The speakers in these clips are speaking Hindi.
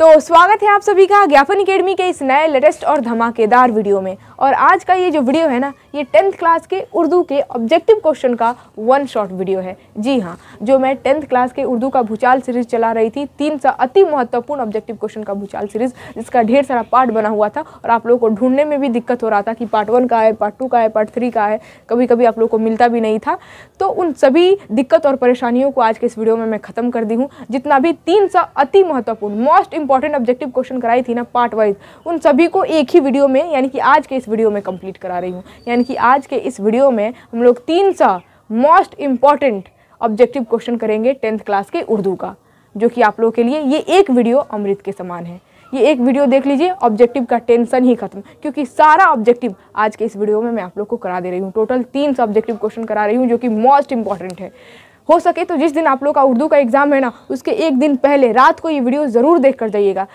तो स्वागत है आप सभी का ज्ञापन अकेडमी के इस नए लेटेस्ट और धमाकेदार वीडियो में और आज का ये जो वीडियो है ना ये टेंथ क्लास के उर्दू के ऑब्जेक्टिव क्वेश्चन का वन शॉट वीडियो है जी हाँ जो मैं टेंथ क्लास के उर्दू का भूचाल सीरीज चला रही थी तीन सौ अति महत्वपूर्ण ऑब्जेक्टिव क्वेश्चन का भूचाल सीरीज जिसका ढेर सारा पार्ट बना हुआ था और आप लोगों को ढूंढने में भी दिक्कत हो रहा था कि पार्ट वन का है पार्ट टू का है पार्ट थ्री का है कभी कभी आप लोग को मिलता भी नहीं था तो उन सभी दिक्कत और परेशानियों को आज के इस वीडियो में मैं ख़त्म कर दी हूँ जितना भी तीन सा अति महत्वपूर्ण मोस्ट इंपॉर्टेंट ऑब्जेक्टिव क्वेश्चन कराई थी ना पार्ट वाइज उन सभी को एक ही वीडियो में यानी कि आज के इस वीडियो में कंप्लीट करा रही हूँ यानी कि आज के इस वीडियो में हम लोग तीन सा मोस्ट इम्पॉर्टेंट ऑब्जेक्टिव क्वेश्चन करेंगे टेंथ क्लास के उर्दू का जो कि आप लोगों के लिए ये एक वीडियो अमृत के समान है ये एक वीडियो देख लीजिए ऑब्जेक्टिव का टेंशन ही खत्म क्योंकि सारा ऑब्जेक्टिव आज के इस वीडियो में मैं आप लोग को करा दे रही हूँ टोटल तीन सौ ऑब्जेक्टिव क्वेश्चन करा रही हूँ जो कि मोस्ट इंपॉर्टेंट है हो सके तो जिस दिन आप लोग का उर्दू का एग्ज़ाम है ना उसके एक दिन पहले रात को ये वीडियो ज़रूर देख कर जाइएगा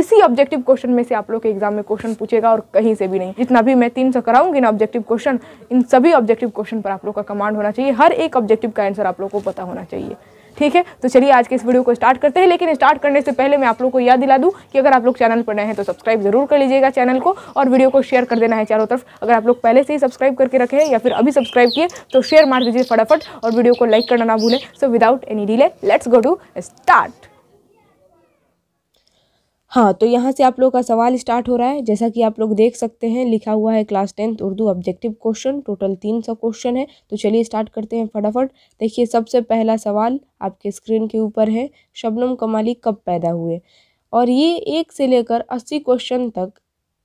इसी ऑब्जेक्टिव क्वेश्चन में से आप लोग के एग्ज़ाम में क्वेश्चन पूछेगा और कहीं से भी नहीं जितना भी मैं तीन सौ कराऊंगी ना ऑब्जेक्टिव क्वेश्चन इन सभी ऑब्जेक्टिव क्वेश्चन पर आप लोग का कमांड होना चाहिए हर एक ऑब्जेक्टिव का आंसर आप लोग को पता होना चाहिए ठीक है तो चलिए आज के इस वीडियो को स्टार्ट करते हैं लेकिन स्टार्ट करने से पहले मैं आप लोग को याद दिला दूँ कि अगर आप लोग चैनल पर नए हैं तो सब्सक्राइब जरूर कर लीजिएगा चैनल को और वीडियो को शेयर कर देना है चारों तरफ अगर आप लोग पहले से ही सब्सक्राइब करके रखे हैं या फिर अभी सब्सक्राइब किए तो शेयर मार दीजिए फटाफट और वीडियो को लाइक करना ना भूलें so without any delay let's go to start हाँ तो यहाँ से आप लोग का सवाल स्टार्ट हो रहा है जैसा कि आप लोग देख सकते हैं लिखा हुआ है class tenth Urdu objective question total तीन सौ क्वेश्चन है तो चलिए स्टार्ट करते हैं फटाफट देखिए सबसे पहला सवाल आपके स्क्रीन के ऊपर है शबनम कमाली कब पैदा हुए और ये एक से लेकर अस्सी क्वेश्चन तक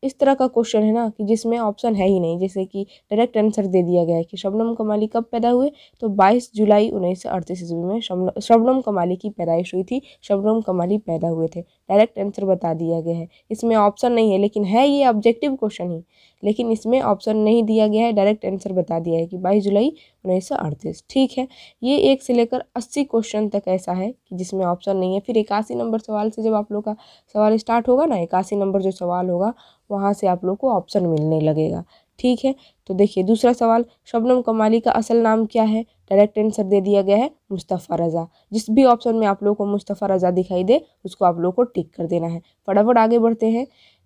इस तरह का क्वेश्चन है ना कि जिसमें ऑप्शन है ही नहीं जैसे कि डायरेक्ट आंसर दे दिया गया है कि शबनम कमाली कब पैदा हुए तो 22 जुलाई उन्नीस सौ अड़तीस ईस्वी में शबनम कमाली की पैदाइश हुई थी शबनम कमाली पैदा हुए थे डायरेक्ट आंसर बता दिया गया है इसमें ऑप्शन नहीं है लेकिन है ये ऑब्जेक्टिव क्वेश्चन ही लेकिन इसमें ऑप्शन नहीं दिया गया है डायरेक्ट आंसर बता दिया है कि बाईस जुलाई उन्नीस ठीक है ये एक से लेकर अस्सी क्वेश्चन तक ऐसा है कि जिसमें ऑप्शन नहीं है फिर इक्यासी नंबर सवाल से जब आप लोग का सवाल स्टार्ट होगा ना इक्यासी नंबर जो सवाल होगा वहाँ से आप लोग को ऑप्शन मिलने लगेगा ठीक है तो देखिए दूसरा सवाल शबनम कमाली का असल नाम क्या है डायरेक्ट आंसर दे दिया गया है मुस्तफ़ा रज़ा जिस भी ऑप्शन में आप लोगों को मुस्तफ़ा रज़ा दिखाई दे उसको आप लोगों को टिक कर देना है फटाफट आगे बढ़ते हैं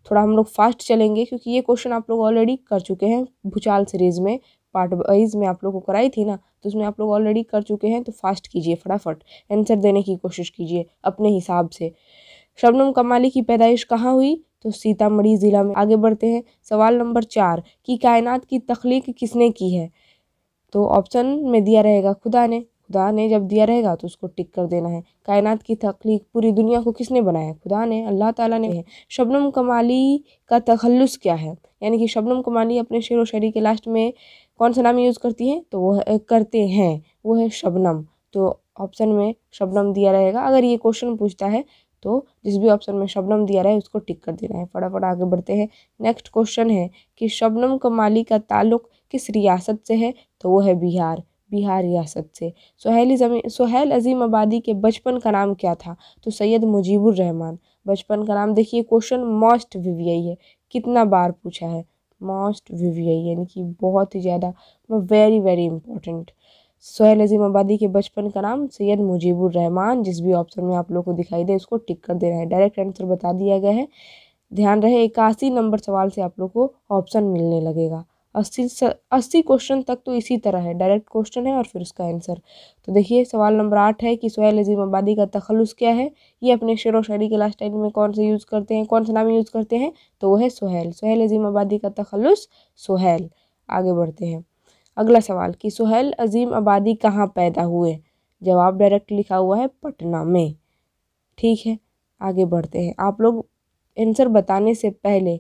थोड़ा हम लोग फास्ट चलेंगे क्योंकि ये क्वेश्चन आप लोग ऑलरेडी कर चुके हैं भूचाल सीरीज़ में पार्ट वाइज में आप लोग को कराई थी ना तो उसमें आप लोग ऑलरेडी कर चुके हैं तो फास्ट कीजिए फटाफट आंसर देने की कोशिश कीजिए अपने हिसाब से शबनम कमाली की पैदाइश कहाँ हुई तो सीतामढ़ी ज़िला में आगे बढ़ते हैं सवाल नंबर चार कि कायनात की तख्लीक किसने की है तो ऑप्शन में दिया रहेगा खुदा ने खुदा ने जब दिया रहेगा तो उसको टिक कर देना है कायनात की तख्लीक पूरी दुनिया को किसने बनाया है खुदा ने अल्लाह ताला ने है शबनम कमाली का तखलस क्या है यानी कि शबनम कमाली अपने शेर व शरी के लास्ट में कौन सा नाम यूज़ करती हैं तो वो है, करते हैं वो है शबनम तो ऑप्शन में शबनम दिया रहेगा अगर ये क्वेश्चन पूछता है तो जिस भी ऑप्शन में शबनम दिया रहा है उसको टिक कर देना है फटाफट आगे बढ़ते हैं नेक्स्ट क्वेश्चन है कि शबनम कमाली का ताल्लुक किस रियासत से है तो वो है बिहार बिहार रियासत से सोहेल ज़मी सोहेल अज़ीम आबादी के बचपन का नाम क्या था तो सैयद मुजीबुर रहमान बचपन का नाम देखिए क्वेश्चन मोस्ट वीवीआई है कितना बार पूछा है मोस्ट वीवीआई यानी कि बहुत ही ज़्यादा very very important Sohail Azimabadi के बचपन का नाम सैयद मुजीबुर रहमान जिस भी ऑप्शन में आप लोग को दिखाई दे उसको टिक कर देना है डायरेक्ट आंसर बता दिया गया है ध्यान रहे इक्यासी नंबर सवाल से आप लोग को ऑप्शन मिलने लगेगा अस्सी अस्सी क्वेश्चन तक तो इसी तरह है डायरेक्ट क्वेश्चन है और फिर उसका आंसर तो देखिए सवाल नंबर आठ है कि सोहेल अजीम आबादी का तखलस क्या है ये अपने शेर व शायरी के लास्ट टाइम में कौन से यूज़ करते हैं कौन सा नाम यूज़ करते हैं तो वो है सोहेल सोहेल अजीम आबादी का तखलुस सोहेल आगे बढ़ते हैं अगला सवाल कि सोहेल अजीम आबादी कहाँ पैदा हुए जवाब डायरेक्ट लिखा हुआ है पटना में ठीक है आगे बढ़ते हैं आप लोग आंसर बताने से पहले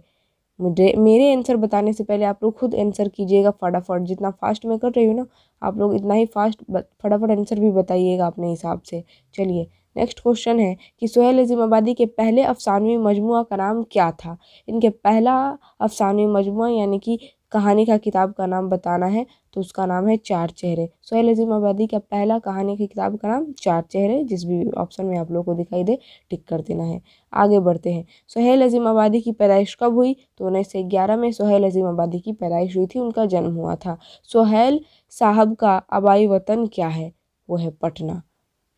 मुझे मेरे आंसर बताने से पहले आप लोग खुद आंसर कीजिएगा फटाफट जितना फास्ट मैं कर रही हूँ ना आप लोग इतना ही फास्ट फटाफट आंसर भी बताइएगा अपने हिसाब से चलिए नेक्स्ट क्वेश्चन है कि सोहेल आबादी के पहले अफसानवी मजमू का नाम क्या था इनके पहला अफसानवी मजमू यानी कि कहानी का किताब का नाम बताना है तो उसका नाम है चार चेहरे सोहेल अजीम आबादी का पहला कहानी की किताब का नाम चार चेहरे जिस भी ऑप्शन में आप लोग को दिखाई दे टिक कर देना है आगे बढ़ते हैं सोहेल अजीम आबादी की पैदाइश कब हुई तो उन्नीस सौ ग्यारह में सोहेल अजीम आबादी की पैदाइश हुई थी उनका जन्म हुआ था सोहेल साहब का आबाई वतन क्या है वो है पटना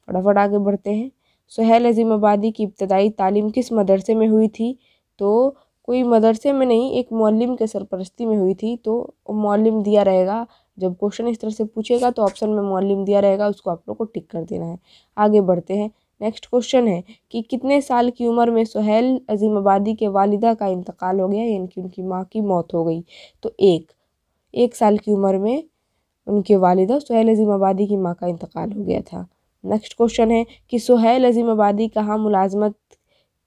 फटाफट आगे बढ़ते हैं सोहेल अजीम आबादी की इब्तदाई तालीम किस मदरसे में हुई थी तो कोई मदरसे में नहीं एक मौलम के सरपरस्ती में हुई थी तो मौलम दिया रहेगा जब क्वेश्चन इस तरह से पूछेगा तो ऑप्शन में मौलम दिया रहेगा उसको आप लोग को टिक कर देना है आगे बढ़ते हैं नेक्स्ट क्वेश्चन है कि कितने साल की उम्र में सुहेल आबादी के वालिदा का इंतकाल हो गया यानी कि उनकी माँ की मौत हो गई तो एक एक साल की उम्र में उनके वालिदा सुहेल आबादी की माँ का इंतकाल हो गया था नेक्स्ट क्वेश्चन है कि सुहेल आबादी कहाँ मुलाजमत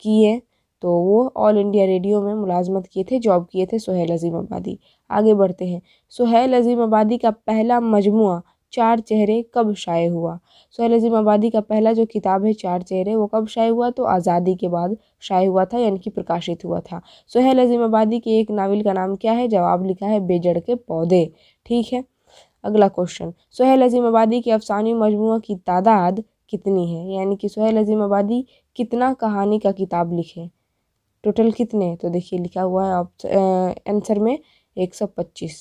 की है तो वो ऑल इंडिया रेडियो में मुलाजमत किए थे जॉब किए थे सुहेल अजीम आबादी आगे बढ़ते हैं सुहेल अजीम आबादी का पहला मजमु चार चेहरे कब शाये हुआ सुहेल अजीम आबादी का पहला जो किताब है चार चेहरे वो कब शाये हुआ तो आज़ादी के बाद शाये हुआ था यानी कि प्रकाशित हुआ था सुहेल अजीम आबादी के एक नावल का नाम क्या है जवाब लिखा है बेजड़ के पौधे ठीक है अगला क्वेश्चन सुहेल अजीम आबादी के अफसानी मजमू की तादाद कितनी है यानी कि सुहेल अजीम आबादी कितना कहानी का किताब लिखे टोटल कितने तो देखिए लिखा हुआ है आंसर में एक सौ पच्चीस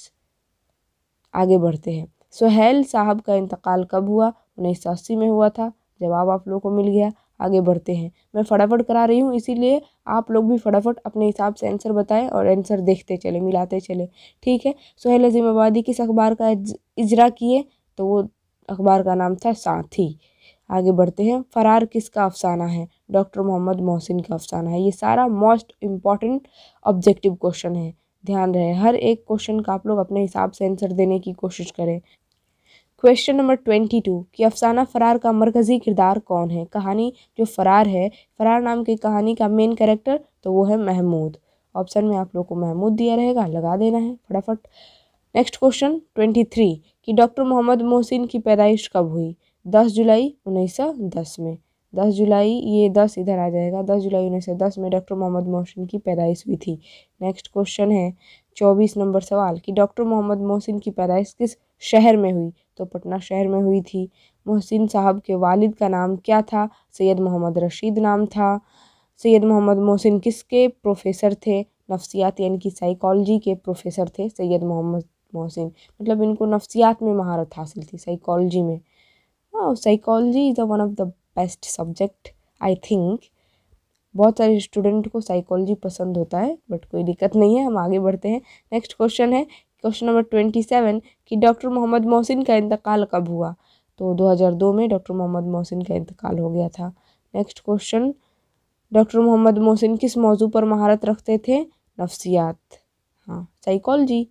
आगे बढ़ते हैं सोहेल साहब का इंतकाल कब हुआ उन्नीस सौ अस्सी में हुआ था जवाब आप लोगों को मिल गया आगे बढ़ते हैं मैं फटाफट करा रही हूँ इसीलिए आप लोग भी फटाफट अपने हिसाब से आंसर बताएं और आंसर देखते चले मिलाते चले ठीक है सोहेल अजीम आबादी किस अखबार का इजरा किए तो वो अखबार का नाम था साथी आगे बढ़ते हैं फरार किसका अफसाना है डॉक्टर मोहम्मद मोहसिन का अफसाना है ये सारा मोस्ट इम्पॉर्टेंट ऑब्जेक्टिव क्वेश्चन है ध्यान रहे हर एक क्वेश्चन का आप लोग अपने हिसाब से आंसर देने की कोशिश करें क्वेश्चन नंबर ट्वेंटी टू कि अफसाना फ़रार का मरकज़ी किरदार कौन है कहानी जो फ़रार है फ़रार नाम की कहानी का मेन कैरेक्टर तो वो है महमूद ऑप्शन में आप लोग को महमूद दिया रहेगा लगा देना है फटाफट नेक्स्ट क्वेश्चन ट्वेंटी थ्री कि डॉक्टर मोहम्मद मोहसिन की पैदाइश कब हुई दस जुलाई उन्नीस सौ दस में दस जुलाई ये दस इधर आ जाएगा दस जुलाई उन्नीस सौ दस में डॉक्टर मोहम्मद मोहसिन की पैदाइश हुई थी नेक्स्ट क्वेश्चन है चौबीस नंबर सवाल कि डॉक्टर मोहम्मद मोहसिन की पैदाइश किस शहर में हुई तो पटना शहर में हुई थी मोहसिन साहब के वालिद का नाम क्या था सैयद मोहम्मद रशीद नाम था सैयद मोहम्मद मोहसिन किसके प्रोफेसर थे नफ्सियात यानी कि साइकोलॉजी के प्रोफेसर थे सैयद मोहम्मद मोहसिन मतलब इनको नफ्सियात में महारत हासिल थी साइकोलॉजी में psychology is the one of the best subject I think बहुत सारे स्टूडेंट को साइकोलॉजी पसंद होता है बट कोई दिक्कत नहीं है हम आगे बढ़ते हैं नेक्स्ट क्वेश्चन है क्वेश्चन नंबर ट्वेंटी सेवन कि डॉक्टर मोहम्मद मोहसिन का इंतकाल कब हुआ तो 2002 में डॉक्टर मोहम्मद मोहसिन का इंतकाल हो गया था next question doctor Mohammad Mohsin किस मौजू पर महारत रखते थे नफ्सियात हाँ साइकोलॉजी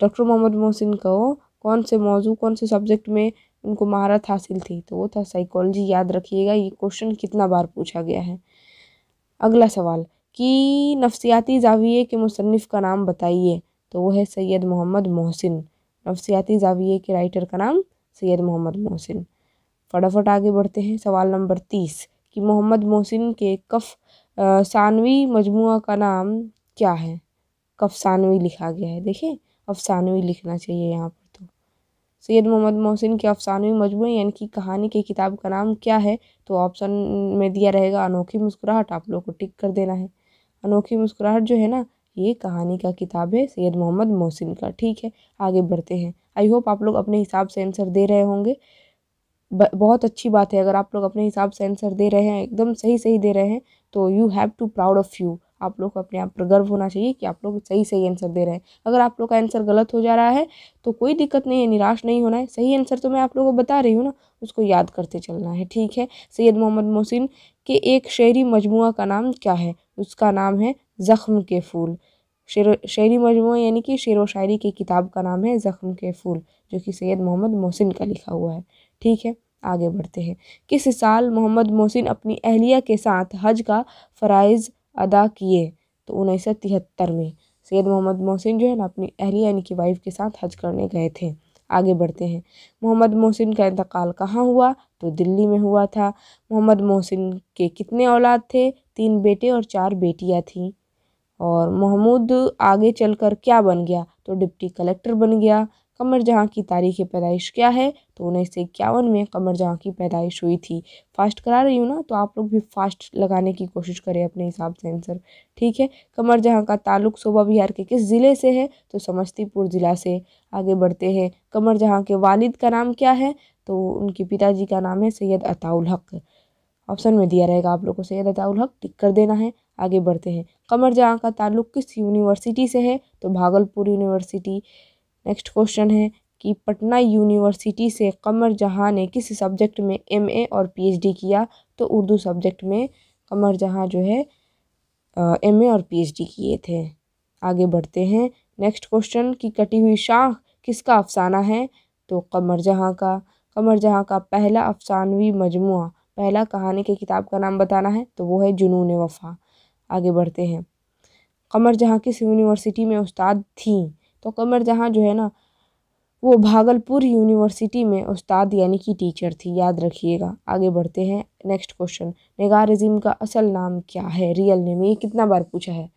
डॉक्टर मोहम्मद मोहसिन को कौन से मौजू कौन से सब्जेक्ट में उनको महारत हासिल थी तो वो था साइकोलॉजी याद रखिएगा ये क्वेश्चन कितना बार पूछा गया है अगला सवाल कि नफसियाती जाविये के मुसनफ़ का नाम बताइए तो वो है सैयद मोहम्मद मोहसिन नफसियाती जाविये के राइटर का नाम सैयद मोहम्मद मोहसिन फटाफट आगे बढ़ते हैं सवाल नंबर तीस कि मोहम्मद मोहसिन के कफ सानवी मजमू का नाम क्या है कफसानवी लिखा गया है देखिए अफसानवी लिखना चाहिए यहाँ पर सैयद मोहम्मद मोहसिन के अफसानवी मजमू यानी कि कहानी की किताब का नाम क्या है तो ऑप्शन में दिया रहेगा अनोखी मुस्कुराहट आप लोग को टिक कर देना है अनोखी मुस्कुराहट जो है ना ये कहानी का किताब है सैयद मोहम्मद मोहसिन का ठीक है आगे बढ़ते हैं आई होप आप लोग अपने हिसाब से आंसर दे रहे होंगे बहुत अच्छी बात है अगर आप लोग अपने हिसाब से आंसर दे रहे हैं एकदम सही सही दे रहे हैं तो you have to proud of you आप लोग को अपने आप पर गर्व होना चाहिए कि आप लोग सही सही आंसर दे रहे हैं अगर आप लोग का आंसर गलत हो जा रहा है तो कोई दिक्कत नहीं है निराश नहीं होना है सही आंसर तो मैं आप लोगों को बता रही हूँ ना उसको याद करते चलना है ठीक है सैयद मोहम्मद मोहसिन के एक शेरी मजमू का नाम क्या है उसका नाम है ज़ख्म के फूल शेर शेरी मजमू यानी कि शेर व शायरी की किताब का नाम है ज़ख्म के फूल जो कि सैयद मोहम्मद मोहसिन का लिखा हुआ है ठीक है आगे बढ़ते हैं किस साल मोहम्मद मोहसिन अपनी अहलिया के साथ हज का फ़राइज़ अदा किए तो उन्नीस सौ तिहत्तर में सैयद मोहम्मद मोहसिन जो है ना अपनी अहली यानी कि वाइफ के साथ हज करने गए थे आगे बढ़ते हैं मोहम्मद मोहसिन का इंतकाल कहाँ हुआ तो दिल्ली में हुआ था मोहम्मद मोहसिन के कितने औलाद थे तीन बेटे और चार बेटियाँ थीं और महमूद आगे चलकर क्या बन गया तो डिप्टी कलेक्टर बन गया कमर जहाँ की तारीख़ पैदाइश क्या है तो उन्नीस सौ इक्यावन में कमर जहाँ की पैदाइश हुई थी फास्ट करा रही हूँ ना तो आप लोग भी फास्ट लगाने की कोशिश करें अपने हिसाब से आंसर ठीक है कमर जहाँ का ताल्लुक शोभा बिहार के किस ज़िले से है तो समस्तीपुर ज़िला से आगे बढ़ते हैं कमर जहाँ के वालिद का नाम क्या है तो उनके पिताजी का नाम है सैयद अताउल हक ऑप्शन में दिया रहेगा आप लोग को सैयद अताउल हक टिक कर देना है आगे बढ़ते हैं कमर जहाँ का ताल्लुक किस यूनिवर्सिटी से है तो भागलपुर यूनिवर्सिटी नेक्स्ट क्वेश्चन है कि पटना यूनिवर्सिटी से कमर जहाँ ने किस सब्जेक्ट में एम और पी किया तो उर्दू सब्जेक्ट में कमर जहाँ जो है एम uh, और पी किए थे आगे बढ़ते हैं नेक्स्ट क्वेश्चन कि कटी हुई शाख किसका अफसाना है तो कमर जहाँ का कमर जहाँ का पहला अफसानवी मजमु पहला कहानी के किताब का नाम बताना है तो वो है जुनून वफ़ा आगे बढ़ते हैं कमर जहाँ किस यूनिवर्सिटी में उस्ताद थी तो कमर जहाँ जो है ना वो भागलपुर यूनिवर्सिटी में उस्ताद यानी कि टीचर थी याद रखिएगा आगे बढ़ते हैं नेक्स्ट क्वेश्चन निगार अजीम का असल नाम क्या है रियल नेम ये कितना बार पूछा है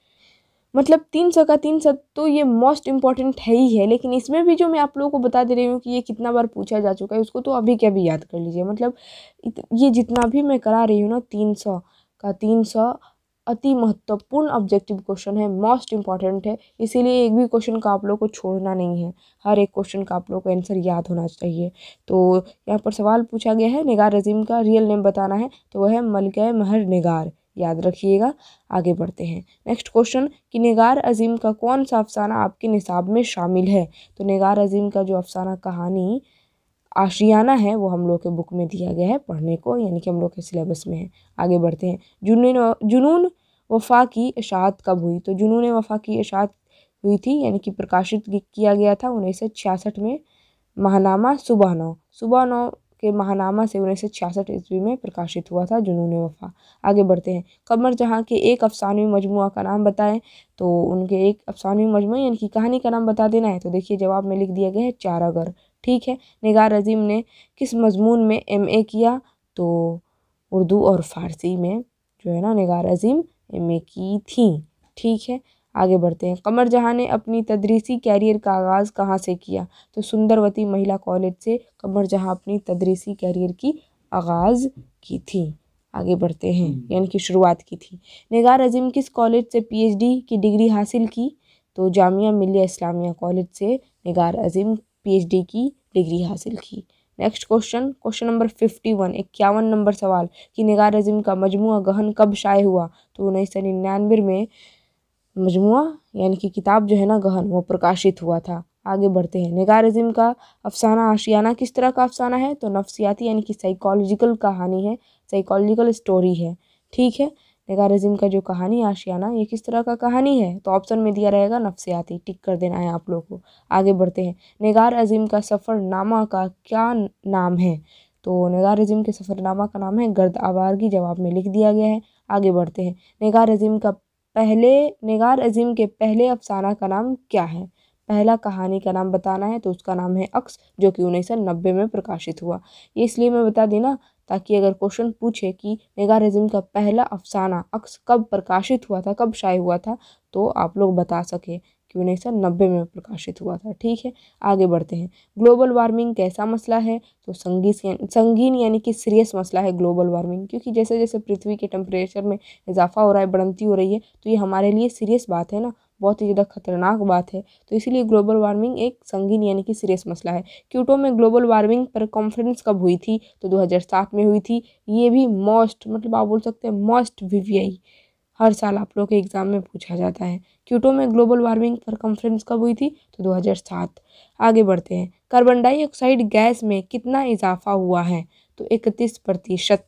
मतलब तीन सौ का तीन सौ तो ये मोस्ट इम्पॉर्टेंट है ही है लेकिन इसमें भी जो मैं आप लोगों को बता दे रही हूँ कि ये कितना बार पूछा जा चुका है उसको तो अभी क्या भी याद कर लीजिए मतलब ये जितना भी मैं करा रही हूँ ना तीन सौ का तीन सौ अति महत्वपूर्ण ऑब्जेक्टिव क्वेश्चन है मोस्ट इम्पॉर्टेंट है इसीलिए एक भी क्वेश्चन का आप लोग को छोड़ना नहीं है हर एक क्वेश्चन का आप लोग को आंसर याद होना चाहिए तो यहाँ पर सवाल पूछा गया है निगार रजीम का रियल नेम बताना है तो वह है मलिक महर निगार याद रखिएगा आगे बढ़ते हैं नेक्स्ट क्वेश्चन कि निगार अजीम का कौन सा अफसाना आपके निसाब में शामिल है तो निगार अजीम का जो अफसाना कहानी आशियाना है वो हम लोग के बुक में दिया गया है पढ़ने को यानी कि हम लोग के सिलेबस में है आगे बढ़ते हैं जुनून जुनून वफा की इशात कब हुई तो जुनून वफा की इशात हुई थी यानी कि प्रकाशित किया गया था उन्नीस सौ छियासठ में महानामा सुबह नौ सुबह नौ के महानामा से उन्नीस सौ छियासठ ईस्वी में प्रकाशित हुआ था जुनून वफा आगे बढ़ते हैं कमर जहाँ के एक अफसानवी मजमु का नाम बताएं तो उनके एक अफसानवी मजमू यानी कि कहानी का नाम बता देना है तो देखिए जवाब में लिख दिया गया है चारागर ठीक है निगार अजीम ने किस मजमून में एम ए किया तो उर्दू और फ़ारसी में जो है ना निगार अजीम एम ए की थी ठीक है आगे बढ़ते हैं कमर जहाँ ने अपनी तदरीसी कैरियर का आगाज़ कहाँ से किया तो सुंदरवती महिला कॉलेज से कमर जहाँ अपनी तदरीसी कैरियर की आगाज़ की थी आगे बढ़ते हैं हम्म। यानी कि शुरुआत की थी निगार अजीम किस कॉलेज से पीएचडी की डिग्री हासिल की तो जामिया मिलिया इस्लामिया कॉलेज से निगार अजीम पीएचडी की डिग्री हासिल की next question question number fifty one इक्यावन नंबर सवाल कि निगार अजीम का मजमु गहन कब शाये हुआ तो उन्नीस सौ निन्यानवे में मजमु यानी कि किताब जो है ना गहन वो प्रकाशित हुआ था आगे बढ़ते हैं निगार अजीम का अफसाना आशियाना किस तरह का अफसाना है तो नफसियाती यानी कि साइकोलॉजिकल कहानी है साइकोलॉजिकल स्टोरी है ठीक है नगारजिम का जो कहानी आशियाना ये किस तरह का कहानी है तो ऑप्शन में दिया रहेगा नफ्सियाती टिक कर देना है आप लोगों को आगे बढ़ते हैं नगार अजीम का सफ़रनामा का क्या नाम है तो नगार अजीम के सफ़रनामा का नाम है गर्द आबारगी जवाब में लिख दिया गया है आगे बढ़ते हैं नगार अजीम का पहले नगार अजीम के पहले अफसाना का नाम क्या है पहला कहानी का नाम बताना है तो उसका नाम है अक्स जो कि उन्नीस सौ नब्बे में प्रकाशित हुआ ये इसलिए मैं बता दी ना ताकि अगर क्वेश्चन पूछे कि मेगारिज्म का पहला अफसाना अक्स कब प्रकाशित हुआ था कब शाये हुआ था तो आप लोग बता सकें कि उन्नीस सौ नब्बे में प्रकाशित हुआ था ठीक है आगे बढ़ते हैं ग्लोबल वार्मिंग कैसा मसला है तो संगीन संगीन यानी कि सीरियस मसला है ग्लोबल वार्मिंग क्योंकि जैसे जैसे पृथ्वी के टेम्परेचर में इजाफा हो रहा है बढ़ती हो रही है तो ये हमारे लिए सीरियस बात है ना बहुत ही ज़्यादा खतरनाक बात है तो इसीलिए ग्लोबल वार्मिंग एक संगीन यानी कि सीरियस मसला है क्यूटो में ग्लोबल वार्मिंग पर कॉन्फ्रेंस कब हुई थी तो 2007 में हुई थी ये भी मोस्ट मतलब आप बोल सकते हैं मोस्ट वी हर साल आप लोग के एग्ज़ाम में पूछा जाता है क्यूटो में ग्लोबल वार्मिंग पर कॉन्फ्रेंस कब हुई थी तो 2007 आगे बढ़ते हैं कार्बन डाइऑक्साइड गैस में कितना इजाफा हुआ है तो इकतीस प्रतिशत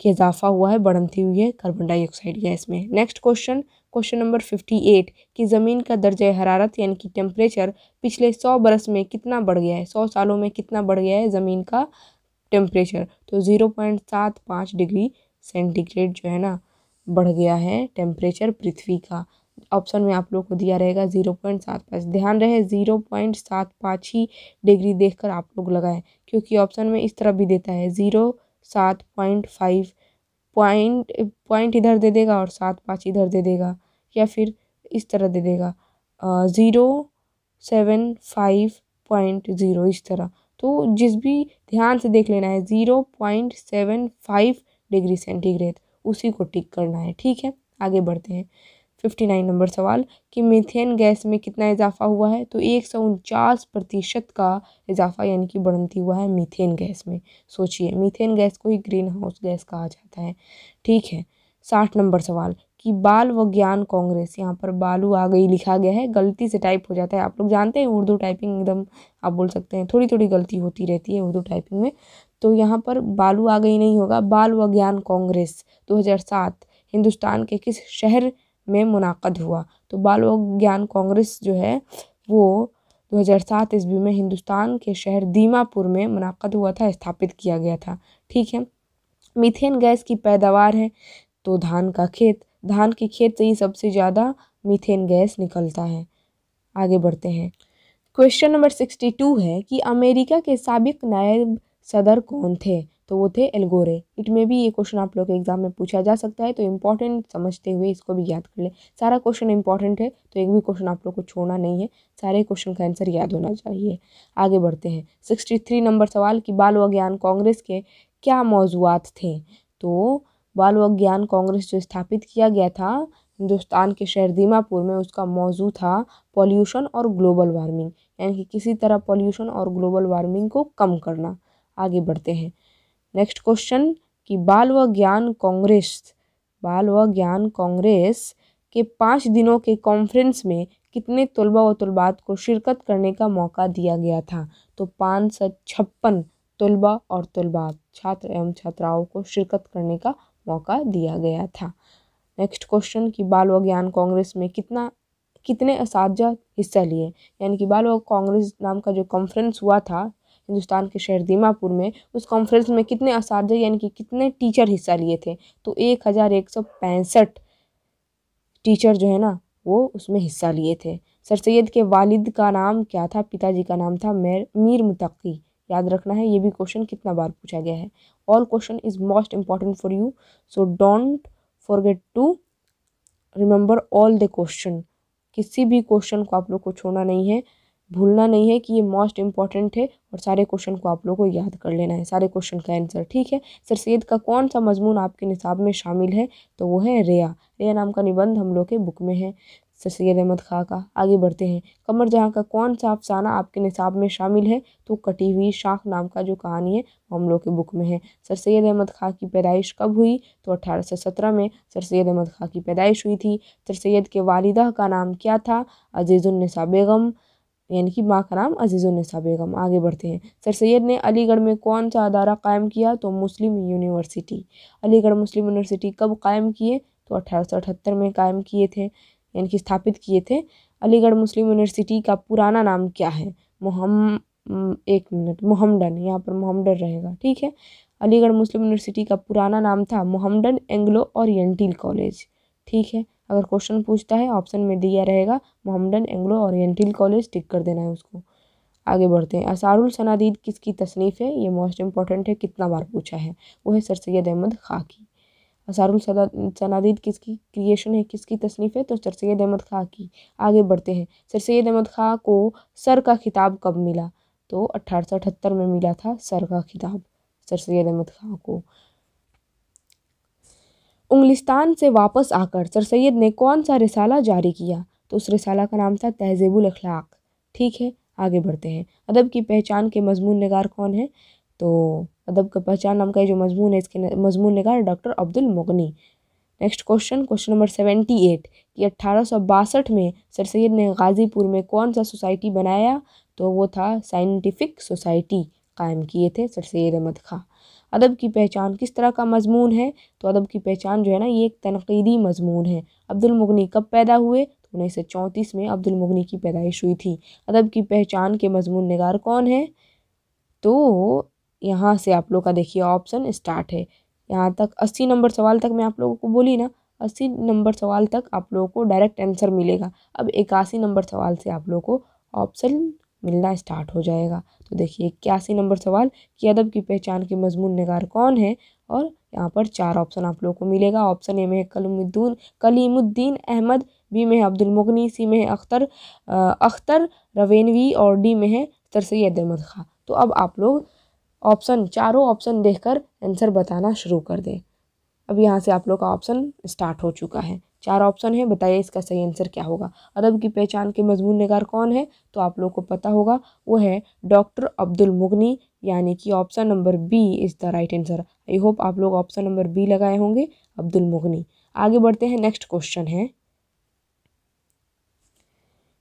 के इजाफा हुआ है बढ़ती हुई है कार्बन डाइऑक्साइड गैस में next question question number fifty eight कि ज़मीन का दर्ज हरारत यानी कि टेम्परेचर पिछले सौ बरस में कितना बढ़ गया है सौ सालों में कितना बढ़ गया है ज़मीन का टेम्परेचर तो ज़ीरो पॉइंट सात पाँच डिग्री सेंटीग्रेड जो है ना बढ़ गया है टेम्परेचर पृथ्वी का ऑप्शन में आप लोग को दिया रहेगा ज़ीरो पॉइंट सात पाँच ध्यान रहे ज़ीरो पॉइंट सात पाँच ही डिग्री देखकर आप लोग लगाएं क्योंकि ऑप्शन में इस तरह भी देता है ज़ीरो सात पॉइंट फाइव पॉइंट पॉइंट इधर दे देगा और सात पाँच इधर दे देगा या फिर इस तरह दे देगा zero seven five point zero इस तरह तो जिस भी ध्यान से देख लेना है zero point seven five degree centigrade उसी को टिक करना है ठीक है आगे बढ़ते हैं फिफ्टी नाइन नंबर सवाल कि मीथेन गैस में कितना इजाफा हुआ है तो एक सौ उनचास प्रतिशत का इजाफा यानी कि बढ़ती हुआ है मीथेन गैस में सोचिए मीथेन गैस को ही ग्रीन हाउस गैस कहा जाता है ठीक है साठ नंबर सवाल कि बाल व ज्ञान कांग्रेस यहाँ पर बालू आ गई लिखा गया है गलती से टाइप हो जाता है आप लोग जानते हैं उर्दू टाइपिंग एकदम आप बोल सकते हैं थोड़ी थोड़ी गलती होती रहती है उर्दू टाइपिंग में तो यहाँ पर बालू आ गई नहीं होगा बाल व ज्ञान कांग्रेस दो हिंदुस्तान के किस शहर में मुनद हुआ तो बाल विज्ञान ज्ञान कांग्रेस जो है वो 2007 ईस्वी में हिंदुस्तान के शहर दीमापुर में मुनद हुआ था स्थापित किया गया था ठीक है मीथेन गैस की पैदावार है तो धान का खेत धान के खेत से ही सबसे ज़्यादा मीथेन गैस निकलता है आगे बढ़ते हैं क्वेश्चन नंबर सिक्सटी टू है कि अमेरिका के सबक नायब सदर कौन थे तो वो थे एल्गोरे इट में भी ये क्वेश्चन आप लोग के एग्जाम में पूछा जा सकता है तो इंपॉर्टेंट समझते हुए इसको भी याद कर ले सारा क्वेश्चन इंपॉर्टेंट है तो एक भी क्वेश्चन आप लोग को छोड़ना नहीं है सारे क्वेश्चन का आंसर याद होना चाहिए आगे बढ़ते हैं सिक्सटी थ्री नंबर सवाल कि बाल विज्ञान कांग्रेस के क्या मौजूद थे तो बाल वज्ञान कांग्रेस जो स्थापित किया गया था हिंदुस्तान के शहर दीमापुर में उसका मौजू था पॉल्यूशन और ग्लोबल वार्मिंग यानी कि किसी तरह पॉल्यूशन और ग्लोबल वार्मिंग को कम करना आगे बढ़ते हैं नेक्स्ट क्वेश्चन कि बाल व ज्ञान कांग्रेस बाल व ज्ञान कांग्रेस के पाँच दिनों के कॉन्फ्रेंस में कितने तलबा व तलबात को शिरकत करने का मौका दिया गया था तो पाँच सौ छप्पन तलबा और तलबात छात्र एवं छात्राओं को शिरकत करने का मौका दिया गया था नेक्स्ट क्वेश्चन कि बाल व ज्ञान कांग्रेस में कितना कितने इस हिस्सा लिए यानी कि बाल व कांग्रेस नाम का जो कॉन्फ्रेंस हुआ था हिंदुस्तान के शहर दीमापुर में उस कॉन्फ्रेंस में कितने इस यानी कि कितने टीचर हिस्सा लिए थे तो एक हज़ार एक सौ पैंसठ टीचर जो है ना वो उसमें हिस्सा लिए थे सर सैद के वालिद का नाम क्या था पिताजी का नाम था मेर मीर मुतकी याद रखना है ये भी क्वेश्चन कितना बार पूछा गया है all question is most important for you so don't forget to remember all the question किसी भी क्वेश्चन को आप लोग को छोड़ना नहीं है भूलना नहीं है कि ये मोस्ट इम्पॉर्टेंट है और सारे क्वेश्चन को आप लोगों को याद कर लेना है सारे क्वेश्चन का आंसर ठीक है सर सैद का कौन सा मजमून आपके निसाब में शामिल है तो वो है रेया रेया नाम का निबंध हम लोग के बुक में है सर सैद अहमद खां का आगे बढ़ते हैं कमर जहाँ का कौन सा अफसाना आपके निसाब में शामिल है तो कटी हुई शाख नाम का जो कहानी है वो हम लोग के बुक में है सर सैद अहमद खां की पैदाइश कब हुई तो अठारह सौ सत्रह में सर सैद अहमद खां की पैदाइश हुई थी सर सैद के वालिदा का नाम क्या था अजीज़ुलनसा बेगम यानी कि माँ का नाम अजीज़ुलनसा बेगम आगे बढ़ते हैं सर सैद ने अलीगढ़ में कौन सा अदारा कायम किया तो Muslim university Aligarh Muslim university कब कायम किए तो अठारह में कायम किए थे यानी कि स्थापित किए थे अलीगढ़ मुस्लिम यूनिवर्सिटी का पुराना नाम क्या है मोहम एक मिनट मोहम्डन यहाँ पर मोहम्डन रहेगा ठीक है अलीगढ़ मुस्लिम यूनिवर्सिटी का पुराना नाम था मोहम्डन एंग्लो और कॉलेज ठीक है अगर क्वेश्चन पूछता है ऑप्शन में दिया रहेगा Mohammedan Anglo Oriental college tick कर देना है उसको आगे बढ़ते हैं असारुल सनादीद किसकी तसनीफ़ है ये मोस्ट इम्पॉर्टेंट है कितना बार पूछा है वो है सर सैद अहमद ख़ा की असारुल सनादीद किसकी क्रिएशन है किसकी तसनीफ़ है तो सर सैद अहमद ख़ा की आगे बढ़ते हैं सर सैद अहमद खा को सर का खिताब कब मिला तो अट्ठारह में मिला था सर का खिताब सर सैद अहमद खां को उंगलिस्तान से वापस आकर सर सैद ने कौन सा रिसाला जारी किया तो उस रिसाला का नाम था तहजीबुल अखलाक ठीक है आगे बढ़ते हैं अदब की पहचान के मजमून नगार कौन है तो अदब का पहचान नाम का जो मजमून है इसके मजमून नगार डॉक्टर अब्दुल मुगनी next question question number seventy eight कि अट्ठारह में सर सैद ने गाज़ीपुर में कौन सा सोसाइटी बनाया तो वो था साइंटिफिक सोसाइटी कायम किए थे सर सैद अहमद खां अदब की पहचान किस तरह का मजमून है तो अदब की पहचान जो है ना ये एक तनकीदी मजमून है अब्दुलमगनी कब पैदा हुए तो उन्नीस सौ चौंतीस में अब्दुलमगनी की पैदाइश हुई थी अदब की पहचान के मजमून नगार कौन है तो यहाँ से आप लोग का देखिए ऑप्शन स्टार्ट है यहाँ तक अस्सी नंबर सवाल तक मैं आप लोगों को बोली ना अस्सी नंबर सवाल तक आप लोगों को डायरेक्ट आंसर मिलेगा अब इक्यासी नंबर सवाल से आप लोगों को ऑप्शन मिलना स्टार्ट हो जाएगा तो देखिए इक्यासी नंबर सवाल कि अदब की पहचान के मजमून नगार कौन है और यहाँ पर चार ऑप्शन आप लोगों को मिलेगा ऑप्शन ए में है कलमुद्दीन कलीमुद्दीन अहमद बी में है अब्दुल मुगनी सी में है अख्तर अख्तर रवेनवी और डी में है सर सैद अहमद खां तो अब आप लोग ऑप्शन चारों ऑप्शन देखकर आंसर बताना शुरू कर दें अब यहाँ से आप लोग का ऑप्शन स्टार्ट हो चुका है चार ऑप्शन है बताइए इसका सही आंसर क्या होगा अदब की पहचान के मजमून नगार कौन है तो आप लोग को पता होगा वो है डॉक्टर अब्दुल मुगनी यानी कि option number B is the right answer I hope आप लोग ऑप्शन नंबर बी लगाए होंगे अब्दुल मुगनी आगे बढ़ते हैं नेक्स्ट क्वेश्चन है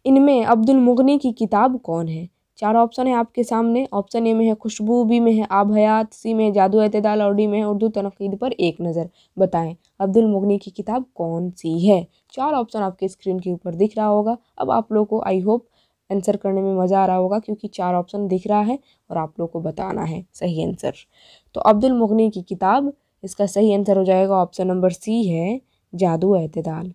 इनमें अब्दुल मुगनी की किताब कौन है चार ऑप्शन है आपके सामने ऑप्शन ए में है खुशबू बी में है आब हयात सी में जादू एतदाल और डी में है उर्दू तनकीद पर एक नज़र बताएं अब्दुल मुगनी की किताब कौन सी है चार ऑप्शन आपके स्क्रीन के ऊपर दिख रहा होगा अब आप लोगों को आई होप आंसर करने में मज़ा आ रहा होगा क्योंकि चार ऑप्शन दिख रहा है और आप लोग को बताना है सही आंसर तो अब्दुल मुगनी की किताब इसका सही आंसर हो जाएगा ऑप्शन नंबर सी है जादू अतदाल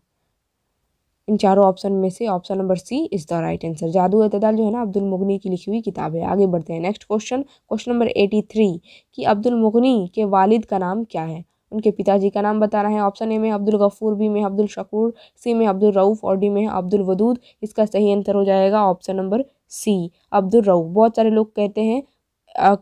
इन चारों ऑप्शन में से option number C is the right answer जादू अतदाल जो है ना अब्दुल मुगनी की लिखी हुई किताब है आगे बढ़ते हैं next question question number eighty three कि अब्दुल मुगनी के वालिद का नाम क्या है उनके पिताजी का नाम बताना है ऑप्शन ए में अब्दुल गफूर बी में अब्दुल शकूर सी में अब्दुल रऊफ़ और डी में अब्दुल वदूद इसका सही आंसर हो जाएगा option number C Abdul Rauf बहुत सारे लोग कहते हैं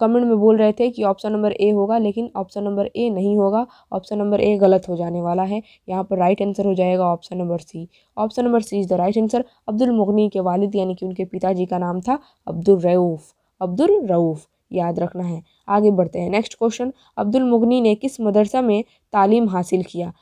कमेंट में बोल रहे थे कि ऑप्शन नंबर ए होगा लेकिन ऑप्शन नंबर ए नहीं होगा ऑप्शन नंबर ए गलत हो जाने वाला है यहाँ पर राइट आंसर हो जाएगा option number C option number C is the right answer Abdul मुगनी के वालिद यानी कि उनके पिताजी का नाम था अब्दुल रऊफ़ अब्दुल रऊफ़ याद रखना है आगे बढ़ते हैं नेक्स्ट क्वेश्चन अब्दुल मुगनी ने किस मदरसा में तालीम हासिल किया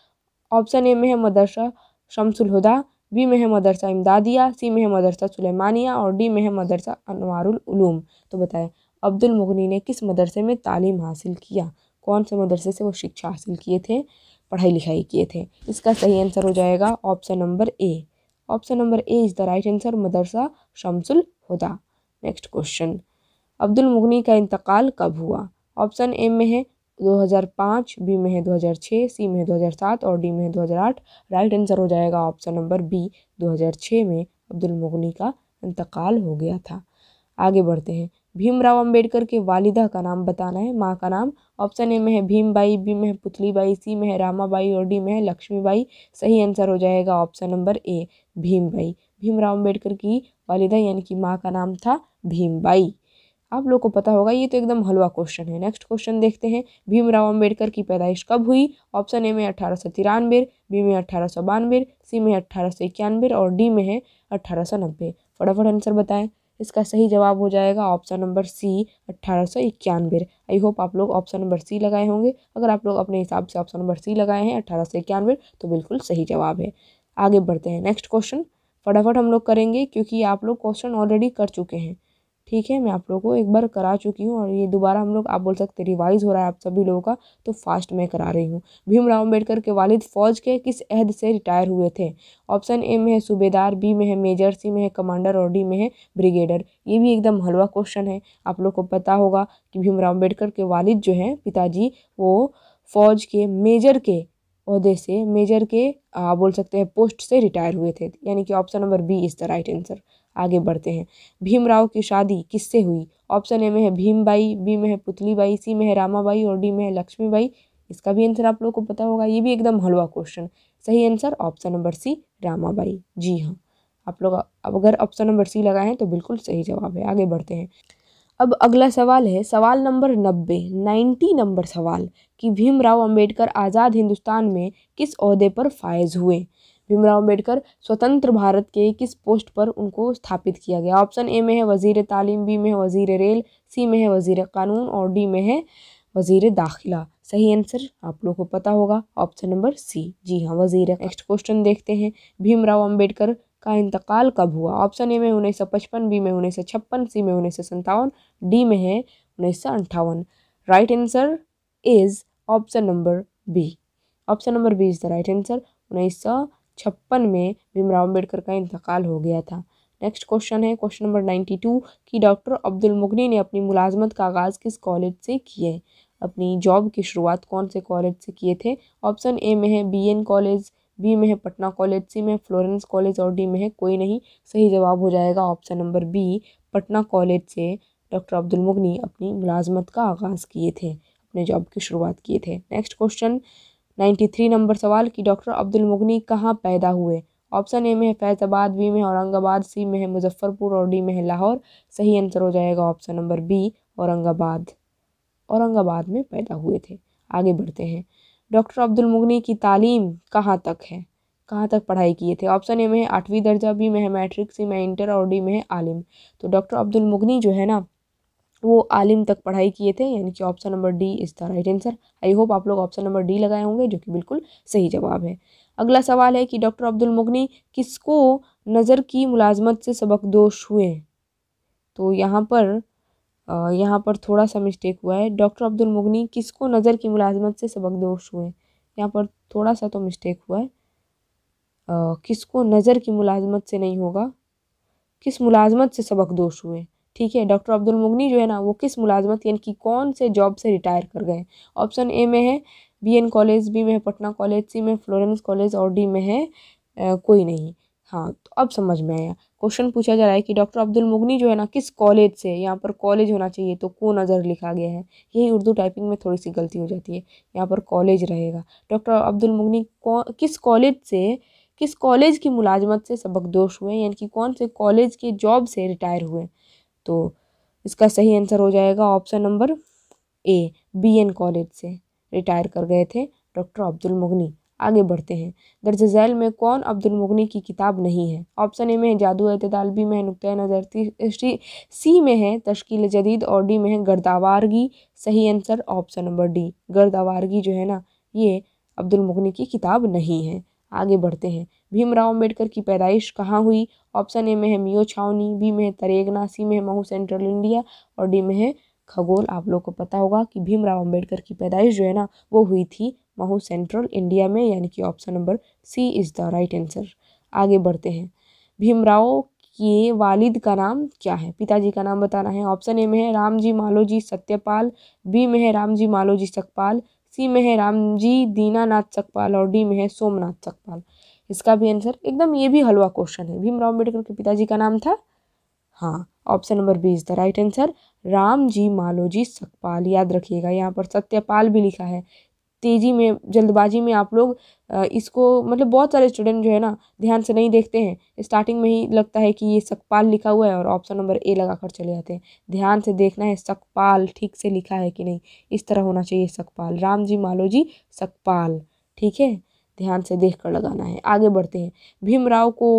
ऑप्शन ए में है मदरसा शमसुलहुदा बी में है मदरसा इमदादिया सी में है मदरसा सुलेमानिया और डी में है मदरसा अनवारुल उलूम तो बताएं अब्दुल मुगनी ने किस मदरसे में तालीम हासिल किया कौन से मदरसे से वो शिक्षा हासिल किए थे पढ़ाई लिखाई किए थे इसका सही आंसर हो जाएगा option number A option number A is the right answer Madrasa Shamsul Huda next question Abdul मुगनी का इंतकाल कब हुआ ऑप्शन ए में है 2005 बी में है 2006 सी में है 2007 और डी में है 2008 राइट आंसर हो जाएगा ऑप्शन नंबर बी 2006 में अब्दुल मुगनी का इंतकाल हो गया था आगे बढ़ते हैं भीमराव अंबेडकर के वालिदा का नाम बताना है माँ का नाम ऑप्शन ए में है भीमबाई बी में है पुतलीबाई सी में है रामाबाई और डी में है लक्ष्मीबाई सही आंसर हो जाएगा option number A Bhimabai Bhimrao Ambedkar की वालिदा यानी कि माँ का नाम था भीमबाई आप लोग को पता होगा ये तो एकदम हलवा क्वेश्चन है नेक्स्ट क्वेश्चन देखते हैं भीमराव अंबेडकर की पैदाइश कब हुई ऑप्शन ए में अठारह सौ तिरानवे बी में अठारह सौ बानवे सी में अठारह सौ इक्यानवे और डी में है अठारह सौ नब्बे फटाफट आंसर बताएं इसका सही जवाब हो जाएगा ऑप्शन नंबर सी अट्ठारह सौ इक्यानवे आई होप आप लोग ऑप्शन नंबर सी लगाए होंगे अगर आप लोग अपने हिसाब से ऑप्शन नंबर सी लगाए हैं अट्ठारह सौ इक्यानवे तो बिल्कुल सही जवाब है आगे बढ़ते हैं नेक्स्ट क्वेश्चन फटाफट हम लोग करेंगे क्योंकि आप लोग क्वेश्चन ऑलरेडी कर चुके हैं ठीक है मैं आप लोगों को एक बार करा चुकी हूँ और ये दोबारा हम लोग आप बोल सकते रिवाइज़ हो रहा है आप सभी लोगों का तो फास्ट में करा रही हूँ भीमराव अम्बेडकर के वालिद फ़ौज के किस अहद से रिटायर हुए थे ऑप्शन ए में है सूबेदार बी में है मेजर सी में है कमांडर और डी में है ब्रिगेडर ये भी एकदम हलवा क्वेश्चन है आप लोग को पता होगा कि भीमराव अम्बेडकर के वालिद जो हैं पिताजी वो फौज के मेजर के अहदे से मेजर के आ, बोल सकते हैं पोस्ट से रिटायर हुए थे यानी कि option number B is the right answer आगे बढ़ते हैं भीमराव की शादी किससे हुई ऑप्शन ए में है भीमबाई बी में है पुतलीबाई सी में है रामाबाई और डी में है लक्ष्मीबाई इसका भी आंसर आप लोग को पता होगा ये भी एकदम हलवा क्वेश्चन सही answer option number C Ramabai ji हाँ आप लोग अब अगर ऑप्शन नंबर सी लगाए हैं तो बिल्कुल सही जवाब है आगे बढ़ते हैं अब अगला सवाल है सवाल नंबर नब्बे नाइन्टी नंबर सवाल कि भीमराव अंबेडकर आज़ाद हिंदुस्तान में किस अहदे पर फायज हुए भीमराव अम्बेडकर स्वतंत्र भारत के किस पोस्ट पर उनको स्थापित किया गया ऑप्शन ए में है वजीर तालीम बी में है वजीर रेल सी में है वजीर कानून और डी में है वजीर दाखिला सही आंसर आप लोगों को पता होगा ऑप्शन नंबर सी जी हाँ वजीर नेक्स्ट क्वेश्चन देखते हैं भीमराव अम्बेडकर का इंतकाल कब हुआ ऑप्शन ए में उन्नीस सौ पचपन बी में उन्नीस सौ छप्पन सी में उन्नीस सौ संतावन डी में है उन्नीस सौ अंठावन right answer is option number B option number B is the right answer उन्नीस सौ छप्पन में भीमराव अम्बेडकर का इंतकाल हो गया था नेक्स्ट क्वेश्चन है क्वेश्चन नंबर नाइन्टी टू कि डॉक्टर अब्दुल मुगनी ने अपनी मुलाजमत का आगाज़ किस कॉलेज से किए अपनी जॉब की शुरुआत कौन से कॉलेज से किए थे ऑप्शन ए में है बी एन कॉलेज बी में है पटना कॉलेज सी में फ्लोरेंस कॉलेज और डी में है कोई नहीं सही जवाब हो जाएगा option number B Patna college से डॉक्टर अब्दुल मुगनी अपनी मुलाजमत का आगाज़ किए थे अपने जॉब की शुरुआत किए थे next question ninety three number सवाल कि डॉक्टर अब्दुल मुगनी कहाँ पैदा हुए ऑप्शन ए में है फैजाबाद बी में औरंगाबाद सी में है मुजफ्फरपुर और डी में है लाहौर सही आंसर हो जाएगा option number B Aurangabad Aurangabad में पैदा हुए थे आगे बढ़ते हैं डॉक्टर अब्दुल मुगनी की तालीम कहाँ तक है कहाँ तक पढ़ाई किए थे ऑप्शन ए में है आठवीं दर्जा बी में है मैट्रिक सी में इंटर और डी में है आलिम तो डॉक्टर अब्दुल मुगनी जो है ना वो आलिम तक पढ़ाई किए थे यानी कि option number D is the right answer I hope आप लोग ऑप्शन नंबर डी लगाए होंगे जो कि बिल्कुल सही जवाब है अगला सवाल है कि डॉक्टर अब्दुल मुगनी किसको नज़र की मुलाजमत से सबक दोष हुए तो यहाँ पर यहाँ पर थोड़ा सा मिस्टेक हुआ है डॉक्टर अब्दुल मुगनी किसको नज़र की मुलाजमत से सबक दोष हुए यहाँ पर थोड़ा सा तो मिस्टेक हुआ है किसको नज़र की मुलाजमत से नहीं होगा किस मुलाजमत से सबक दोष हुए ठीक है डॉक्टर अब्दुल मुगनी जो है ना वो किस मुलाजमत यानी कि कौन से जॉब से रिटायर कर गए ऑप्शन ए में है बी एन कॉलेज बी में है पटना कॉलेज सी में फ्लोरेंस कॉलेज और डी में है आ, कोई नहीं हाँ तो अब समझ में आया क्वेश्चन पूछा जा रहा है कि डॉक्टर अब्दुल मुगनी जो है ना किस कॉलेज से यहाँ पर कॉलेज होना चाहिए तो को नज़र लिखा गया है यही उर्दू टाइपिंग में थोड़ी सी गलती हो जाती है यहाँ पर कॉलेज रहेगा डॉक्टर अब्दुल मुगनी किस कॉलेज से किस कॉलेज की मुलाजमत से सबकदोश हुए यानी कि कौन से कॉलेज के जॉब से रिटायर हुए तो इसका सही आंसर हो जाएगा option number A B N college से रिटायर कर गए थे डॉक्टर अब्दुल मुगनी आगे बढ़ते हैं दर्ज झैल में कौन अब्दुल मुगनी की किताब नहीं है ऑप्शन ए में है जादू अतदाल बी में है नुक़ नज़र सी में है तश्कील जदीद और डी में है गर्दावारगी सही आंसर ऑप्शन नंबर डी गर्दावारगी जो है ना ये अब्दुल मुगनी की किताब नहीं है आगे बढ़ते हैं भीमराव अम्बेडकर की पैदाइश कहाँ हुई ऑप्शन ए में है मियो छावनी बी में है तरेगना सी में है महू सेंट्रल इंडिया और डी में है खगोल आप लोग को पता होगा कि भीमराव अंबेडकर की पैदाइश जो है ना वो हुई थी महू सेंट्रल इंडिया में यानी कि option number C is the right answer आगे बढ़ते हैं भीमराव के वालिद का नाम क्या है पिताजी का नाम बताना है ऑप्शन ए में है रामजी मालोजी सत्यपाल बी में है रामजी मालोजी सकपाल सी में है रामजी दीनानाथ सकपाल और डी में है सोमनाथ सकपाल इसका भी आंसर एकदम ये भी हलवा क्वेश्चन है भीमराव अम्बेडकर के पिताजी का नाम था हाँ option number B is the right answer Ramji Maloji Sakpal याद रखिएगा यहाँ पर सत्यपाल भी लिखा है तेजी में जल्दबाजी में आप लोग इसको मतलब बहुत सारे स्टूडेंट जो है ना ध्यान से नहीं देखते हैं स्टार्टिंग में ही लगता है कि ये सकपाल लिखा हुआ है और ऑप्शन नंबर ए लगा कर चले जाते हैं ध्यान से देखना है सकपाल ठीक से लिखा है कि नहीं इस तरह होना चाहिए सकपाल राम जी मालो जी सकपाल ठीक है ध्यान से देख कर लगाना है आगे बढ़ते हैं भीमराव को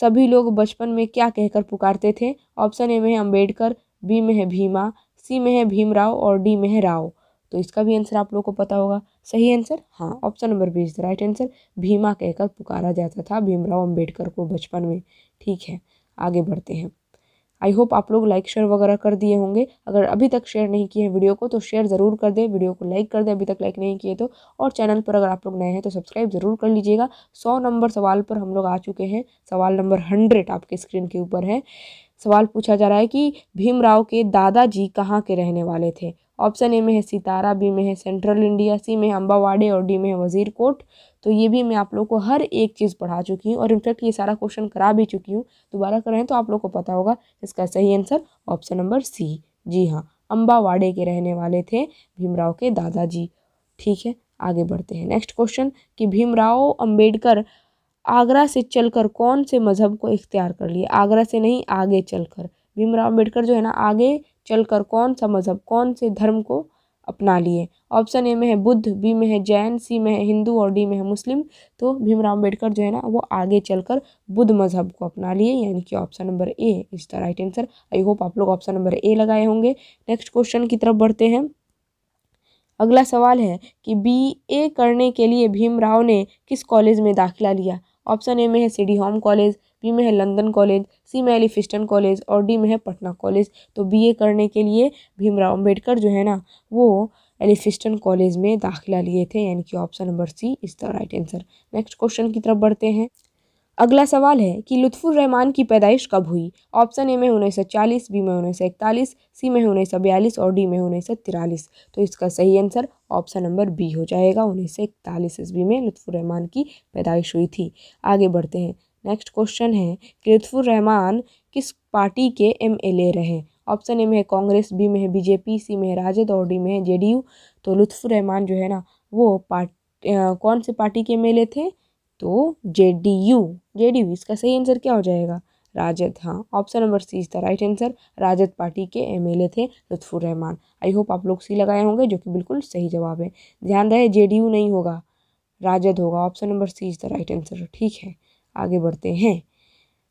सभी लोग बचपन में क्या कहकर पुकारते थे ऑप्शन ए में है अम्बेडकर बी में है भीमा सी में है भीमराव और डी में है राव तो इसका भी आंसर आप लोग को पता होगा सही आंसर हाँ option number B is the right answer Bhima कहकर पुकारा जाता था भीमराव अम्बेडकर को बचपन में ठीक है आगे बढ़ते हैं आई होप आप लोग लाइक शेयर वगैरह कर दिए होंगे अगर अभी तक शेयर नहीं किए हैं वीडियो को तो शेयर ज़रूर कर दें वीडियो को लाइक कर दें अभी तक लाइक नहीं किए तो और चैनल पर अगर आप लोग नए हैं तो सब्सक्राइब ज़रूर कर लीजिएगा सौ नंबर सवाल पर हम लोग आ चुके हैं सवाल नंबर हंड्रेड आपके स्क्रीन के ऊपर है सवाल पूछा जा रहा है कि भीमराव के दादाजी कहाँ के रहने वाले थे ऑप्शन ए में है सितारा बी में है सेंट्रल इंडिया सी में है अम्बावाड़े और डी में है वज़ीर कोट तो ये भी मैं आप लोग को हर एक चीज़ पढ़ा चुकी हूँ और इनफैक्ट ये सारा क्वेश्चन करा भी चुकी हूँ दोबारा करें तो आप लोग को पता होगा इसका सही आंसर ऑप्शन नंबर सी जी हाँ अम्बावाड़े के रहने वाले थे भीमराव के दादाजी ठीक है आगे बढ़ते हैं नेक्स्ट क्वेश्चन कि भीमराव अम्बेडकर आगरा से चलकर कौन से मज़हब को इख्तियार कर लिए आगरा से नहीं आगे चलकर भीमराव अम्बेडकर जो है ना आगे चलकर कौन सा मज़हब कौन से धर्म को अपना लिए ऑप्शन ए में है बुद्ध बी में है जैन सी में है हिंदू और डी में है मुस्लिम तो भीमराव अम्बेडकर जो है ना वो आगे चलकर बुद्ध मज़हब को अपना लिए यानी कि option number A is the right answer I hope आप लोग ऑप्शन नंबर ए लगाए होंगे नेक्स्ट क्वेश्चन की तरफ बढ़ते हैं अगला सवाल है कि बी ए करने के लिए भीमराव ने किस कॉलेज में दाखिला लिया ऑप्शन ए में है Sydenham college B में है लंदन कॉलेज सी में एलिफिस्टन कॉलेज और डी में है पटना कॉलेज तो बीए करने के लिए भीमराव अम्बेडकर जो है ना वो एलिफिस्टन कॉलेज में दाखिला लिए थे यानी कि option number C is the right answer next question की तरफ बढ़ते हैं अगला सवाल है कि रहमान की पैदाइश कब हुई ऑप्शन ए में उन्नीस सौ चालीस बी में उन्नीस सौ इकतालीस सी में उन्नीस सौ बयालीस और डी में उन्नीस सौ तिरालीस तो इसका सही आंसर ऑप्शन नंबर बी हो जाएगा उन्नीस सौ इकतालीस ईस्वी में रहमान की पैदाइश हुई थी आगे बढ़ते हैं नेक्स्ट क्वेश्चन है कि लुत्फुर रहमान किस पार्टी के एमएलए रहे ऑप्शन ए में है कांग्रेस बी में है बीजेपी सी में है राजद और डी में है जेडीयू तो लुत्फुर रहमान जो है ना वो पार्ट कौन से पार्टी के एम थे तो जेडीयू जेडीयू इसका सही आंसर क्या हो जाएगा राजद हाँ option number C is the right answer Rajad party के एमएलए थे लुत्फुर रहमान आई होप आप लोग सी लगाए होंगे जो कि बिल्कुल सही जवाब है ध्यान रहे जेडीयू नहीं होगा राजद होगा option number C is the right answer ठीक है आगे बढ़ते हैं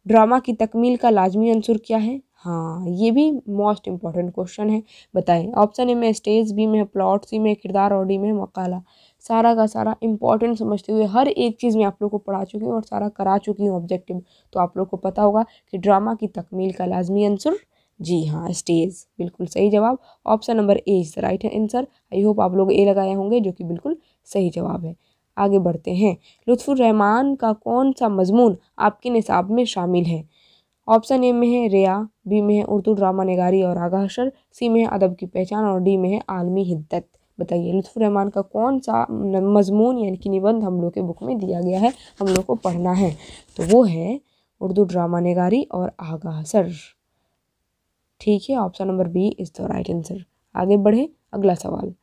ड्रामा की तकमील का लाजमी अंसर क्या है हाँ ये भी मोस्ट इम्पॉर्टेंट क्वेश्चन है बताएं ऑप्शन ए में स्टेज बी में प्लॉट सी में किरदार और डी में मकाला सारा का सारा इम्पॉर्टेंट समझते हुए हर एक चीज़ में आप लोग को पढ़ा चुकी हूँ और सारा करा चुकी हूँ ऑब्जेक्टिव तो आप लोग को पता होगा कि ड्रामा की तकमील का लाजमी आंसर जी हाँ स्टेज बिल्कुल सही जवाब option number A is the right answer I hope आप लोग ए लगाए होंगे जो कि बिल्कुल सही जवाब है आगे बढ़ते हैं रहमान का कौन सा मजमून आपके निसाब में शामिल है ऑप्शन ए में है रिया बी में है उर्दू ड्रामा नगारी और आगाशर सी में है अदब की पहचान और डी में है आलमी हिद्दत बताइए रहमान का कौन सा मजमून यानी कि निबंध हम लोग के बुक में दिया गया है हम लोग को पढ़ना है तो वो है उर्दू ड्रामा नगारी और सर ठीक है option number B is the right answer आगे बढ़े अगला सवाल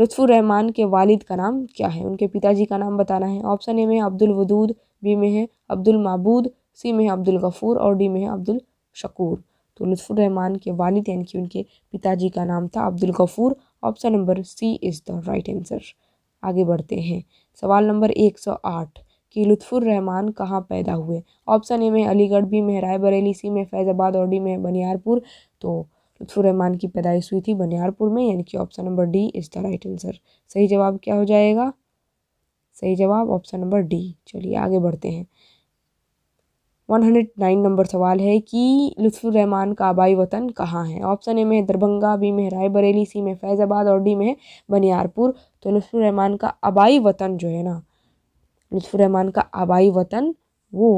रहमान के वालिद का नाम क्या है उनके पिताजी का नाम बताना है ऑप्शन ए में अब्दुल वदूद बी में है अब्दुल महबूद सी में है अब्दुल गफ़ूर और डी में है अब्दुल शकूर तो रहमान के वालिद यानी कि उनके पिताजी का नाम था Abdul Ghafoor option number C is the right answer आगे बढ़ते हैं सवाल नंबर एक सौ आठ कि लुत्फ़ुर्रहमान कहाँ पैदा हुए ऑप्शन ए में अलीगढ़ बी में रायबरेली सी में फैज़ाबाद और डी में बनियारपुर तो रहमान की पैदाइश हुई थी बनियारपुर में यानी कि option number D is the right answer सही जवाब क्या हो जाएगा सही जवाब ऑप्शन नंबर डी चलिए आगे बढ़ते हैं वन हंड्रेड नाइन नंबर सवाल है कि रहमान का आबाई वतन कहाँ है ऑप्शन ए में है दरभंगा बी में है रायबरेली सी में फैज़ाबाद और डी में है बनियारपुर तो रहमान का आबाई वतन जो है ना रहमान का आबाई वतन वो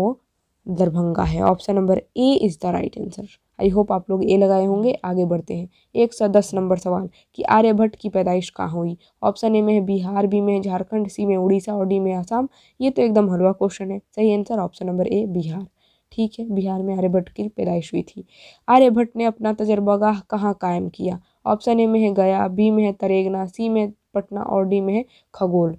दरभंगा है option number A is the right answer I hope आप लोग ए लगाए होंगे आगे बढ़ते हैं एक सौ दस नंबर सवाल कि आर्यभट्ट की पैदाइश कहाँ हुई ऑप्शन ए में है बिहार बी में है झारखंड सी में उड़ीसा और डी में आसाम ये तो एकदम हलवा क्वेश्चन है सही answer option number A Bihar ठीक है बिहार में आर्यभट्ट की पैदाइश हुई थी आर्यभट्ट ने अपना तजर्बागाह कहाँ कायम किया ऑप्शन ए में है गया बी में है तरेगना सी में पटना और डी में है खगोल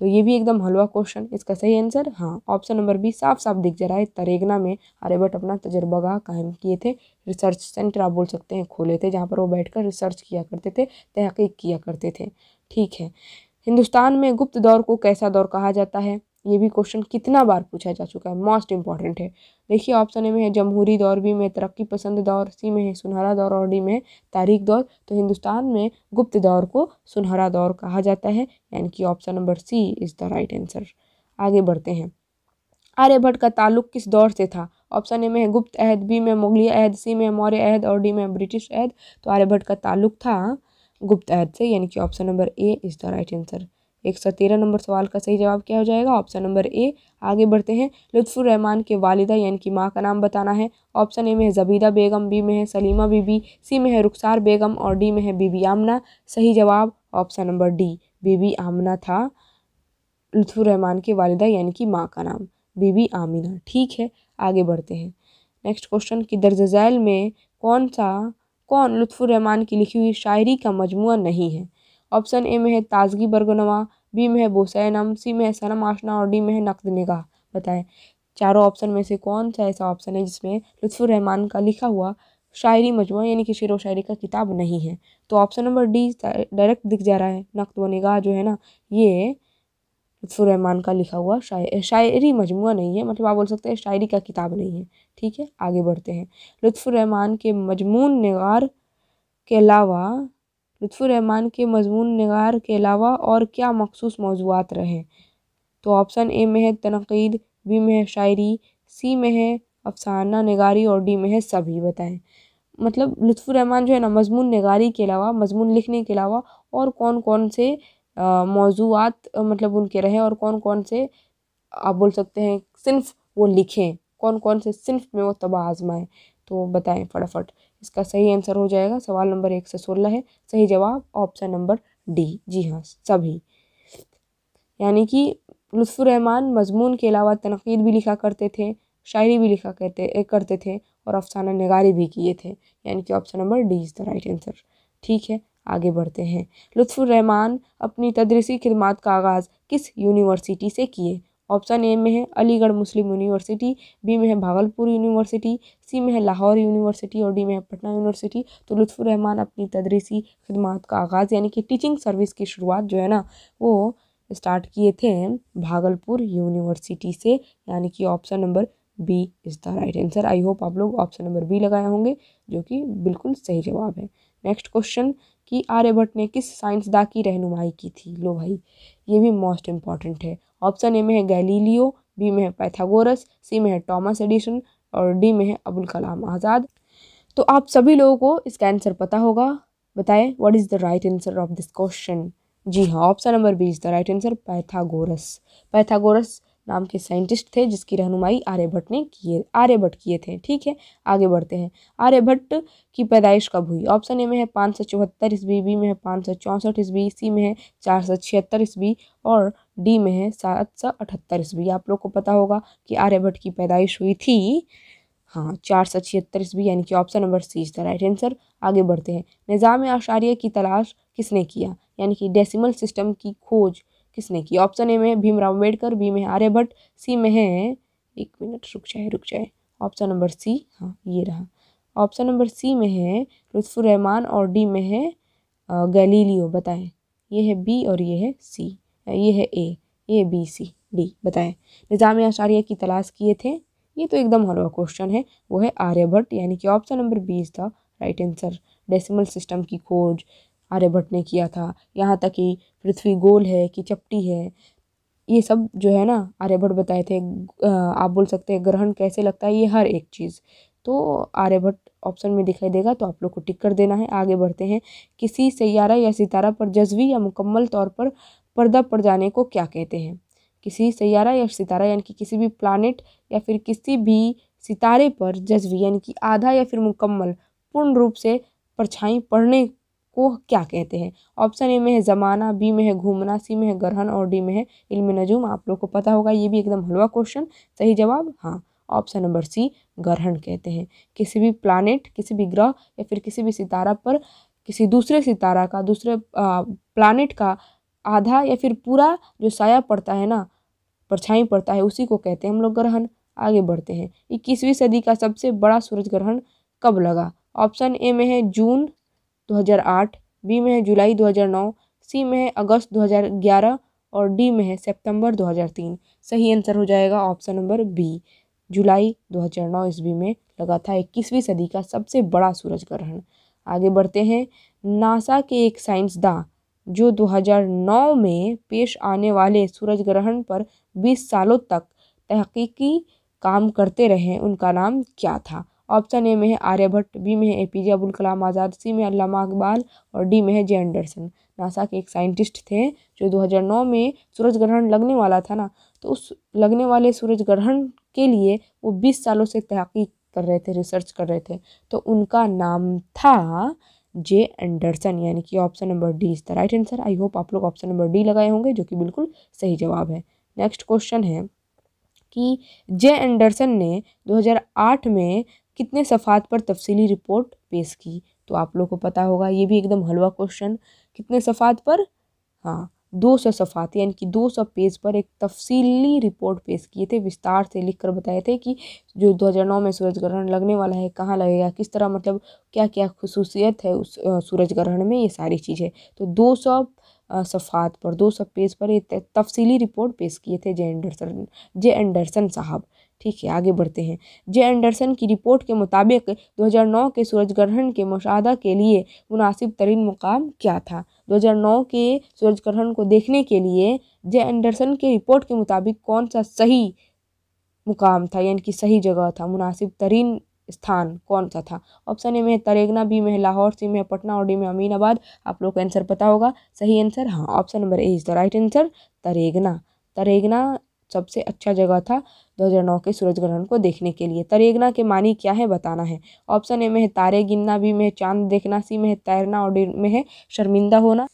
तो ये भी एकदम हलवा क्वेश्चन इसका सही आंसर हाँ ऑप्शन नंबर बी साफ साफ दिख जा रहा है तरेगना में आर्यभट्ट अपना तजर्बागा कायम किए थे रिसर्च सेंटर आप बोल सकते हैं खोले थे जहाँ पर वो बैठकर रिसर्च किया करते थे तहकीक किया करते थे ठीक है हिंदुस्तान में गुप्त दौर को कैसा दौर कहा जाता है ये भी क्वेश्चन कितना बार पूछा जा चुका है मोस्ट इंपॉर्टेंट है देखिए ऑप्शन ए में है जमहूरी दौर बी में तरक्की पसंद दौर सी में है सुनहरा दौर और डी में है तारीख दौर तो हिंदुस्तान में गुप्त दौर को सुनहरा दौर कहा जाता है यानी कि option number C is the right answer आगे बढ़ते हैं आर्यभट्ट का ताल्लुक किस दौर से था ऑप्शन ए में है गुप्त अहद बी में मुगली अहद सी में मौर्य अहद और डी में ब्रिटिश अहद तो आर्यभट्ट का ताल्लुक था गुप्त अहद से यानी कि option number A is the right answer एक सौ तेरह नंबर सवाल का सही जवाब क्या हो जाएगा ऑप्शन नंबर ए आगे बढ़ते हैं रहमान के वालिदा यानी कि माँ का नाम बताना है ऑप्शन ए में है जबीदा बेगम बी में है सलीमा बीबी सी में है रुखसार बेगम और डी में है बीबी आमना सही जवाब option number D Bibi Amna था रहमान के वालिदा यानी कि माँ का नाम बीबी आमिना ठीक है आगे बढ़ते हैं नेक्स्ट क्वेश्चन कि दर्ज झैल में कौन सा कौन रहमान की लिखी हुई शायरी का मजमू नहीं है ऑप्शन ए में है ताजगी बरगनवा बी में है बोसैनम सी में है सनम आशना और डी में है नकद निगाह बताएं चारों ऑप्शन में से कौन सा ऐसा ऑप्शन है जिसमें लुत्फ़ुररहमान का लिखा हुआ शायरी मजमू यानी कि शेर व शायरी का किताब नहीं है तो ऑप्शन नंबर डी डायरेक्ट दिख जा रहा है नकद व निगाह जो है ना ये लुत्फ़ुररहमान का लिखा हुआ शाय शायरी मजमू नहीं है मतलब आप बोल सकते हैं शायरी का किताब नहीं है ठीक है आगे बढ़ते हैं लुत्फ़ुररहमान के मजमून नगार के अलावा रहमान के मज़मून नगार के अलावा और क्या मखसूस मौजूद रहे तो ऑप्शन ए में है तनकीद बी में है शायरी सी में है अफसाना नगारी और डी में है सभी बताएं मतलब रहमान जो है ना मजमून नगारी के अलावा मजमून लिखने के अलावा और कौन कौन से मौजूद मतलब उनके रहे और कौन कौन से आप बोल सकते हैं सिर्फ वो लिखें कौन कौन से सिर्फ में वो तबाह आजमाएँ तो बताएँ फटाफट इसका सही आंसर हो जाएगा सवाल नंबर एक से सोलह है सही जवाब ऑप्शन नंबर डी जी हाँ सभी यानी कि लुफ़ुररहमान मजमून के अलावा तनकीद भी लिखा करते थे शायरी भी लिखा करते करते थे और अफसाना नगारी भी किए थे यानी कि option number D is the right answer ठीक है आगे बढ़ते हैं लुफ्फरहमान अपनी तदरीसी खिदमत का आगाज़ किस यूनिवर्सिटी से किए ऑप्शन ए में है अलीगढ़ मुस्लिम यूनिवर्सिटी बी में है भागलपुर यूनिवर्सिटी सी में है लाहौर यूनिवर्सिटी और डी में है पटना यूनिवर्सिटी तो रहमान अपनी तदरीसी खदमात का आगाज़ यानी कि टीचिंग सर्विस की शुरुआत जो है ना वो स्टार्ट किए थे भागलपुर यूनिवर्सिटी से यानी कि option number B is the right answer I hope आप लोग ऑप्शन नंबर बी लगाए होंगे जो कि बिल्कुल सही जवाब है नेक्स्ट क्वेश्चन कि आर्यभट्ट ने किस साइंसदा की रहनुमाई की थी लो भाई ये भी मोस्ट इम्पॉर्टेंट है ऑप्शन ए में है गैलीलियो बी में है पैथागोरस सी में है टॉमस एडिशन और डी में है अबुल कलाम आज़ाद तो आप सभी लोगों को इसका आंसर पता होगा बताएं what is the right answer of this question जी हाँ option number B is the right answer Pythagoras Pythagoras नाम के साइंटिस्ट थे जिसकी रहनुमाई आर्यभट्ट ने किए आर्यभट्ट किए थे ठीक है आगे बढ़ते हैं आर्यभट्ट की पैदाइश कब हुई ऑप्शन ए में है पाँच सौ चौहत्तर ईस्वी बी में है पाँच सौ चौंसठ ईस्वी सी में है चार सौ छिहत्तर ईस्वी और डी में है सात सौ अठहत्तर ईस्वी आप लोग को पता होगा कि आर्यभट्ट की पैदाइश हुई थी हाँ चार सौ छिहत्तर ईस्वी यानी कि option number C is the right answer आगे बढ़ते हैं निज़ाम आशार्य की तलाश किसने किया यानी कि डेसिमल सिस्टम की खोज किसने की ऑप्शन ए में भीमराव अम्बेडकर बी में आर्यभट्ट सी में है एक मिनट रुक जाए रुक जाए ऑप्शन नंबर सी हाँ ये रहा ऑप्शन नंबर सी में है लुत्फुर रहमान और डी में है गलीलियो बताएं ये है बी और ये है सी ये है ए ये बी सी डी बताएं निज़ाम आशारिया की तलाश किए थे ये तो एकदम हलवा क्वेश्चन है वो है आर्यभट्ट यानी कि option number B is the right answer decimal system की खोज आर्यभट्ट ने किया था यहाँ तक कि पृथ्वी गोल है कि चपटी है ये सब जो है ना आर्यभट्ट बताए थे आप बोल सकते हैं ग्रहण कैसे लगता है ये हर एक चीज़ तो आर्यभट्ट ऑप्शन में दिखाई देगा तो आप लोग को टिक कर देना है आगे बढ़ते हैं किसी सैारा या सितारा पर जज्वी या मुकम्मल तौर पर पर्दा पड़ जाने को क्या कहते हैं किसी सैारा या सितारा यानी कि किसी भी प्लानट या फिर किसी भी सितारे पर जज्वी यानी कि आधा या फिर मुकम्मल पूर्ण रूप से परछाई पड़ने को क्या कहते हैं ऑप्शन ए में है ज़माना बी में है घूमना सी में है ग्रहण और डी में है इल्म नजूम आप लोग को पता होगा ये भी एकदम हलवा क्वेश्चन सही जवाब हाँ ऑप्शन नंबर सी ग्रहण कहते हैं किसी भी प्लानट किसी भी ग्रह या फिर किसी भी सितारा पर किसी दूसरे सितारा का दूसरे प्लानट का आधा या फिर पूरा जो साया पड़ता है ना परछाई पड़ता है उसी को कहते हैं हम लोग ग्रहण आगे बढ़ते हैं इक्कीसवीं सदी का सबसे बड़ा सूरज ग्रहण कब लगा ऑप्शन ए में है जून 2008 बी में है जुलाई 2009 सी में है अगस्त 2011 और डी में है सितंबर 2003 सही आंसर हो जाएगा ऑप्शन नंबर बी जुलाई 2009 ईस्वी में लगा था इक्कीसवीं सदी का सबसे बड़ा सूरज ग्रहण आगे बढ़ते हैं नासा के एक साइंसदान जो 2009 में पेश आने वाले सूरज ग्रहण पर 20 सालों तक तहकीकी काम करते रहे उनका नाम क्या था ऑप्शन ए में है आर्यभट्ट बी में है ए पी जे अब्दुल कलाम आज़ाद सी में अलामा इकबाल और डी में है जे एंडरसन नासा के एक साइंटिस्ट थे जो 2009 में सूरज ग्रहण लगने वाला था ना तो उस लगने वाले सूरज ग्रहण के लिए वो 20 सालों से तहकीक कर रहे थे रिसर्च कर रहे थे तो उनका नाम था जे एंडरसन यानी कि option number D is the right answer I hope आप लोग ऑप्शन नंबर डी लगाए होंगे जो कि बिल्कुल सही जवाब है नेक्स्ट क्वेश्चन है कि जे एंडरसन ने 2008 में कितने सफ़ात पर तफसीली रिपोर्ट पेश की तो आप लोग को पता होगा ये भी एकदम हलवा क्वेश्चन कितने सफ़ात पर हाँ दो सौ सफ़ात यानी कि दो सौ पेज पर एक तफसीली रिपोर्ट पेश किए थे विस्तार से लिख कर बताए थे कि जो दो हज़ार नौ में सूरज ग्रहण लगने वाला है कहाँ लगेगा किस तरह मतलब क्या क्या खसूसियत है उस सूरज ग्रहण में ये सारी चीज़ें तो दो सौ सफ़ात पर दो सौ पेज पर ये तफसीली रिपोर्ट पेश किए थे जे एंडरसन जे एंडरसन साहब ठीक है आगे बढ़ते हैं जे एंडरसन की रिपोर्ट के मुताबिक 2009 के सूरज ग्रहण के मुशाह के लिए मुनासिब तरीन मुकाम क्या था 2009 के सूरज ग्रहण को देखने के लिए जे एंडरसन के रिपोर्ट के मुताबिक कौन सा सही मुकाम था यानी कि सही जगह था मुनासिब तरीन स्थान कौन सा था ऑप्शन ए में तरेगना बी में लाहौर सी में पटना और डी में अमीनाबाद आप लोग का आंसर पता होगा सही आंसर हाँ option number A is the right answer Taregna Taregna सबसे अच्छा जगह था 2009 के सूरज ग्रहण को देखने के लिए तरेगना के मानी क्या है बताना है ऑप्शन ए में है तारे गिनना बी में चांद देखना सी में है तैरना और में है शर्मिंदा होना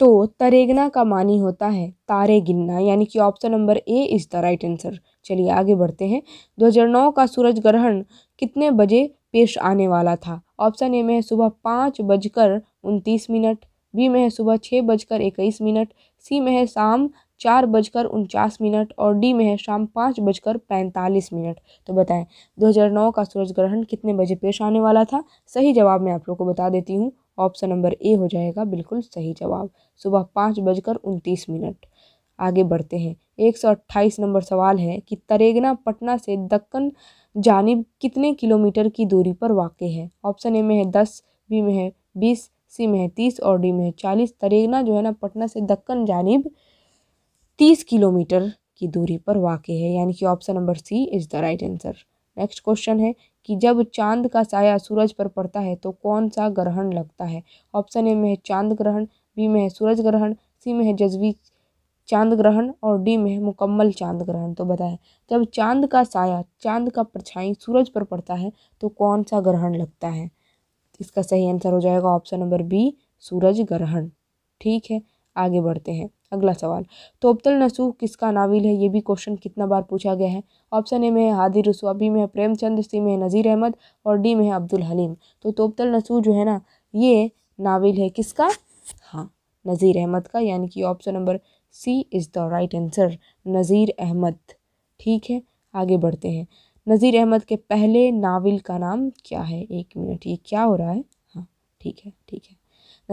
तो तरेगना का मानी होता है तारे गिनना यानी कि option number A is the right answer चलिए आगे बढ़ते हैं नौ का सूरज ग्रहण कितने बजे पेश आने वाला था ऑप्शन ए में है सुबह पाँच बजकर उनतीस मिनट बी में है सुबह छः बजकर इक्कीस मिनट सी में है शाम चार बजकर उनचास मिनट और डी में है शाम पाँच बजकर पैंतालीस मिनट तो बताएं 2009 का सूरज ग्रहण कितने बजे पेश आने वाला था सही जवाब मैं आप लोग को बता देती हूँ ऑप्शन नंबर ए हो जाएगा बिल्कुल सही जवाब सुबह पाँच बजकर उनतीस मिनट आगे बढ़ते हैं एक सौ अट्ठाईस नंबर सवाल है कि तरेगना पटना से दक्कन जानब कितने किलोमीटर की दूरी पर वाक़ है ऑप्शन ए में है दस बी में है बीस सी में है तीस और डी में है चालीस तरेगना जो है ना पटना से दक्कन जानब तीस किलोमीटर की दूरी पर वाक़ है यानी कि option number C is the right answer next question है कि जब चांद का साया सूरज पर पड़ता है तो कौन सा ग्रहण लगता है ऑप्शन ए में है चांद ग्रहण बी में है सूरज ग्रहण सी में है जजवी चांद ग्रहण और डी में है मुकम्मल चांद ग्रहण तो बताए जब चांद का साया चांद का परछाई सूरज पर पड़ता है तो कौन सा ग्रहण लगता है इसका सही आंसर हो जाएगा ऑप्शन नंबर बी सूरज ग्रहण ठीक है आगे बढ़ते हैं अगला सवाल तोबतल नसूह किसका नाविल है ये भी क्वेश्चन कितना बार पूछा गया है ऑप्शन ए में है हादिर रसुआ बी में है प्रेमचंद सी में है नज़ीर अहमद और डी में है अब्दुल हलीम तो तोबतल नसूह जो है ना ये नाविल है किसका हाँ नज़ीर अहमद का यानी कि option number C is the right answer Nazir Ahmad ठीक है आगे बढ़ते हैं नज़ीर अहमद के पहले नाविल का नाम क्या है एक मिनट ये क्या हो रहा है हाँ ठीक है ठीक है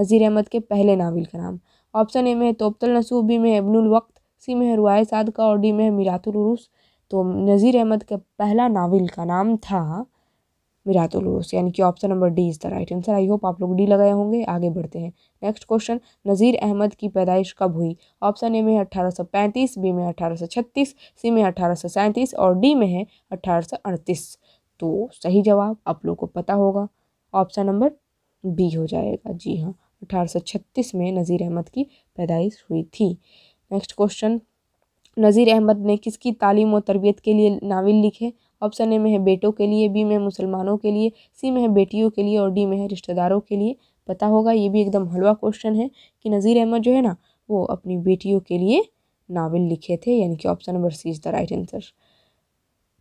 नज़ीर अहमद के पहले नाविल का नाम ऑप्शन ए में है तोबतल नसूब बी में अबनुल वक्त सी में है रुआ साद का और डी में है मीरातुलरूस तो नज़ीर अहमद का पहला नावल का नाम था मीरातुलरूस यानी कि option number D is the right answer I hope आप लोग डी लगाए होंगे आगे बढ़ते हैं नेक्स्ट क्वेश्चन नज़ीर अहमद की पैदाइश कब हुई ऑप्शन ए में है अट्ठारह बी में अठारह सी में अठारह और डी में है अठारह तो सही जवाब आप लोग को पता होगा ऑप्शन नंबर बी हो जाएगा जी हाँ 1836 में नज़ीर अहमद की पैदाइश हुई थी नेक्स्ट क्वेश्चन नज़ीर अहमद ने किसकी तालीम और तरबियत के लिए नावल लिखे ऑप्शन ए में है बेटों के लिए बी में मुसलमानों के लिए सी में है बेटियों के लिए और डी में है रिश्तेदारों के लिए पता होगा ये भी एकदम हलवा क्वेश्चन है कि नज़ीर अहमद जो है ना वो अपनी बेटियों के लिए नावल लिखे थे यानी कि option number C is the right answer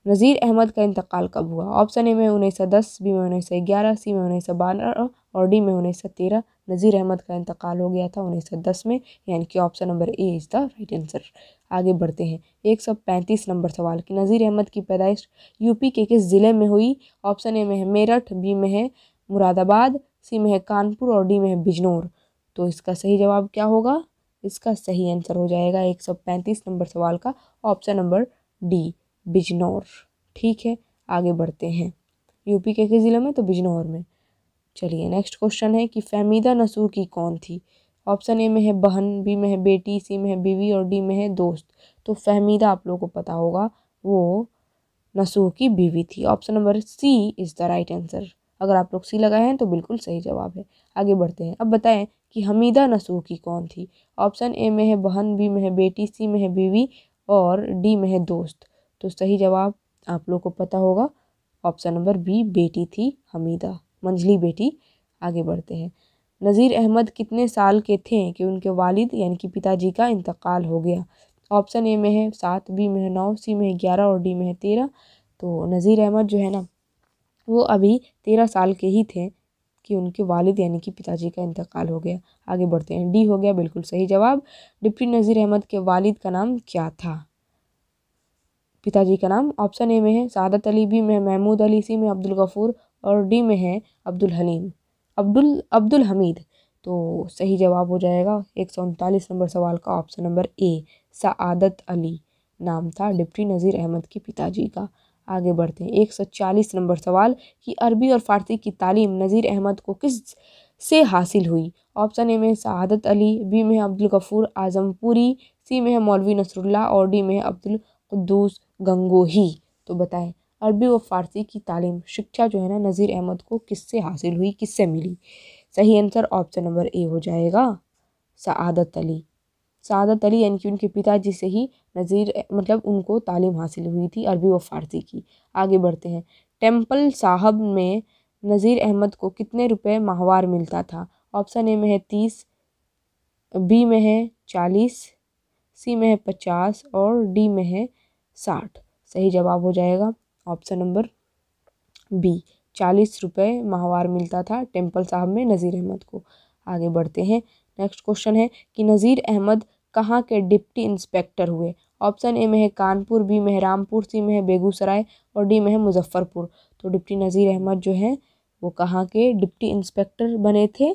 Nazir Ahmad का इंतकाल कब हुआ ऑप्शन ए में उन्नीस सौ दस बी में उन्नीस सौ ग्यारह सी में उन्नीस सौ बारह और डी में उन्नीस सौ तेरह नज़ीर अहमद का इंतकाल हो गया था उन्नीस सौ दस में यानी कि option number A is the right answer आगे बढ़ते हैं एक सौ पैंतीस नंबर सवाल कि नज़ीर अहमद की पैदाइश यूपी के किस ज़िले में हुई ऑप्शन ए में है मेरठ बी में है मुरादाबाद सी में है कानपुर और डी में है बिजनौर तो इसका सही जवाब क्या होगा इसका सही आंसर हो जाएगा एक सौ पैंतीस नंबर सवाल का ऑप्शन नंबर डी बिजनौर ठीक है आगे बढ़ते हैं यूपी के किस ज़िले में तो बिजनौर में चलिए नेक्स्ट क्वेश्चन है कि फहमीदा नसूर की कौन थी ऑप्शन ए में है बहन बी में है बेटी सी में है बीवी और डी में है दोस्त तो फहमीदा आप लोगों को पता होगा वो नसूर की बीवी थी option number C is the right answer अगर आप लोग सी लगाए हैं तो बिल्कुल सही जवाब है आगे बढ़ते हैं अब बताएं कि हमीदा नसूर की कौन थी ऑप्शन ए में है बहन बी में है बेटी सी में है बीवी और डी में है दोस्त तो सही जवाब आप लोग को पता होगा ऑप्शन नंबर बी बेटी थी हमीदा मंझली बेटी आगे बढ़ते हैं नज़ीर अहमद कितने साल के थे कि उनके वालिद यानी कि पिताजी का इंतकाल हो गया ऑप्शन ए में है सात बी में है नौ सी में है ग्यारह और डी में है तेरह तो नज़ीर अहमद जो है ना वो अभी तेरह साल के ही थे कि उनके वालिद यानी कि पिताजी का इंतकाल हो गया आगे बढ़ते हैं डी हो गया बिल्कुल सही जवाब डिप्टी नज़ीर अहमद के वालिद का नाम क्या था पिताजी का नाम ऑप्शन ए में है सादत अली बी में महमूद अली सी में अब्दुल गफ़ूर और डी में है अब्दुल हलीम अब्दुल अब्दुल हमीद तो सही जवाब हो जाएगा एक सौ उनतालीस नंबर सवाल का option number A Sadat Ali नाम था डिप्टी नज़ीर अहमद के पिताजी का आगे बढ़ते हैं एक सौ चालीस नंबर सवाल कि अरबी और फारसी की तालीम नज़ीर अहमद को किस से हासिल हुई ऑप्शन ए में सदत अली बी में अब्दुल गफूर आजमपुरी सी में है मौलवी नसरुल्ला और डी में है अब्दुल गंगोही तो बताएं अरबी व फ़ारसी की तालीम शिक्षा जो है ना नज़ीर अहमद को किससे हासिल हुई किससे मिली सही आंसर ऑप्शन नंबर ए हो जाएगा सदत अली सदत अली यानी कि उनके पिताजी से ही नज़ीर मतलब उनको तालीम हासिल हुई थी अरबी व फ़ारसी की आगे बढ़ते हैं टेम्पल साहब में नज़ीर अहमद को कितने रुपए माहवार मिलता था ऑप्शन ए में है तीस बी में है चालीस सी में है पचास और डी में है साठ सही जवाब हो जाएगा ऑप्शन नंबर बी चालीस रुपये माहवार मिलता था टेम्पल साहब में नज़ीर अहमद को आगे बढ़ते हैं नेक्स्ट क्वेश्चन है कि नज़ीर अहमद कहाँ के डिप्टी इंस्पेक्टर हुए ऑप्शन ए में है कानपुर बी में है रामपुर सी में है बेगूसराय और डी में है मुजफ्फरपुर तो डिप्टी नज़ीर अहमद जो है वो कहाँ के डिप्टी इंस्पेक्टर बने थे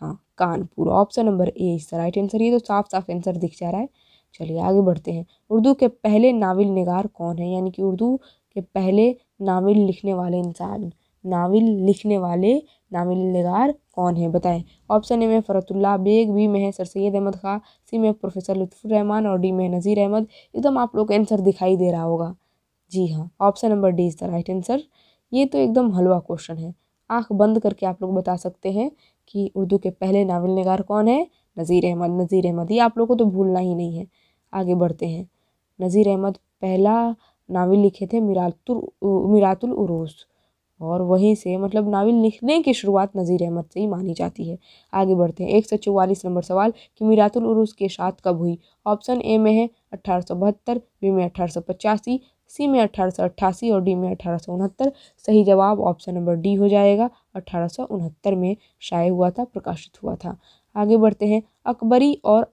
हाँ कानपुर ऑप्शन नंबर ए इस राइट आंसर ये तो साफ साफ आंसर दिख जा रहा है चलिए आगे बढ़ते हैं उर्दू के पहले नावल निगार कौन है यानी कि उर्दू के पहले नावल लिखने वाले इंसान नावल लिखने वाले नावल नगार कौन है बताएं ऑप्शन ए में फ़रतुल्ला बेग बी में है सर सैद अहमद खां सी में प्रोफेसर रहमान और डी में नज़ीर अहमद एकदम आप लोग का आंसर दिखाई दे रहा होगा जी हाँ option number D is the right answer ये तो एकदम हलवा क्वेश्चन है आँख बंद करके आप लोग बता सकते हैं कि उर्दू के पहले नावल नगार कौन है नज़ीर अहमद नज़ीर अहमद ये आप लोग को तो भूलना ही नहीं है आगे बढ़ते हैं नज़ीर अहमद पहला नावल लिखे थे मिरातुल मिरातुल उरूस और वहीं से मतलब नावल लिखने की शुरुआत नज़ीर अहमद से ही मानी जाती है आगे बढ़ते हैं एक सौ चौवालीस नंबर सवाल कि मिरातुल उरूस के साथ कब हुई ऑप्शन ए में है अठारह सौ बहत्तर बी में अठारह सौ पचासी सी में अठारह सौ अट्ठासी और डी में अठारह सौ उनहत्तर सही जवाब ऑप्शन नंबर डी हो जाएगा अठारह सौ उनहत्तर में शाये हुआ था प्रकाशित हुआ था आगे बढ़ते हैं अकबरी और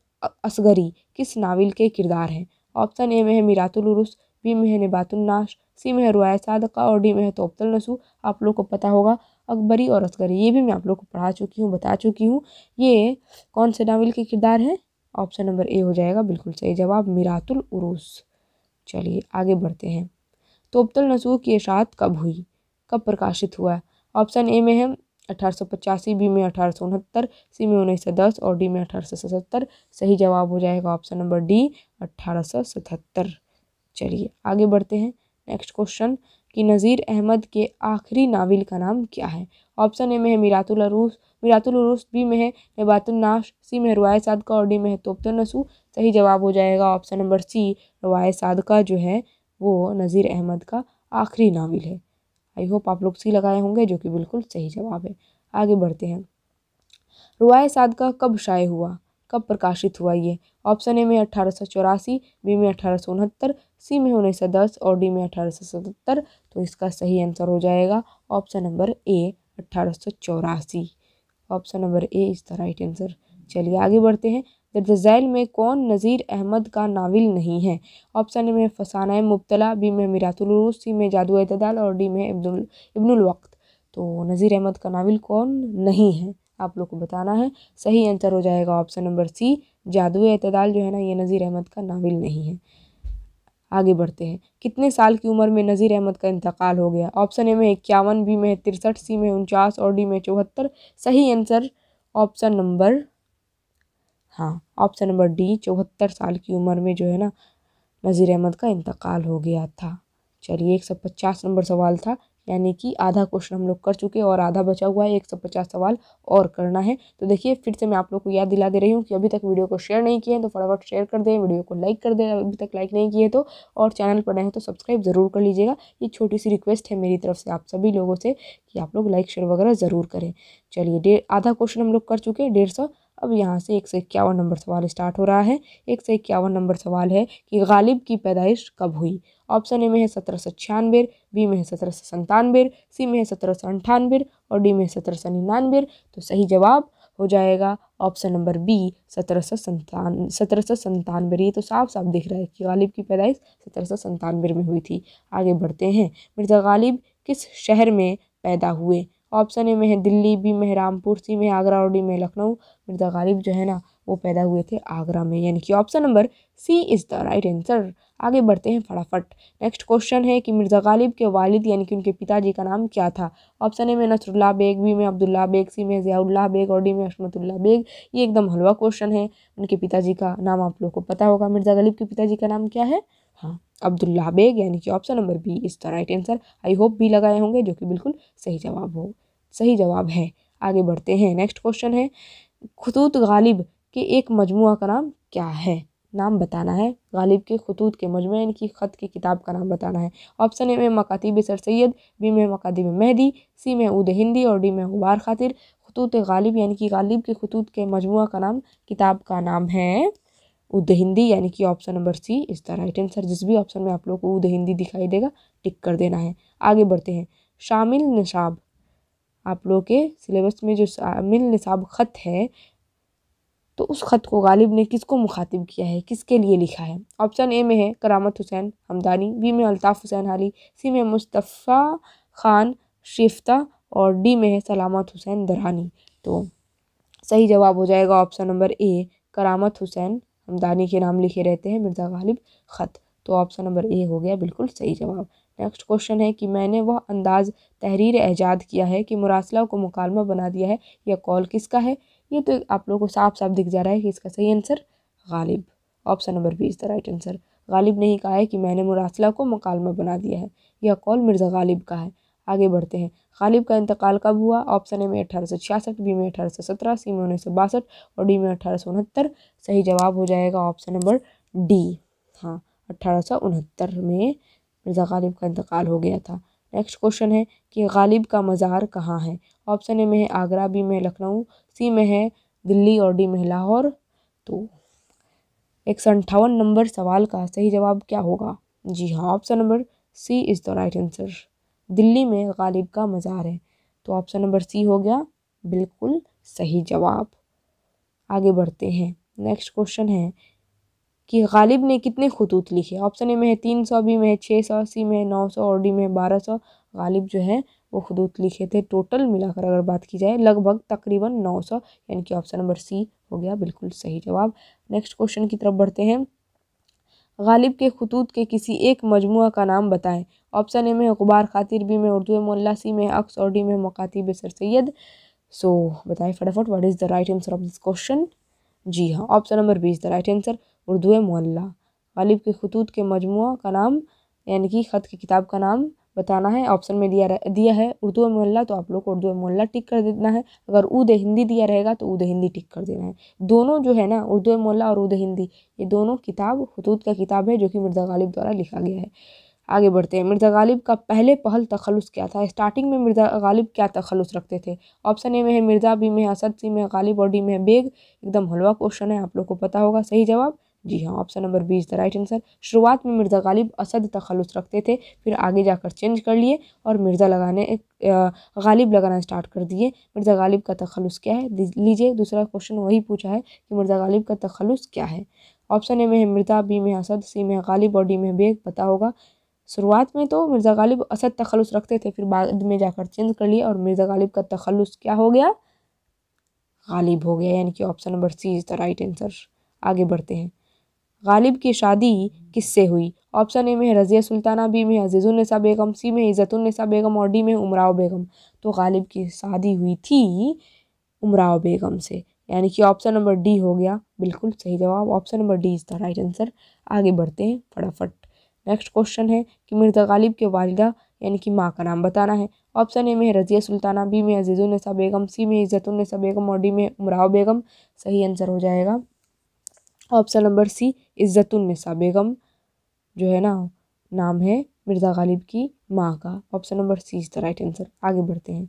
असगरी किस नावल के किरदार हैं ऑप्शन ए में है मिरातुल उरूस बी में है निबातुलनाश सी में है रुआ सादका और डी में है तोबतल नसू आप लोग को पता होगा अकबरी और असगरी ये भी मैं आप लोग को पढ़ा चुकी हूँ बता चुकी हूँ ये कौन से नावल के किरदार हैं ऑप्शन नंबर ए हो जाएगा बिल्कुल सही जवाब मिरातुल उरूस चलिए आगे बढ़ते हैं तोबतल नसू की अशात कब हुई कब प्रकाशित हुआ ऑप्शन ए में है अठारह सौ पचासी बी में अठारह सौ उनहत्तर सी में उन्नीस सौ दस और डी में अठारह सौ सतहत्तर सही जवाब हो जाएगा ऑप्शन नंबर डी अठारह चलिए आगे बढ़ते हैं नेक्स्ट क्वेश्चन कि नज़ीर अहमद के आखिरी नावल का नाम क्या है ऑप्शन ए में है मीरातुल अरूस मीरातुल अरूस बी में है नबातुलनाश सी में रवाय सादका और डी में है नसु सही जवाब हो जाएगा ऑप्शन नंबर सी रवाय सादका जो है वो नज़ीर अहमद का आखिरी नावल है आई होप आप लोग सी लगाए होंगे जो कि बिल्कुल सही जवाब है आगे बढ़ते हैं रुआय सादका कब शाये हुआ कब प्रकाशित हुआ ये ऑप्शन ए में अठारह सौ चौरासी बी में अठारह सौ उनहत्तर सी में उन्नीस सौ दस और डी में अठारह सौ सतहत्तर तो इसका सही आंसर हो जाएगा ऑप्शन नंबर ए अट्ठारह सौ चौरासी ऑप्शन नंबर ए इस तरह राइट आंसर चलिए आगे बढ़ते हैं दर्जैल में कौन नज़ीर अहमद का नाविल नहीं है ऑप्शन ए में फसाना मुबतला बी में मीरातलूस सी में जादू अतदाल और डी में इब्दुल इब्नुल वक्त तो नज़ीर अहमद का नाविल कौन नहीं है आप लोग को बताना है सही आंसर हो जाएगा ऑप्शन नंबर सी जादू अतदाल जो है ना ये नज़ीर अहमद का नाविल नहीं है आगे बढ़ते हैं कितने साल की उम्र में नज़ीर अहमद का इंतकाल हो गया ऑप्शन ए में इक्यावन बी में तिरसठ सी में उनचास और डी में चौहत्तर सही आंसर ऑप्शन नंबर हाँ ऑप्शन नंबर डी चौहत्तर साल की उम्र में जो है ना नज़ीर अहमद का इंतकाल हो गया था चलिए एक सौ पचास नंबर सवाल था यानी कि आधा क्वेश्चन हम लोग कर चुके हैं और आधा बचा हुआ है एक सौ पचास सवाल और करना है तो देखिए फिर से मैं आप लोग को याद दिला दे रही हूँ कि अभी तक वीडियो को शेयर नहीं किए हैं तो फटाफट शेयर कर दें वीडियो को लाइक कर दें अभी तक लाइक नहीं किए तो और चैनल पर नहीं तो सब्सक्राइब ज़रूर कर लीजिएगा ये छोटी सी रिक्वेस्ट है मेरी तरफ से आप सभी लोगों से कि आप लोग लाइक शेयर वगैरह ज़रूर करें चलिए डेढ़ आधा क्वेश्चन हम लोग कर चुके हैं डेढ़ सौ अब यहाँ से एक सौ इक्यावन नंबर सवाल स्टार्ट हो रहा है एक सौ इक्यावन नंबर सवाल है कि गालिब की पैदाइश कब हुई ऑप्शन ए में है सत्रह सौ छियानवे बी में है सत्रह सौ संतानवे सी में है सत्रह सौ अंठानवे और डी में है सत्रह सौ निन्यानवे तो सही जवाब हो जाएगा ऑप्शन नंबर बी सत्रह सौ संतान सत्रह सौ संतानवे ये तो साफ साफ दिख रहा है कि गालिब की पैदाइश सत्रह सौ संतानवे में हुई थी आगे बढ़ते हैं मिर्ज़ा गालिब किस शहर में पैदा हुए ऑप्शन ए में है दिल्ली बी में रामपुर सी में आगरा और डी में लखनऊ मिर्ज़ा गालिब जो है ना वो पैदा हुए थे आगरा में यानी कि option number C is the right answer आगे बढ़ते हैं फटाफट नेक्स्ट क्वेश्चन है कि मिर्ज़ा गालिब के वालिद यानी कि उनके पिताजी का नाम क्या था ऑप्शन ए में नसरुल्ला बेग बी में अब्दुल्ला बेग सी में जयाउल्ला बेग और डी में अशमतुल्ला बेग ये एकदम हलवा क्वेश्चन है उनके पिताजी का नाम आप लोग को पता होगा मिर्ज़ा गालिब के पिताजी का नाम क्या है हाँ अब्दुल्ला बेग यानी कि option number B is the right answer I hope भी लगाए होंगे जो कि बिल्कुल सही जवाब हो सही जवाब है आगे बढ़ते हैं नेक्स्ट क्वेश्चन है खतूत गालिब के एक मजमू का नाम क्या है नाम बताना है गालिब के खतूत के मजमे की ख़त की किताब का नाम बताना है ऑप्शन ए में मकातीब सर सैद बी में मकातीब मेहदी सी में उद हिंदी और डी में गुबार खातिर खतूत गालिब यानी कि गालिब के खतूत के मजमू का नाम किताब का नाम है उद हिंदी यानी कि ऑप्शन नंबर सी इस तरह राइट आंसर जिस भी ऑप्शन में आप लोग को उद हिंदी दिखाई देगा टिक कर देना है आगे बढ़ते हैं शामिल नशाब आप लोग के सिलेबस में जो शामिल नसाब ख़त है तो उस ख़त को गालिब ने किसको मुखातिब किया है किसके लिए लिखा है ऑप्शन ए में है करामत हुसैन हमदानी बी में अल्ताफ़ हुसैन हाली सी में मुस्तफ़ा खान शिफ्ता और डी में है सलामत हुसैन दरानी तो सही जवाब हो जाएगा ऑप्शन नंबर ए करामत हुसैन हमदानी के नाम लिखे रहते हैं मिर्ज़ा गालिब ख़त तो ऑप्शन नंबर ए हो गया बिल्कुल सही जवाब नेक्स्ट क्वेश्चन है कि मैंने वह अंदाज़ तहरीर एजाद किया है कि मुरासला को मुकालमा बना दिया है यह कॉल किसका है ये तो आप लोगों को साफ साफ दिख जा रहा है कि इसका सही answer Ghalib option number B is the right answer Ghalib ने ही कहा है कि मैंने मुरासला को मकालमा बना दिया है यह कौल मिर्ज़ा गालिब का है आगे बढ़ते हैं गालिब का इंतकाल कब हुआ ऑप्शन ए में अठारह सौ छियासठ बी में अठारह सौ सत्रह सी में उन्नीस सौ बासठ और डी में अठारह सौ उनहत्तर सही जवाब हो जाएगा ऑप्शन नंबर डी हाँ अट्ठारह सौ उनहत्तर में मिर्ज़ा गालिब का इंतकाल हो गया था नेक्स्ट क्वेश्चन है कि गालिब का मज़ार कहाँ है ऑप्शन ए में है आगरा बी में लखनऊ सी में है दिल्ली और डी में लाहौर तो एक सौ अंठावन नंबर सवाल का सही जवाब क्या होगा जी हाँ option number C is the right answer Delhi में गालिब का मज़ार है तो ऑप्शन नंबर सी हो गया बिल्कुल सही जवाब आगे बढ़ते हैं नेक्स्ट क्वेश्चन है कि गालिब ने कितने खतूत लिखे ऑप्शन ए में है तीन सौ बी में है छः सौ सी में है नौ सौ और डी में है बारह सौ गालिब जो है वो खदूत लिखे थे टोटल मिलाकर अगर बात की जाए लगभग तकरीबन 900 यानी कि ऑप्शन नंबर सी हो गया बिल्कुल सही जवाब नेक्स्ट क्वेश्चन की तरफ बढ़ते हैं गालिब के खतूत के किसी एक मजमु का नाम बताएं ऑप्शन ए में अखबार खातिर बी में उर्दू मोल्ला सी में अक्स और डी में मकातिब सर सैद सो बताएं फटाफट what is the right answer of this question जी हाँ option number B is the right answer Urdu Mualla Ghalib के खतूत के मजमु का नाम यानी कि ख़त की किताब का नाम बताना है ऑप्शन में दिया रह, दिया है उर्दू में मोहल्ला तो आप लोग को उर्दू में मोहल्ला टिक कर देना है अगर उद हिंदी दिया रहेगा तो उद हिंदी टिक कर देना है दोनों जो है ना उर्दू मोहल्ला और उद हिंदी ये दोनों किताब हतूत का किताब है जो कि मिर्ज़ा गालिब द्वारा लिखा गया है आगे बढ़ते हैं मिर्ज़ा गालिब का पहले पहल तखलस क्या था स्टार्टिंग में मिर्ज़ा गालिब क्या तखलस रखते थे ऑप्शन ए में है मिर्ज़ा बी में है असद सी में गालिब और डी में है बेग एकदम हलवा क्वेश्चन है आप लोग को पता होगा सही जवाब जी हाँ option number B is the right answer शुरुआत में मिर्ज़ा गालिब असद तखलस रखते थे फिर आगे जाकर चेंज कर लिए और मिर्ज़ा लगाने एक गालिब लगाना स्टार्ट कर दिए मिर्ज़ा गालिब का तखलस क्या है लीजिए दूसरा क्वेश्चन वही पूछा है कि मिर्ज़ा गालिब का तखलस क्या है ऑप्शन ए में है मिर्ज़ा बी में असद सी में गालिब और डी में बेग पता होगा शुरुआत में तो मिर्ज़ा गालिब असद तखलुस रखते थे फिर बाद में जाकर चेंज कर लिए और मिर्ज़ा गालिब का तखलुस क्या हो गया गालिब हो गया यानी कि option number C is the right answer आगे बढ़ते हैं गालिब की शादी किससे हुई ऑप्शन ए में है रज़िया सुल्ताना बी में अजीज़ुलनसा बेगम सी में इज़्ज़तुलनसा बेगम और डी में उमराव बेगम तो गालिब की शादी हुई थी उमराव बेगम से यानी कि ऑप्शन नंबर डी हो गया बिल्कुल सही जवाब option number D is the right answer आगे बढ़ते हैं फटाफट नेक्स्ट क्वेश्चन है कि मिर्ज़ा गालिब के वालदा यानी कि माँ का नाम बताना है ऑप्शन ए में है रज़िया सुल्ताना बी में अजीज़ुलनसा बेगम सी में इज़्ज़तुलनसा बेगम और डी में उमराव बेगम सही आंसर हो जाएगा ऑप्शन नंबर सी इज़्ज़तुलनसा बेगम जो है ना नाम है मिर्ज़ा गालिब की माँ का option number C is the right answer आगे बढ़ते हैं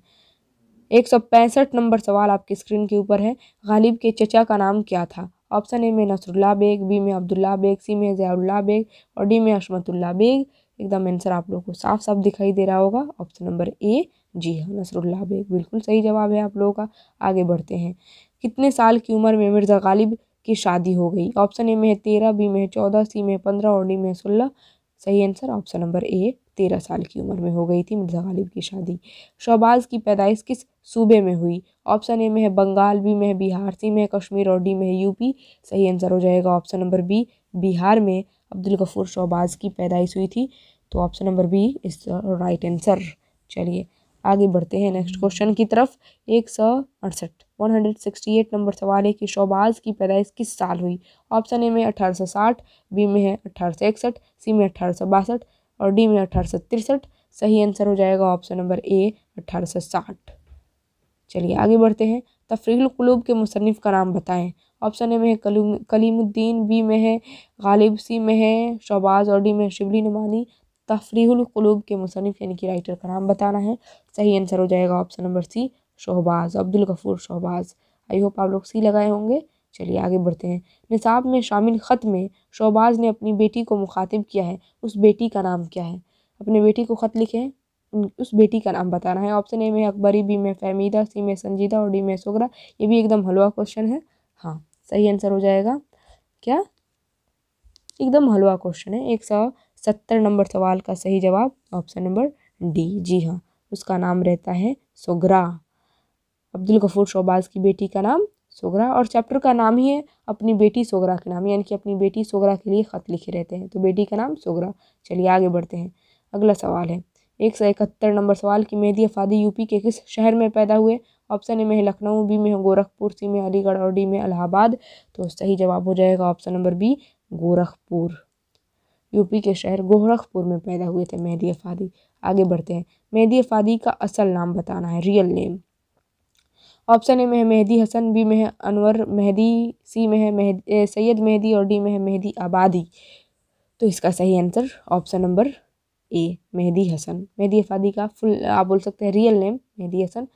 एक सौ पैंसठ नंबर सवाल आपकी स्क्रीन के ऊपर है गालिब के चचा का नाम क्या था ऑप्शन ए में नसरुल्ला बेग बी में अब्दुल्ला बेग सी में ज़ियाउल्ला बेग और डी में अशमतुल्ला बेग एकदम आंसर आप लोगों को साफ साफ दिखाई दे रहा होगा ऑप्शन नंबर ए जी हाँ नसरुल्ला बेग बिल्कुल सही जवाब है आप लोगों का आगे बढ़ते हैं कितने साल की उम्र में मिर्ज़ा गालिब की शादी हो गई ऑप्शन ए में है तेरह बी में है चौदह सी में है पंद्रह और डी में है सोलह सही आंसर ऑप्शन नंबर ए तेरह साल की उम्र में हो गई थी मिर्जा गालिब की शादी शहबाज की पैदाइश किस सूबे में हुई ऑप्शन ए में है बंगाल बी में है बिहार सी में है कश्मीर और डी में है यूपी सही आंसर हो जाएगा ऑप्शन नंबर बी बिहार में अब्दुल गफूर शहबाज की पैदाइश हुई थी तो option number B is right answer चलिए आगे बढ़ते हैं नेक्स्ट क्वेश्चन की तरफ एक सौ अड़सठ one hundred sixty eight number सवाल है कि शोबाज की पैदाइश किस साल हुई ऑप्शन ए में अठारह सौ साठ बी में है अठारह सौ इकसठ सी में अठारह सौ बासठ और डी में अठारह सौ तिरसठ सही आंसर हो जाएगा ऑप्शन नंबर ए अठारह सौ साठ चलिए आगे बढ़ते हैं तफरील क्लूब के मुसनफ़ का नाम बताएं ऑप्शन ए में है कलीमुद्दीन बी में है गालिब सी में है शहबाज और डी में शिबली नुमानी तफरीलूब के मुसनफ़ यानी कि राइटर का नाम बताना है सही आंसर हो जाएगा option number C Shahbaz Abdul Ghafoor Shahbaz I hope आप लोग सी लगाए होंगे चलिए आगे बढ़ते हैं निसाब में शामिल ख़त में शहबाज ने अपनी बेटी को मुखातिब किया है उस बेटी का नाम क्या है अपने बेटी को ख़त लिखे उस बेटी का नाम बताना है ऑप्शन ए में अकबरी बी में फहमीदा सी में संजीदा और डी में सोगरा ये भी एकदम हलवा क्वेश्चन है हाँ सही आंसर हो जाएगा क्या एकदम हलवा क्वेश्चन है एक सौ सत्तर नंबर सवाल का सही जवाब ऑप्शन नंबर डी जी हाँ उसका नाम रहता है सोगरा अब्दुल गफूर शोबाज की बेटी का नाम सोगरा और चैप्टर का नाम ही है अपनी बेटी सोगरा के नाम यानी कि अपनी बेटी सोगरा के लिए ख़त लिखे रहते हैं तो बेटी का नाम सोगरा चलिए आगे बढ़ते हैं अगला सवाल है एक सौ इकहत्तर नंबर सवाल कि मेहदी अफादी यूपी के किस शहर में पैदा हुए ऑप्शन ए में है लखनऊ बी में है गोरखपुर सी में अलीगढ़ और डी में इलाहाबाद तो सही जवाब हो जाएगा option number B Gorakhpur UP के शहर गोरखपुर में पैदा हुए थे मेहदी अफादी आगे बढ़ते हैं मेहदी अफादी का असल नाम बताना है रियल नेम ऑप्शन ए में है मेहदी हसन बी में है अनवर मेहदी सी में है मेहदी सैयद मेहदी और डी में है मेहदी आबादी तो इसका सही answer option number A Mehdi Hasan Mehdi Afadi का फुल आप बोल सकते हैं real name Mehdi Hasan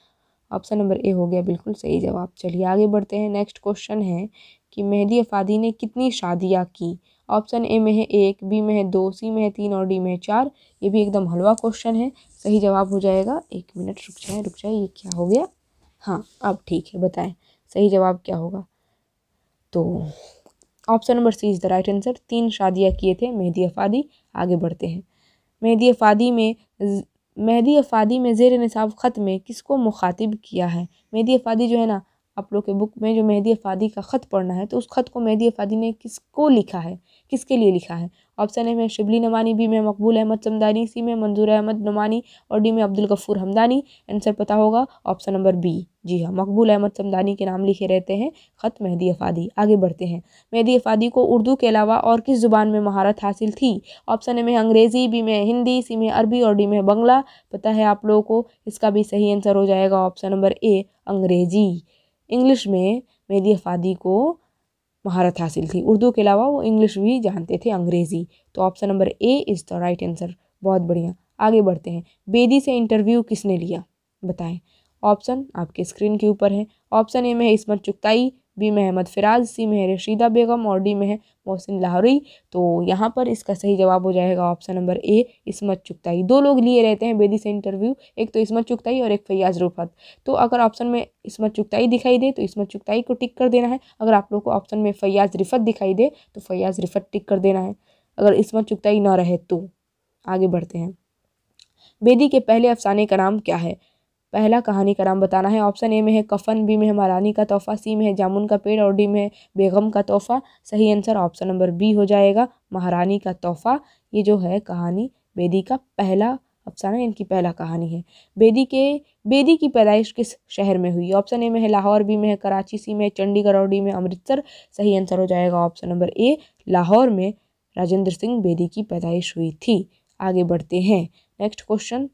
option number A हो गया बिल्कुल सही जवाब चलिए आगे बढ़ते हैं नेक्स्ट क्वेश्चन है कि मेहदी अफादी ने कितनी शादियाँ की ऑप्शन ए में है एक बी में है दो सी में है तीन और डी में है चार ये भी एकदम हलवा क्वेश्चन है सही जवाब हो जाएगा एक मिनट रुक जाए रुक जाए ये क्या हो गया हाँ अब ठीक है बताएं सही जवाब क्या होगा तो option number C is the right answer तीन शादियाँ किए थे मेहदी अफादी आगे बढ़ते हैं मेहदी अफादी में मेहदी अफादी में जेर नसाब ख़त में किसको मुखातिब किया है मेहदी अफादी जो है ना आप लोग के बुक में जो मेहदी अफादी का ख़त पढ़ना है तो उस ख़त को मेहदी अफादी ने किसको लिखा है किसके लिए लिखा है ऑप्शन ए में शिबली नमानी बी में मकबूल अहमद समदानी सी में मंजूर अहमद नमानी और डी में अब्दुल गफ़ूर हमदानी आंसर पता होगा ऑप्शन नंबर बी जी हाँ मकबूल अहमद समदानी के नाम लिखे रहते हैं ख़त मेहदी अफ़ादी आगे बढ़ते हैं मेहदी अफ़ादी को उर्दू के अलावा और किस ज़ुबान में महारत हासिल थी ऑप्शन ए में अंग्रेज़ी बी में हिंदी सी में अरबी और डी में बंगला पता है आप लोगों को इसका भी सही आंसर हो जाएगा ऑप्शन नंबर ए अंग्रेज़ी इंग्लिश में मेहदी अफ़ादी को महारत हासिल थी उर्दू के अलावा वो इंग्लिश भी जानते थे अंग्रेज़ी तो option number A is the right answer बहुत बढ़िया आगे बढ़ते हैं बेदी से इंटरव्यू किसने लिया बताएं ऑप्शन आपके स्क्रीन के ऊपर है ऑप्शन ए में है इसमत चुगताई बी में अहमद फ़िराज सी में है रशीदा बेगम और डी में है मोहसिन लाहौरी तो यहाँ पर इसका सही जवाब हो जाएगा option number A Ismat Chughtai दो लोग लिए रहते हैं बेदी से इंटरव्यू एक तो इसमत चुगताई और एक फैयाज रुफत तो अगर ऑप्शन में इसमत चुगताई दिखाई दे तो इसमत चुगताई को टिक कर देना है अगर आप लोग को ऑप्शन में फैयाज रिफत दिखाई दे तो फैयाज रिफत टिक कर देना है अगर इसमत चुगताई ना रहे तो आगे बढ़ते हैं बेदी के पहले अफसाने का नाम क्या है पहला कहानी का नाम बताना है ऑप्शन ए में है कफन बी में है महारानी का तोहफा सी में है जामुन का पेड़ और डी में है बेगम का तोहफा सही आंसर ऑप्शन नंबर बी हो जाएगा महारानी का तोहफा ये जो है कहानी बेदी का पहला अफसाना इनकी पहला कहानी है बेदी के बेदी की पैदाइश किस शहर में हुई ऑप्शन ए में है लाहौर बी में है कराची सी में चंडीगढ़ और डी में अमृतसर सही आंसर हो जाएगा ऑप्शन नंबर ए लाहौर में राजेंद्र सिंह बेदी की पैदाइश हुई थी आगे बढ़ते हैं next question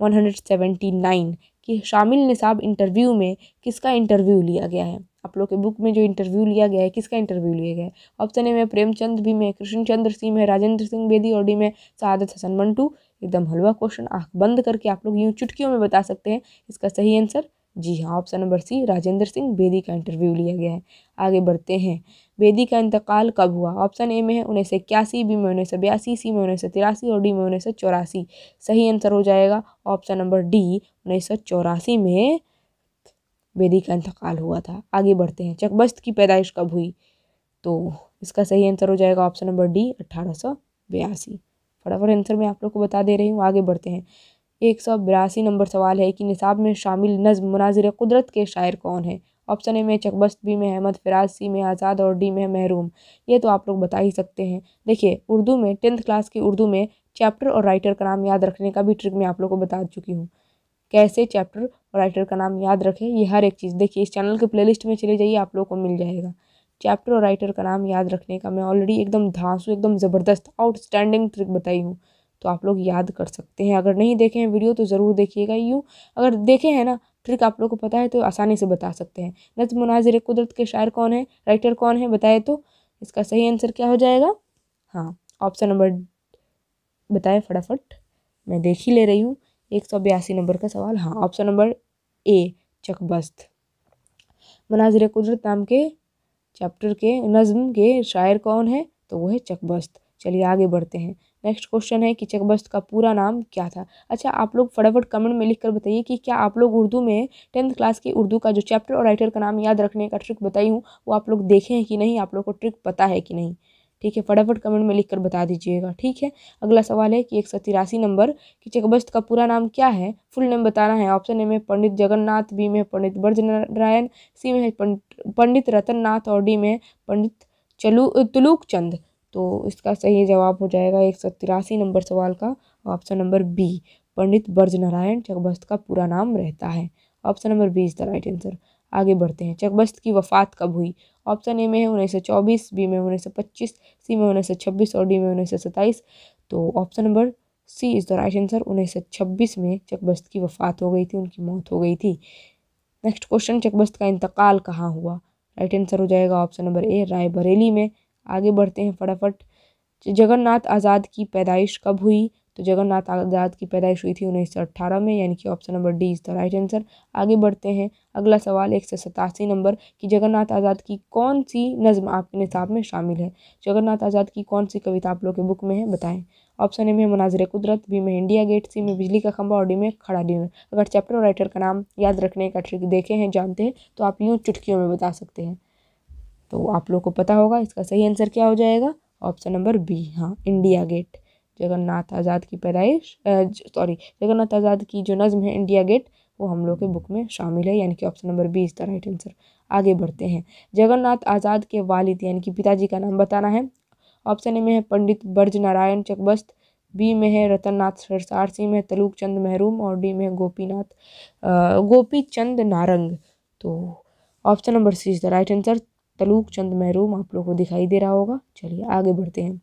one hundred seventy nine कि शामिल निसाब इंटरव्यू में किसका इंटरव्यू लिया गया है आप लोग के बुक में जो इंटरव्यू लिया गया है किसका इंटरव्यू लिया गया है ऑप्शन ए में प्रेमचंद भी में कृष्ण चंद्र सिंह में राजेंद्र सिंह बेदी और डी में सादत हसन मंटू एकदम हलवा क्वेश्चन आंख बंद करके आप लोग यूँ चुटकियों में बता सकते हैं इसका सही आंसर जी हाँ option number C Rajinder Singh Bedi का इंटरव्यू लिया गया है आगे बढ़ते हैं बेदी का इंतकाल कब हुआ ऑप्शन ए में है उन्नीस सौ इक्यासी बी में उन्नीस सौ बयासी सी में उन्नीस सौ तिरासी और डी में उन्नीस सौ चौरासी सही आंसर हो जाएगा ऑप्शन नंबर डी उन्नीस सौ चौरासी में बेदी का इंतकाल हुआ था आगे बढ़ते हैं चकबस्त की पैदाइश कब हुई तो इसका सही आंसर हो जाएगा ऑप्शन नंबर डी अट्ठारह सौ बयासी फटाफट आंसर मैं आप लोग को बता दे रही हूँ आगे बढ़ते हैं एक सौ बयासी नंबर सवाल है कि निसाब में शामिल नज़म मुनाजिर कुदरत के शायर कौन है ऑप्शन ए में चकबस्त बी में अहमद फराज सी में आज़ाद और डी में महरूम ये तो आप लोग बता ही सकते हैं देखिए उर्दू में टेंथ क्लास की उर्दू में चैप्टर और राइटर का नाम याद रखने का भी ट्रिक मैं आप लोग को बता चुकी हूँ कैसे चैप्टर और राइटर का नाम याद रखें ये हर एक चीज़ देखिए इस चैनल के प्लेलिस्ट में चले जाइए आप लोग को मिल जाएगा चैप्टर और राइटर का नाम याद रखने का मैं ऑलरेडी एकदम धांसू एकदम ज़बरदस्त आउटस्टैंडिंग ट्रिक बताई हूँ तो आप लोग याद कर सकते हैं अगर नहीं देखे हैं वीडियो तो ज़रूर देखिएगा यूँ अगर देखे हैं ना ट्रिक आप लोग को पता है तो आसानी से बता सकते हैं नज़ मुनाजिर कुदरत के शायर कौन है राइटर कौन है बताए तो इसका सही आंसर क्या हो जाएगा हाँ ऑप्शन नंबर बताएं फटाफट मैं देख ही ले रही हूँ एक सौ बयासी नंबर का सवाल हाँ ऑप्शन नंबर ए चकबस्त मनाजिर कुदरत नाम के चैप्टर के नज़म के शायर कौन है तो वो है चकबस्त चलिए आगे बढ़ते हैं नेक्स्ट क्वेश्चन है कि चकबस्त का पूरा नाम क्या था अच्छा आप लोग फटाफट कमेंट में लिख कर बताइए कि क्या आप लोग उर्दू में टेंथ क्लास की उर्दू का जो चैप्टर और राइटर का नाम याद रखने का ट्रिक बताई हूँ वो आप लोग देखे हैं कि नहीं आप लोग को ट्रिक पता है कि नहीं ठीक है फटाफट कमेंट में लिख कर बता दीजिएगा ठीक है अगला सवाल है कि एक सौ तिरासी नंबर कि चकबस्त का पूरा नाम क्या है फुल नेम बताना है ऑप्शन ए में पंडित जगन्नाथ बी में पंडित ब्रज नारायण सी में पंडित रतन नाथ और डी में पंडित चलू तुलूक चंद तो इसका सही जवाब हो जाएगा एक सौ तिरासी नंबर सवाल का option number B Pandit Brij Narayan Chakbast का पूरा नाम रहता है option number B is the right answer आगे बढ़ते हैं चकबस्त की वफात कब हुई ऑप्शन ए में है उन्नीस सौ चौबीस बी में उन्नीस सौ पच्चीस सी में उन्नीस सौ छब्बीस और डी में उन्नीस सौ सत्ताईस तो option number C is the right answer उन्नीस सौ छब्बीस में चकबस्त की वफात हो गई थी उनकी मौत हो गई थी नेक्स्ट क्वेश्चन चकबस्त का इंतकाल कहाँ हुआ राइट आंसर हो जाएगा ऑप्शन नंबर ए रायबरेली में आगे बढ़ते हैं फटाफट जगन्नाथ आज़ाद की पैदाइश कब हुई तो जगन्नाथ आज़ाद की पैदाइश हुई थी उन्नीस सौ अट्ठारह में यानी कि option number D is the right answer आगे बढ़ते हैं अगला सवाल एक सौ सतासी नंबर कि जगन्नाथ आज़ाद की कौन सी नज़म आपके निसाब में शामिल है जगन्नाथ आज़ाद की कौन सी कविता आप लोग के बुक में है बताएं ऑप्शन ए में मनाजिर कुदरत बी में इंडिया गेट सी में बिजली का खंबा और डी में खड़ा डिनर अगर चैप्टर राइटर का नाम याद रखने का ट्रिक देखे हैं जानते हैं तो आप यूँ चुटकियों में बता सकते हैं तो आप लोग को पता होगा इसका सही आंसर क्या हो जाएगा ऑप्शन नंबर बी हाँ इंडिया गेट जगन्नाथ आज़ाद की पैदाइश सॉरी जगन्नाथ आज़ाद की जो नज़म है इंडिया गेट वो हम लोग के बुक में शामिल है यानी कि ऑप्शन नंबर बी इसका राइट आंसर आगे बढ़ते हैं जगन्नाथ आज़ाद के वालिद यानी कि पिताजी का नाम बताना है ऑप्शन ए में है पंडित ब्रज नारायण चकबस्त बी में है रतननाथ सरसार सी में तलूक चंद महरूम और डी में है गोपीनाथ गोपी चंद नारंग तो option number C is the right answer Tilok Chand Mahroom आप लोगों को दिखाई दे रहा होगा चलिए आगे बढ़ते हैं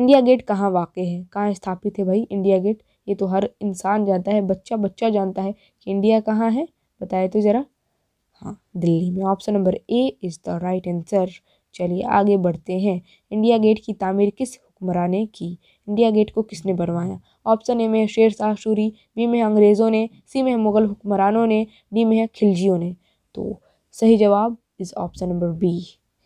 इंडिया गेट कहाँ वाक़ है कहाँ स्थापित है भाई इंडिया गेट ये तो हर इंसान जानता है बच्चा बच्चा जानता है कि इंडिया कहाँ है बताए तो ज़रा हाँ दिल्ली में option number A is the right answer चलिए आगे बढ़ते हैं इंडिया गेट की तामीर किस हुक्मरान ने की इंडिया गेट को किसने बनवाया ऑप्शन ए में शेर शाह सूरी बी में अंग्रेज़ों ने सी में मुग़ल हुक्मरानों ने डी में है खिलजियों ने तो सही जवाब इज ऑप्शन नंबर बी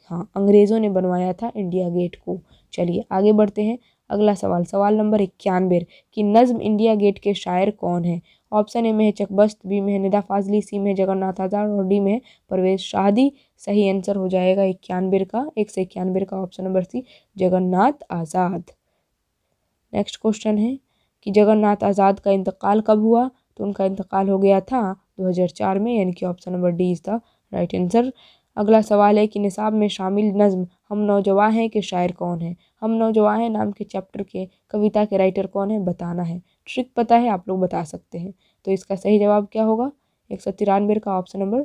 हाँ अंग्रेज़ों ने बनवाया था इंडिया गेट को चलिए आगे बढ़ते हैं अगला सवाल सवाल नंबर इक्यानवे कि नज़म इंडिया गेट के शायर कौन है ऑप्शन ए में है चकबस्त बी में है निदा फाजली सी में जगन्नाथ आज़ाद और डी में है परवेज शादी सही आंसर हो जाएगा इक्यानवे का एक से इक्यानवे का option number C Jagannath Azad next question है कि जगन्नाथ आज़ाद का इंतकाल कब हुआ तो उनका इंतकाल हो गया था दो में यानी कि option number D is the right answer अगला सवाल है कि निसाब में शामिल नज़म हम नौजवान हैं के शायर कौन है हम नौजवान हैं नाम के चैप्टर के कविता के राइटर कौन है बताना है ट्रिक पता है आप लोग बता सकते हैं तो इसका सही जवाब क्या होगा एक सौ तिरानवे का ऑप्शन नंबर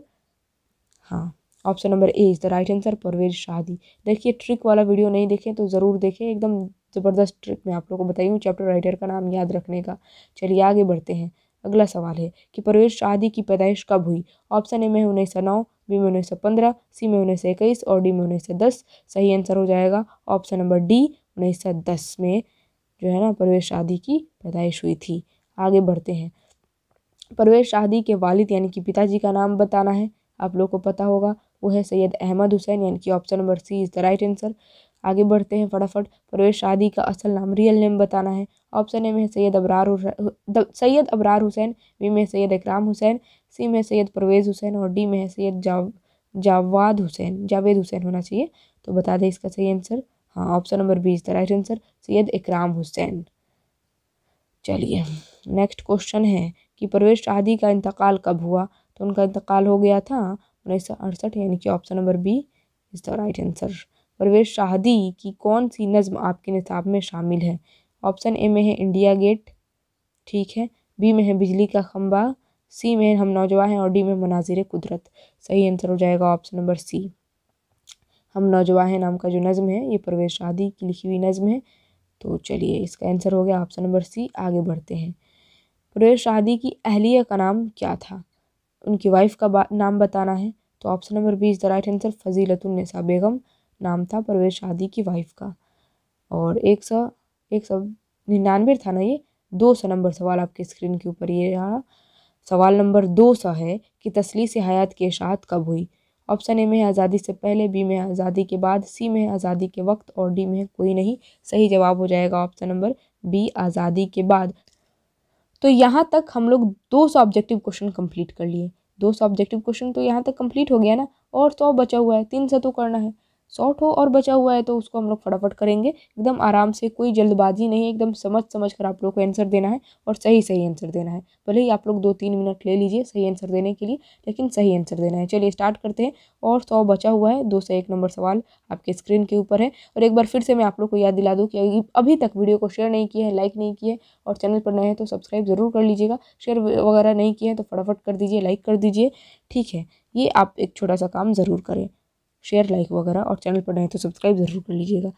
हाँ option number A is the right answer Parvez Shahidi देखिए ट्रिक वाला वीडियो नहीं देखें तो ज़रूर देखें एकदम ज़बरदस्त ट्रिक मैं आप लोगों को बताई हूँ चैप्टर राइटर का नाम याद रखने का चलिए आगे बढ़ते हैं अगला सवाल है कि परवेज शादी की पैदाइश कब हुई ऑप्शन ए में उन्नीस सौ नौ बी में उन्नीस सौ पंद्रह सी में उन्नीस सौ इक्कीस और डी में उन्नीस सौ दस सही आंसर हो जाएगा ऑप्शन नंबर डी उन्नीस सौ दस में जो है ना परवेश शादी की पैदाइश हुई थी आगे बढ़ते हैं परवेश शादी के वालिद यानी कि पिताजी का नाम बताना है आप लोग को पता होगा वो है सैयद अहमद हुसैन यानी कि option number C is the right answer आगे बढ़ते हैं फटाफट परवेश शादी का असल नाम रियल नेम बताना है ऑप्शन ए में सैयद अबरार हुसैन सैयद अबरार हुसैन बी में सैयद इकराम हुसैन सी में सैयद परवेज़ हुसैन और डी में है सैयद जावाद हुसैन जावेद हुसैन होना चाहिए तो बता दें इसका सही आंसर हाँ option number B is the right answer Syed Ikram Hussain चलिए नेक्स्ट क्वेश्चन है कि परवेज शादी का इंतकाल कब हुआ तो उनका इंतकाल हो गया था उन्नीस सौ अड़सठ यानी कि option number B is the right answer Parvez Shahidi की कौन सी नज़म आपके निसाब में शामिल है ऑप्शन ए में है इंडिया गेट ठीक है बी में है बिजली का खम्बा सी में हम नौजवान हैं और डी में मनाजिर कुदरत सही आंसर हो जाएगा ऑप्शन नंबर सी हम नौजवान हैं नाम का जो नज़म है ये प्रवेश शादी की लिखी हुई नज़म है तो चलिए इसका आंसर हो गया ऑप्शन नंबर सी आगे बढ़ते हैं प्रवेश शादी की अहलिया का नाम क्या था उनकी वाइफ का नाम बताना है तो option number B is the right answer Fazilatunnisa Begum नाम था परवेज शादी की वाइफ का और एक सौ एक सौ निन्यानवे था ना ये दो सौ नंबर सवाल आपके स्क्रीन के ऊपर ये रहा सवाल नंबर दो सौ है कि तसली से हयात की अशात कब हुई ऑप्शन ए में आज़ादी से पहले बी में आज़ादी के बाद सी में आज़ादी के वक्त और डी में कोई नहीं सही जवाब हो जाएगा ऑप्शन नंबर बी आज़ादी के बाद तो यहाँ तक हम लोग दो सौ ऑब्जेक्टिव क्वेश्चन कंप्लीट कर लिए दो सौ ऑब्जेक्टिव क्वेश्चन तो यहाँ तक कंप्लीट हो गया ना और सौ बचा हुआ है तीन सौ तो करना है शॉर्ट हो और बचा हुआ है तो उसको हम लोग फटाफट करेंगे एकदम आराम से कोई जल्दबाजी नहीं एकदम समझ समझ कर आप लोग को आंसर देना है और सही सही आंसर देना है भले ही आप लोग दो तीन मिनट ले लीजिए सही आंसर देने के लिए लेकिन सही आंसर देना है चलिए स्टार्ट करते हैं और सौ बचा हुआ है दो सौ एक नंबर सवाल आपके स्क्रीन के ऊपर है और एक बार फिर से मैं आप लोग को याद दिला दूँ कि अभी तक वीडियो को शेयर नहीं किया है लाइक नहीं किया है और चैनल पर नए हैं तो सब्सक्राइब ज़रूर कर लीजिएगा शेयर वगैरह नहीं किया है तो फटाफट कर दीजिए लाइक कर दीजिए ठीक है ये आप एक छोटा सा काम ज़रूर करें शेयर लाइक वगैरह और चैनल पर नहीं तो सब्सक्राइब ज़रूर कर लीजिएगा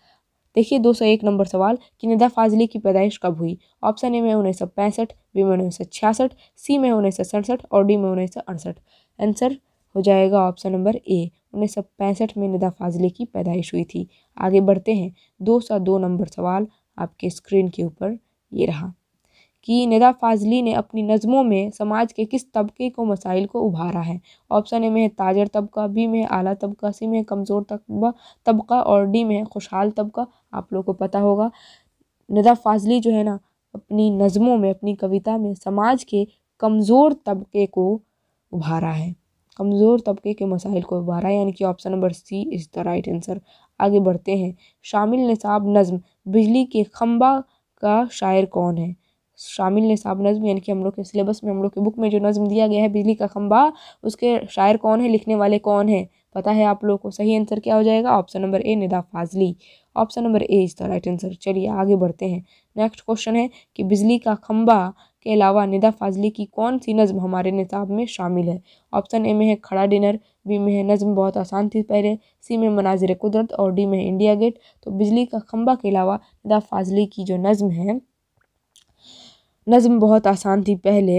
देखिए दो सौ एक नंबर सवाल कि निदा फाजली की पैदाइश कब हुई ऑप्शन ए में उन्नीस सौ पैंसठ बी में उन्नीस सौ छियासठ सी में उन्नीस सौ सड़सठ और डी में उन्नीस सौ अड़सठ आंसर हो जाएगा ऑप्शन नंबर ए उन्नीस सौ पैंसठ में निदा फाजिले की पैदाइश हुई थी आगे बढ़ते हैं दो सौ दो नंबर सवाल आपके स्क्रीन के ऊपर ये रहा कि निदा फ़ाज़ली ने अपनी नज़मों में समाज के किस तबके को मसाइल को उभारा है ऑप्शन ए में है ताजर तबका बी में आला तबका सी में कमज़ोर तबका तबका और डी में है खुशहाल तबका आप लोग को पता होगा निदा फ़ाज़ली जो है ना अपनी नज़मों में अपनी कविता में समाज के कमज़ोर तबके को उभारा है कमज़ोर तबके के मसाइल को उभारा यानी कि option number C is the right answer आगे बढ़ते हैं शामिल निसाब नज़म बिजली के खम्बा का शायर कौन है शामिल निसाब नज़म यानी कि हम लोग के सिलेबस में हम लोग के बुक में जो नज़म दिया गया है बिजली का खम्बा उसके शायर कौन है लिखने वाले कौन हैं पता है आप लोगों को सही आंसर क्या हो जाएगा option number A Nida Fazli option number A is the right answer चलिए आगे बढ़ते हैं नेक्स्ट क्वेश्चन है कि बिजली का खम्बा के अलावा निदा फाजली की कौन सी नज़म हमारे निसाब में शामिल है ऑप्शन ए में है खड़ा डिनर बी में है नज़म बहुत आसान थी पहले सी में मनाजिर कुदरत और डी में है इंडिया गेट तो बिजली का खम्बा के अलावा निदा फाजली की जो नज़म है नज़म बहुत आसान थी पहले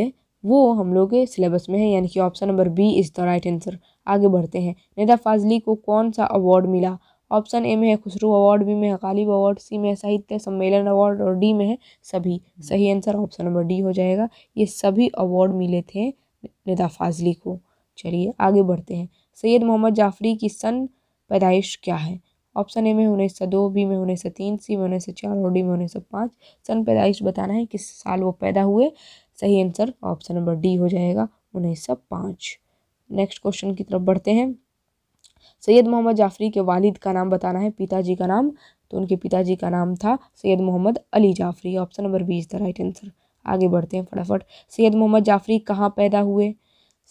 वो हम लोग के सिलेबस में है यानी कि option number B is the right answer आगे बढ़ते हैं नेदा फाजली को कौन सा अवार्ड मिला ऑप्शन ए में है खुसरू अवार्ड बी में है गालिब अवार्ड सी में है साहित्य सम्मेलन अवार्ड और डी में है सभी सही आंसर ऑप्शन नंबर डी हो जाएगा ये सभी अवार्ड मिले थे नेदा फाजली को चलिए आगे बढ़ते हैं सैयद मोहम्मद जाफरी की सन पैदाइश क्या है ऑप्शन ए में उन्नीस सौ दो बी में उन्नीस सौ तीन सी में उन्नीस सौ चार और डी में उन्नीस सौ पाँच सन पैदाइश बताना है किस साल वो पैदा हुए सही आंसर ऑप्शन नंबर डी हो जाएगा उन्नीस सौ पाँच नेक्स्ट क्वेश्चन की तरफ बढ़ते हैं सैयद मोहम्मद जाफरी के वालिद का नाम बताना है पिताजी का नाम तो उनके पिताजी का नाम था Syed Mohammad Ali Jafri option number B is the right answer आगे बढ़ते हैं फटाफट सैयद मोहम्मद जाफरी कहाँ पैदा हुए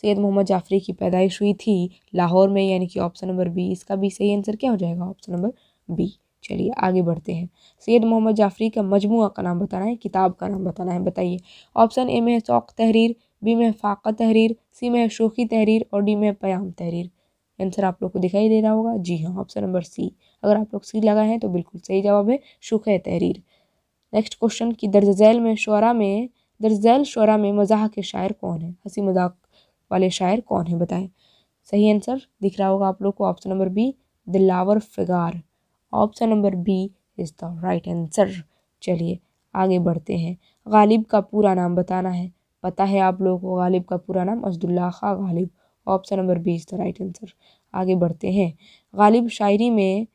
सैद मोहम्मद जाफरी की पैदाइश हुई थी लाहौर में यानी कि ऑप्शन नंबर बी इसका भी सही आंसर क्या हो जाएगा ऑप्शन नंबर बी चलिए आगे बढ़ते हैं सैद मोहम्मद जाफरी का मजमू का नाम बताना है किताब का नाम बताना है बताइए ऑप्शन ए में है शौक़ तहरीर बी में फ़ाक़ा तहरीर सी में शोखी तहरीर और डी में प्याम तहरीर आंसर आप लोग को दिखाई दे रहा होगा जी हाँ ऑप्शन नंबर सी अगर आप लोग सी लगाए हैं तो बिल्कुल सही जवाब है शुख तहरीर नेक्स्ट क्वेश्चन कि दर्ज में शुरा में दर्ज शुरा में मजाक के शायर कौन है हंसी मजाक वाले शायर कौन है बताएं सही आंसर दिख रहा होगा आप लोग को option number B Dilawar Figar option number B is the right answer चलिए आगे बढ़ते हैं गालिब का पूरा नाम बताना है पता है आप लोगों को गालिब का पूरा नाम Asadullah Khan Ghalib option number B is the right answer आगे बढ़ते हैं गालिब शायरी में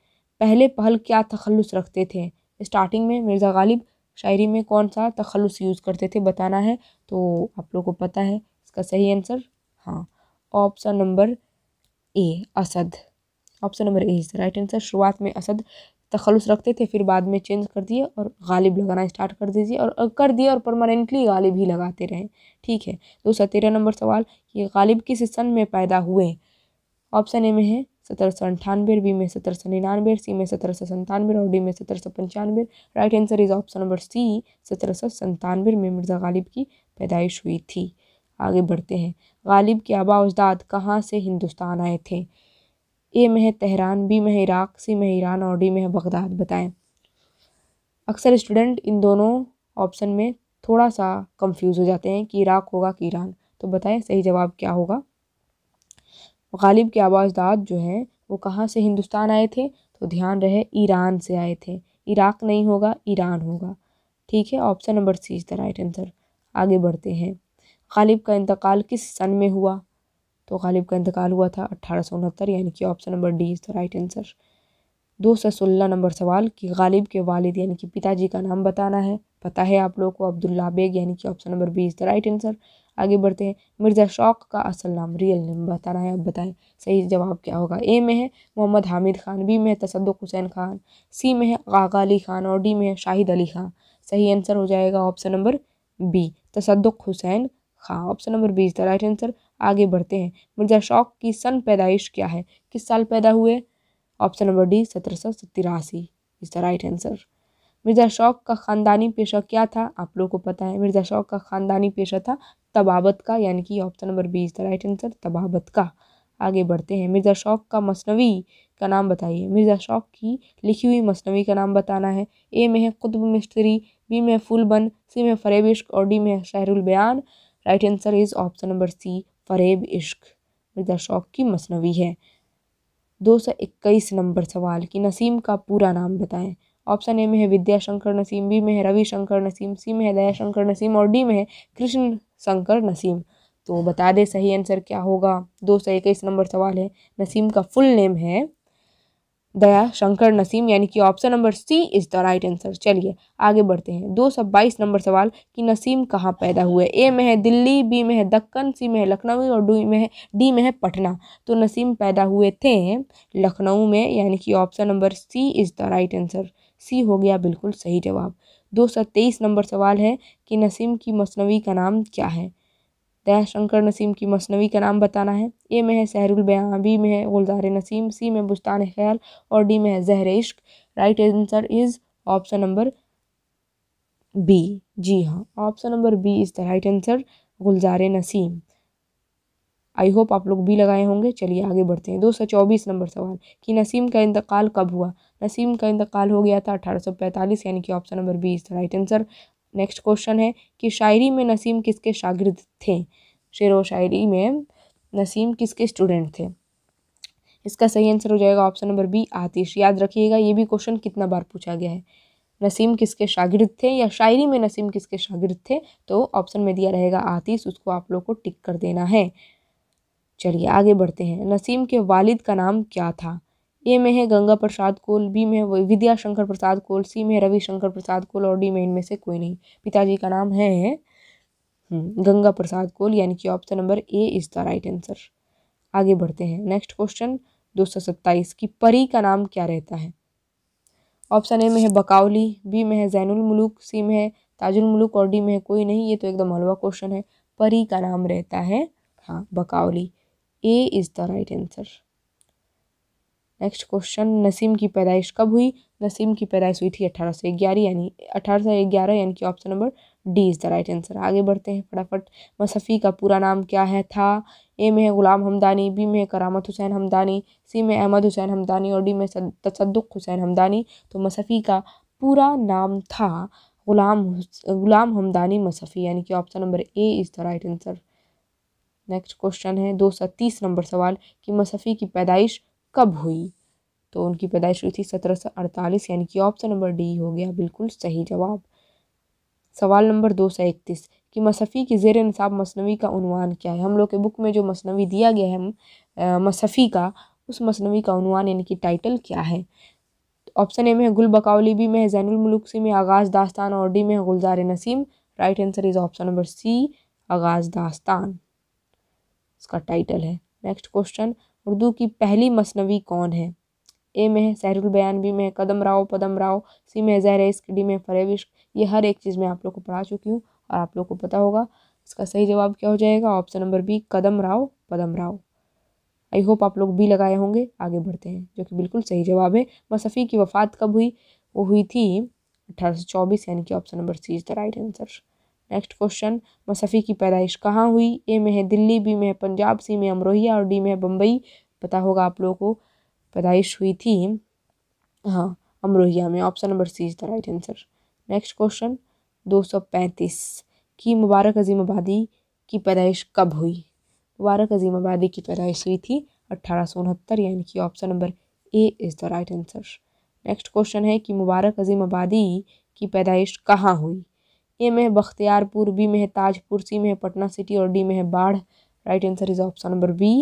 पहले पहल क्या तखलस रखते थे स्टार्टिंग में मिर्ज़ा गालिब शायरी में कौन सा तखलस यूज़ करते थे बताना है तो आप लोग को पता है इसका सही आंसर हाँ option number A Asad option number A is right answer शुरुआत में असद तखलस रखते थे फिर बाद में चेंज कर दिए और गालिब लगाना स्टार्ट कर दीजिए और कर दिए और परमानेंटली गालिब ही लगाते रहें ठीक है दूसरा तो तेरह नंबर सवाल कि गालिब किस सन में पैदा हुए ऑप्शन ए में है सत्रह सौ अंठानवे बी में सत्रह सौ निन्यानवे सी में सत्रह सौ संतानवे और डी में सत्रह सौ पंचानवे right answer is option number C सत्रह सौ संतानवे में मिर्ज़ा गालिब की पैदाइश हुई थी आगे बढ़ते हैं गालिब के आबा उजदाद कहाँ से हिंदुस्तान आए थे ए मह तहरान बी मह इराक सी मह ईरान और डी मह बगदाद बताएं अक्सर स्टूडेंट इन दोनों ऑप्शन में थोड़ा सा कंफ्यूज हो जाते हैं कि इराक होगा कि ईरान तो बताएं सही जवाब क्या होगा गालिब के आबा उजदाद जो हैं वो कहाँ से हिंदुस्तान आए थे तो ध्यान रहे ईरान से आए थे इराक नहीं होगा ईरान होगा ठीक है option number C is the right answer आगे बढ़ते हैं गालिब का इंतकाल किस सन में हुआ तो गालिब का इंतकाल हुआ था अट्ठारह सौ उनहत्तर यानी कि option number D is the right answer दो सौ सोलह नंबर सवाल कि गालिब के वालिद यानी कि पिताजी का नाम बताना है पता है आप लोगों को अब्दुल्ला बेग यानी कि option number B is the right answer आगे बढ़ते हैं मिर्ज़ा शौक का असल नाम रियल नेम बताना है आप बताएं सही जवाब क्या होगा ए में है मोहम्मद हामिद खान बी में है तसद्दुक हुसैन खान सी में है गागा अली खान और डी में है शाहिद अली खान सही आंसर हो जाएगा option number B Tasadduq Hussain हाँ ऑप्शन नंबर बी इसका राइट आंसर आगे बढ़ते हैं मिर्जा शौक की सन पैदाइश क्या है किस साल पैदा हुए ऑप्शन नंबर डी सत्रह सौ तिरासी इसका राइट आंसर मिर्ज़ा शौक का ख़ानदानी पेशा क्या था आप लोगों को पता है मिर्ज़ा शौक का ख़ानदानी पेशा था तबावत का यानी कि option number B the right answer तबावत का आगे बढ़ते हैं मिर्ज़ा शौक का मसनवी का नाम बताइए मिर्ज़ा शौक की लिखी हुई मसनवी का नाम बताना है ए में है कुतुब मिस्त्री बी में फुलबन सी में फरेबिश्क और डी में है शहरुल बयान right answer is option number C फरेब इश्क मिर्जा शौक की मसनवी है दो सौ इक्कीस नंबर सवाल कि नसीम का पूरा नाम बताएं ऑप्शन ए में है विद्याशंकर नसीम बी में है रवि शंकर नसीम सी में है दया शंकर नसीम और डी में है कृष्ण शंकर नसीम तो बता दे सही आंसर क्या होगा दो सौ इक्कीस नंबर सवाल है नसीम का फुल नेम है दया शंकर नसीम यानी कि option number C is the right answer चलिए आगे बढ़ते हैं दो सौ बाईस नंबर सवाल कि नसीम कहाँ पैदा हुए ए में है दिल्ली बी में है दक्कन सी में है लखनऊ और डी में है डी में है पटना तो नसीम पैदा हुए थे लखनऊ में यानी कि option number C is the right answer C हो गया बिल्कुल सही जवाब दो सौ तेईस नंबर सवाल है कि नसीम की मसनवी का नाम क्या है दया शंकर नसीम की मसनवी का नाम बताना है ए में है सहरुल बयाँ बी में है गुलजार नसीम सी में बुस्तान ख्याल और डी में है जहर इश्क right answer is option number B जी हाँ option number B is the right answer Gulzar Naseem I hope आप लोग भी लगाए होंगे चलिए आगे बढ़ते हैं दो सौ चौबीस नंबर सवाल कि नसीम का इंतकाल कब हुआ नसीम का इंतकाल हो गया था अठारह सौ पैंतालीस यानी कि option number B is the right answer next question है कि शायरी में नसीम किसके शागिर्द थे शेर व शायरी में नसीम किसके स्टूडेंट थे इसका सही आंसर हो जाएगा ऑप्शन नंबर बी आतिश याद रखिएगा ये भी क्वेश्चन कितना बार पूछा गया है नसीम किसके शागिर्द थे या शायरी में नसीम किसके शागिर्द थे तो ऑप्शन में दिया रहेगा आतिश उसको आप लोग को टिक कर देना है चलिए आगे बढ़ते हैं नसीम के वालिद का नाम क्या था ए में है गंगा प्रसाद कोल बी में है विद्या शंकर प्रसाद कोल सी में है रविशंकर प्रसाद कोल और डी में इनमें से कोई नहीं पिताजी का नाम है हम्म, गंगा प्रसाद कोल यानी कि option number A is the right answer आगे बढ़ते हैं नेक्स्ट क्वेश्चन दो सौ सत्ताईस की परी का नाम क्या रहता है ऑप्शन ए में है बकावली बी में है जैनुल मुलूक सी में है ताजुल मुलूक और डी में है कोई नहीं ये तो एकदम हलवा क्वेश्चन है परी का नाम रहता है हाँ Bakawali A is the right answer next question Naseem की पैदाइश कब हुई नसीम की पैदाइश हुई थी अठारह सौ ग्यारह यानी अठारह सौ ग्यारह यानी कि option number D is the right answer आगे बढ़ते हैं फटाफट मसफ़ी का पूरा नाम क्या है था ए में है गुलाम हमदानी बी में है करामत हुसैन हमदानी सी में अहमद हुसैन हमदानी और डी में तसदुक हुसैन हमदानी तो मसफ़ी का पूरा नाम था गुलाम गुलाम हमदानी मसफ़ी यानी कि option number A is the right answer next question है दो सौ तीस नंबर सवाल कि मसफ़ी की पैदाइश कब हुई तो उनकी पैदाइश हुई थी सत्रह सौ अड़तालीस यानी कि ऑप्शन नंबर डी हो गया बिल्कुल सही जवाब सवाल नंबर दो सौ इकतीस कि मसफ़ी की जेर नसाब मसनवी का उनवान क्या है हम लोग के बुक में जो मसनवी दिया गया है मसफ़ी का उस मसनवी का उनवान यानी कि टाइटल क्या है ऑप्शन ए में है गुल बकावली बी में है जैनमलुक सी में आगाज़ दास्तान और डी में है Gulzar Naseem right answer is option number C आगाज़ दास्तान इसका टाइटल है नेक्स्ट क्वेश्चन उर्दू की पहली मसनवी कौन है ए में है सहरुल बयान बी में है कदम राव पदम राव सी में जहर इश्क डी में फरेब इश्क ये हर एक चीज़ मैं आप लोग को पढ़ा चुकी हूँ और आप लोग को पता होगा इसका सही जवाब क्या हो जाएगा option number B Kadam Rao Padam Rao I hope आप लोग बी लगाए होंगे आगे बढ़ते हैं जो कि बिल्कुल सही जवाब है मसफ़ी की वफ़ात कब हुई वो हुई थी अठारह यानी कि option number C is the right answer next question Masfi की पैदाइश कहाँ हुई ए में है दिल्ली बी में है पंजाब सी में अमरोहिया और डी में है बम्बई पता होगा आप लोगों को पैदाइश हुई थी हाँ अमरोहिया में option number C is the right answer next question दो सौ पैंतीस की मुबारक अजीम आबादी की पैदाइश कब हुई मुबारक अजीम आबादी की पैदाइश हुई थी अट्ठारह सौ उनहत्तर यानी कि option number A is the right answer next question है कि मुबारक अजीम आबादी की पैदाइश कहाँ हुई ए में है बख्तियारपुर बी में है ताजपुर सी में है पटना सिटी और डी में है बाढ़ right answer is option number B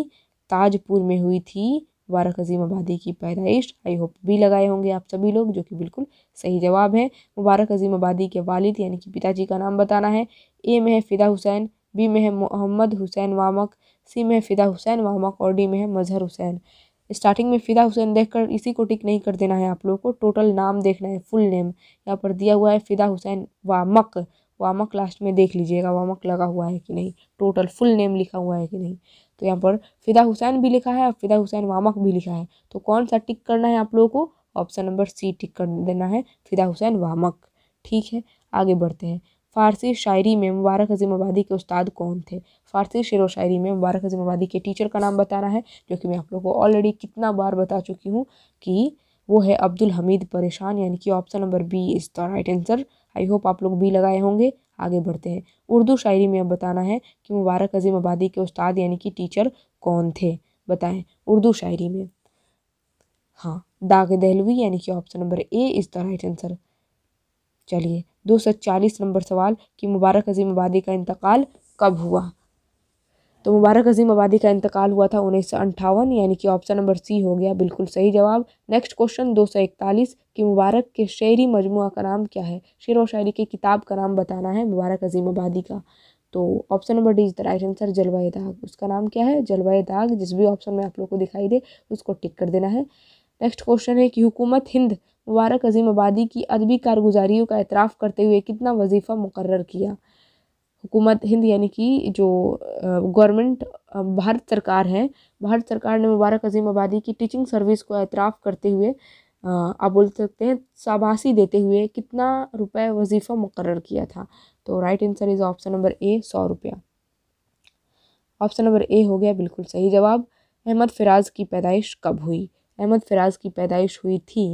Tajpur में हुई थी मुबारक अजीम आबादी की पैदाइश आई होप भी लगाए होंगे आप सभी लोग जो कि बिल्कुल सही जवाब है मुबारक अजीम आबादी के वालिद यानी कि पिताजी का नाम बताना है ए में है फ़िदा हुसैन बी में है मोहम्मद हुसैन वामक सी में है फ़िदा हुसैन वामक और डी में है मजहर हुसैन स्टार्टिंग में फ़िदा हुसैन देखकर इसी को टिक नहीं कर देना है आप लोगों को टोटल नाम देखना है फुल नेम यहाँ पर दिया हुआ है फ़िदा हुसैन वामक वामक लास्ट में देख लीजिएगा वामक लगा हुआ है कि नहीं टोटल फुल नेम लिखा हुआ है कि नहीं तो यहाँ पर फ़िदा हुसैन भी लिखा है और फ़िदा हुसैन वामक भी लिखा है तो कौन सा टिक करना है आप लोगों को ऑप्शन नंबर सी टिक कर देना है फ़िदा हुसैन वामक ठीक है आगे बढ़ते हैं फ़ारसी शायरी में मुबारक अजीम आबादी के उस्ताद कौन थे फ़ारसी शेर व शायरी में मुबारक अजीम आबादी के टीचर का नाम बताना है जो कि मैं आप लोगों को ऑलरेडी कितना बार बता चुकी हूँ कि वो है अब्दुल हमीद परेशान यानी कि option number B is the right answer I hope आप लोग बी लगाए होंगे आगे बढ़ते हैं उर्दू शायरी में अब बताना है कि मुबारक अजीम आबादी के उस्ताद यानी कि टीचर कौन थे बताएं उर्दू शायरी में हाँ दाग दहलवी यानी कि option number A is the right answer चलिए दो सौ चालीस नंबर सवाल कि मुबारक अजीम आबादी का इंतकाल कब हुआ तो मुबारक अजीम आबादी का इंतकाल हुआ था उन्नीस सौ अंठावन यानी कि ऑप्शन नंबर सी हो गया बिल्कुल सही जवाब नेक्स्ट क्वेश्चन दो सौ इकतालीस कि मुबारक के शायरी मजमू का नाम क्या है शेर व शायरी की किताब का नाम बताना है मुबारक अजीम आबादी का तो option number D is the right answer जलवाए दाग उसका नाम क्या है जलवाए दाग जिस भी ऑप्शन में आप लोग को दिखाई दे उसको टिक कर देना है नेक्स्ट क्वेश्चन है कि हुकूमत हिंद मुबारक अजीम आबादी की अदबी कारगुजारियों का एतराफ़ करते हुए कितना वजीफ़ा मुकर किया हुकूमत हिंद यानी कि जो गवर्नमेंट भारत सरकार है भारत सरकार ने मुबारक अजीम आबादी की टीचिंग सर्विस को एतराफ़ करते हुए आप बोल सकते हैं शाबाशी देते हुए कितना रुपए वजीफ़ा मुकर किया था तो right answer is option number A सौ रुपया ऑप्शन नंबर ए हो गया बिल्कुल सही जवाब अहमद फिराज की पैदाइश कब हुई अहमद फराज की पैदाइश हुई थी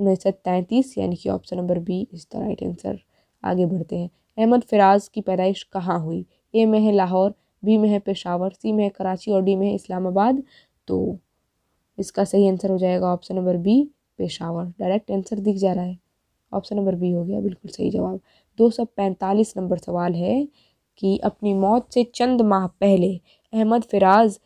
उन्नीस सौ तैंतीस यानी कि option number B is the right answer आगे बढ़ते हैं अहमद फराज की पैदाइश कहाँ हुई ए में है लाहौर बी में है पेशावर सी में है कराची और डी में है इस्लामाबाद तो इसका सही आंसर हो जाएगा option number B Peshawar direct answer दिख जा रहा है ऑप्शन नंबर बी हो गया बिल्कुल सही जवाब दो सौ पैंतालीस नंबर सवाल है कि अपनी मौत से चंद माह पहले अहमद फराज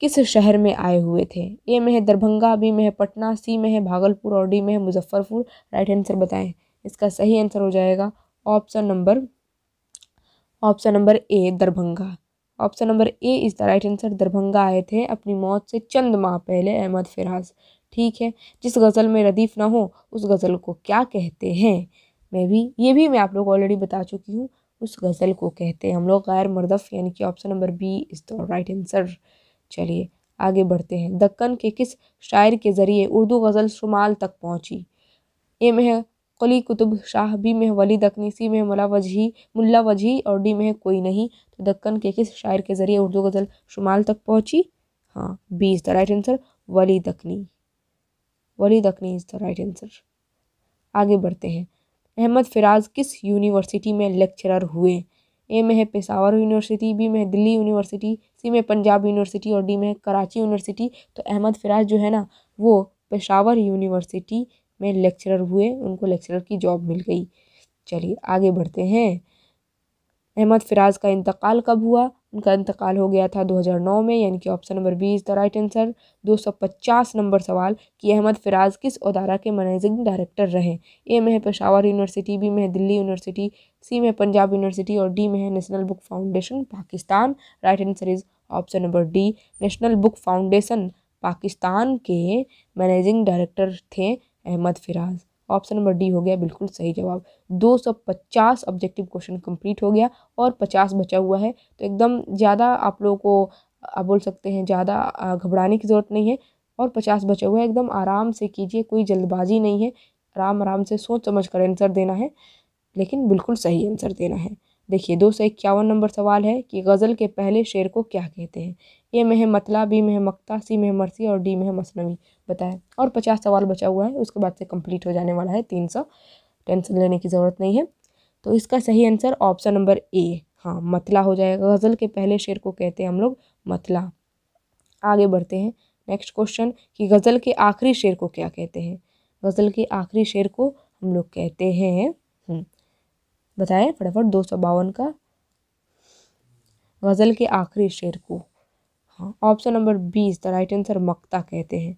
किस शहर में आए हुए थे ए में है दरभंगा बी में है पटना सी में है भागलपुर और डी में है मुजफ्फरपुर राइट आंसर बताएं इसका सही आंसर हो जाएगा option number option number A Darbhanga option number A is the right answer Darbhanga आए थे अपनी मौत से चंद माह पहले अहमद फिराज ठीक है जिस गज़ल में रदीफ़ ना हो उस गज़ल को क्या कहते हैं मैं भी ये भी मैं आप लोग ऑलरेडी बता चुकी हूँ उस गज़ल को कहते हैं हम लोग गैर मरदफ़ यानी कि option number B is the right answer चलिए आगे बढ़ते हैं दक्कन के किस शायर के ज़रिए उर्दू गज़ल शुमाल तक पहुँची ए में कली कुतुब शाह बी में वली दखनी सी में मुला वजही मुल्ला वजही और डी में है कोई नहीं तो दक्कन के किस शायर के ज़रिए उर्दू गज़ल शुमाल तक पहुँची हाँ B is the right answer Wali Dakhni Wali Dakhni is the right answer आगे बढ़ते हैं अहमद फिराज किस यूनिवर्सिटी में लेक्चरर हुए ए में है पेशावर यूनिवर्सिटी बी में दिल्ली यूनिवर्सिटी सी में पंजाब यूनिवर्सिटी और डी में कराची यूनिवर्सिटी तो अहमद फ़िराज जो है ना वो पेशावर यूनिवर्सिटी में लेक्चरर हुए उनको लेक्चरर की जॉब मिल गई चलिए आगे बढ़ते हैं अहमद फ़िराज का इंतकाल कब हुआ उनका इंतकाल हो गया था 2009 में यानी कि option number B is the right answer 250 number सवाल कि अहमद फ़िराज़ किस अदारा के मैनेजिंग डायरेक्टर रहे ए में है पेशावर यूनिवर्सिटी बी में है दिल्ली यूनिवर्सिटी सी में पंजाब यूनिवर्सिटी और डी में है national book foundation Pakistan right answer is option number D national book foundation Pakistan के मैनेजिंग डायरेक्टर थे Ahmad Faraz option number D हो गया बिल्कुल सही जवाब 250 ऑब्जेक्टिव क्वेश्चन कंप्लीट हो गया और 50 बचा हुआ है तो एकदम ज़्यादा आप लोगों को आप बोल सकते हैं ज़्यादा घबराने की ज़रूरत नहीं है और पचास बचा हुआ है एकदम आराम से कीजिए कोई जल्दबाजी नहीं है आराम आराम से सोच समझ कर आंसर देना है लेकिन बिल्कुल सही आंसर देना है देखिए दो सौ इक्यावन नंबर सवाल है कि गज़ल के पहले शेर को क्या कहते हैं ए में है मतला बी में है मक्ता सी में मरसी और डी में है मसनवी बताएं और पचास सवाल बचा हुआ है उसके बाद से कंप्लीट हो जाने वाला है तीन सौ टेंशन लेने की ज़रूरत नहीं है तो इसका सही आंसर ऑप्शन नंबर ए हाँ मतला हो जाएगा गज़ल के पहले शेर को कहते हैं हम लोग मतला आगे बढ़ते हैं नेक्स्ट क्वेश्चन कि गज़ल के आखिरी शेर को क्या कहते हैं गज़ल के आखिरी शेर को हम लोग कहते हैं हम्म, बताएं फटाफट दो सौ बावन का गज़ल के आखिरी शेर को हाँ option number B is the right answer मक्ता कहते हैं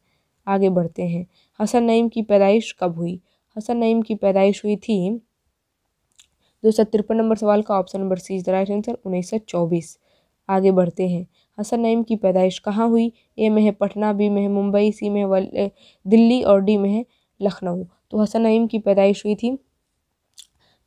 आगे बढ़ते हैं हसन नईम की पैदाइश कब हुई हसन नईम की पैदाइश हुई थी दो सौ तिरपन नंबर सवाल का option number C is the right answer उन्नीस सौ चौबीस आगे बढ़ते हैं हसन नईम की पैदाइश कहाँ हुई ए में है पटना बी में है मुंबई सी में है दिल्ली और डी में है लखनऊ तो हसन नईम की पैदाइश हुई थी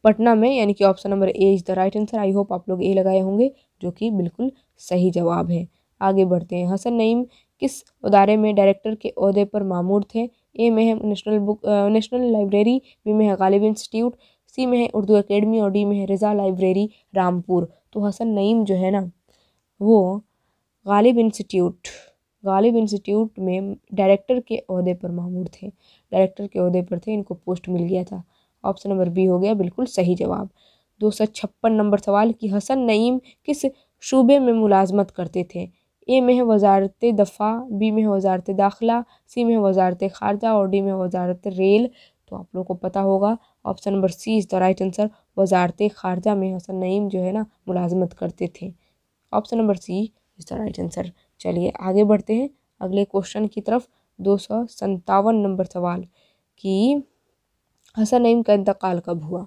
पटना में यानी कि option number A is the right answer I hope आप लोग ए लगाए होंगे जो कि बिल्कुल सही जवाब है आगे बढ़ते हैं हसन नईम किस अदारे में डायरेक्टर के अहदे पर मामूर थे ए में है national book national library B में है गालिब इंस्टीट्यूट सी में है उर्दू अकेडमी और डी में है रज़ा लाइब्रेरी रामपुर तो हसन नईम जो है ना वो गालिब इंस्टीट्यूट गालिब इंस्टीट्यूट में डायरेक्टर के अहदे पर मामूर थे डायरेक्टर के अहदे पर थे इनको पोस्ट मिल गया था ऑप्शन नंबर बी हो गया बिल्कुल सही जवाब दो सौ छप्पन नंबर सवाल कि हसन नईम किस शूबे में मुलाजमत करते थे ए में है वजारत दफ़ा बी में है वजारत दाखिला सी में है वजारत खारजा और डी में वजारत रेल तो आप लोगों को पता होगा option number C is the right answer वजारत खारजा में हसन नईम जो है ना मुलाजमत करते थे option number C is the right answer चलिए आगे बढ़ते हैं अगले क्वेश्चन की तरफ दो सौ संतावन नंबर सवाल कि हसन नईम का इंतकाल कब हुआ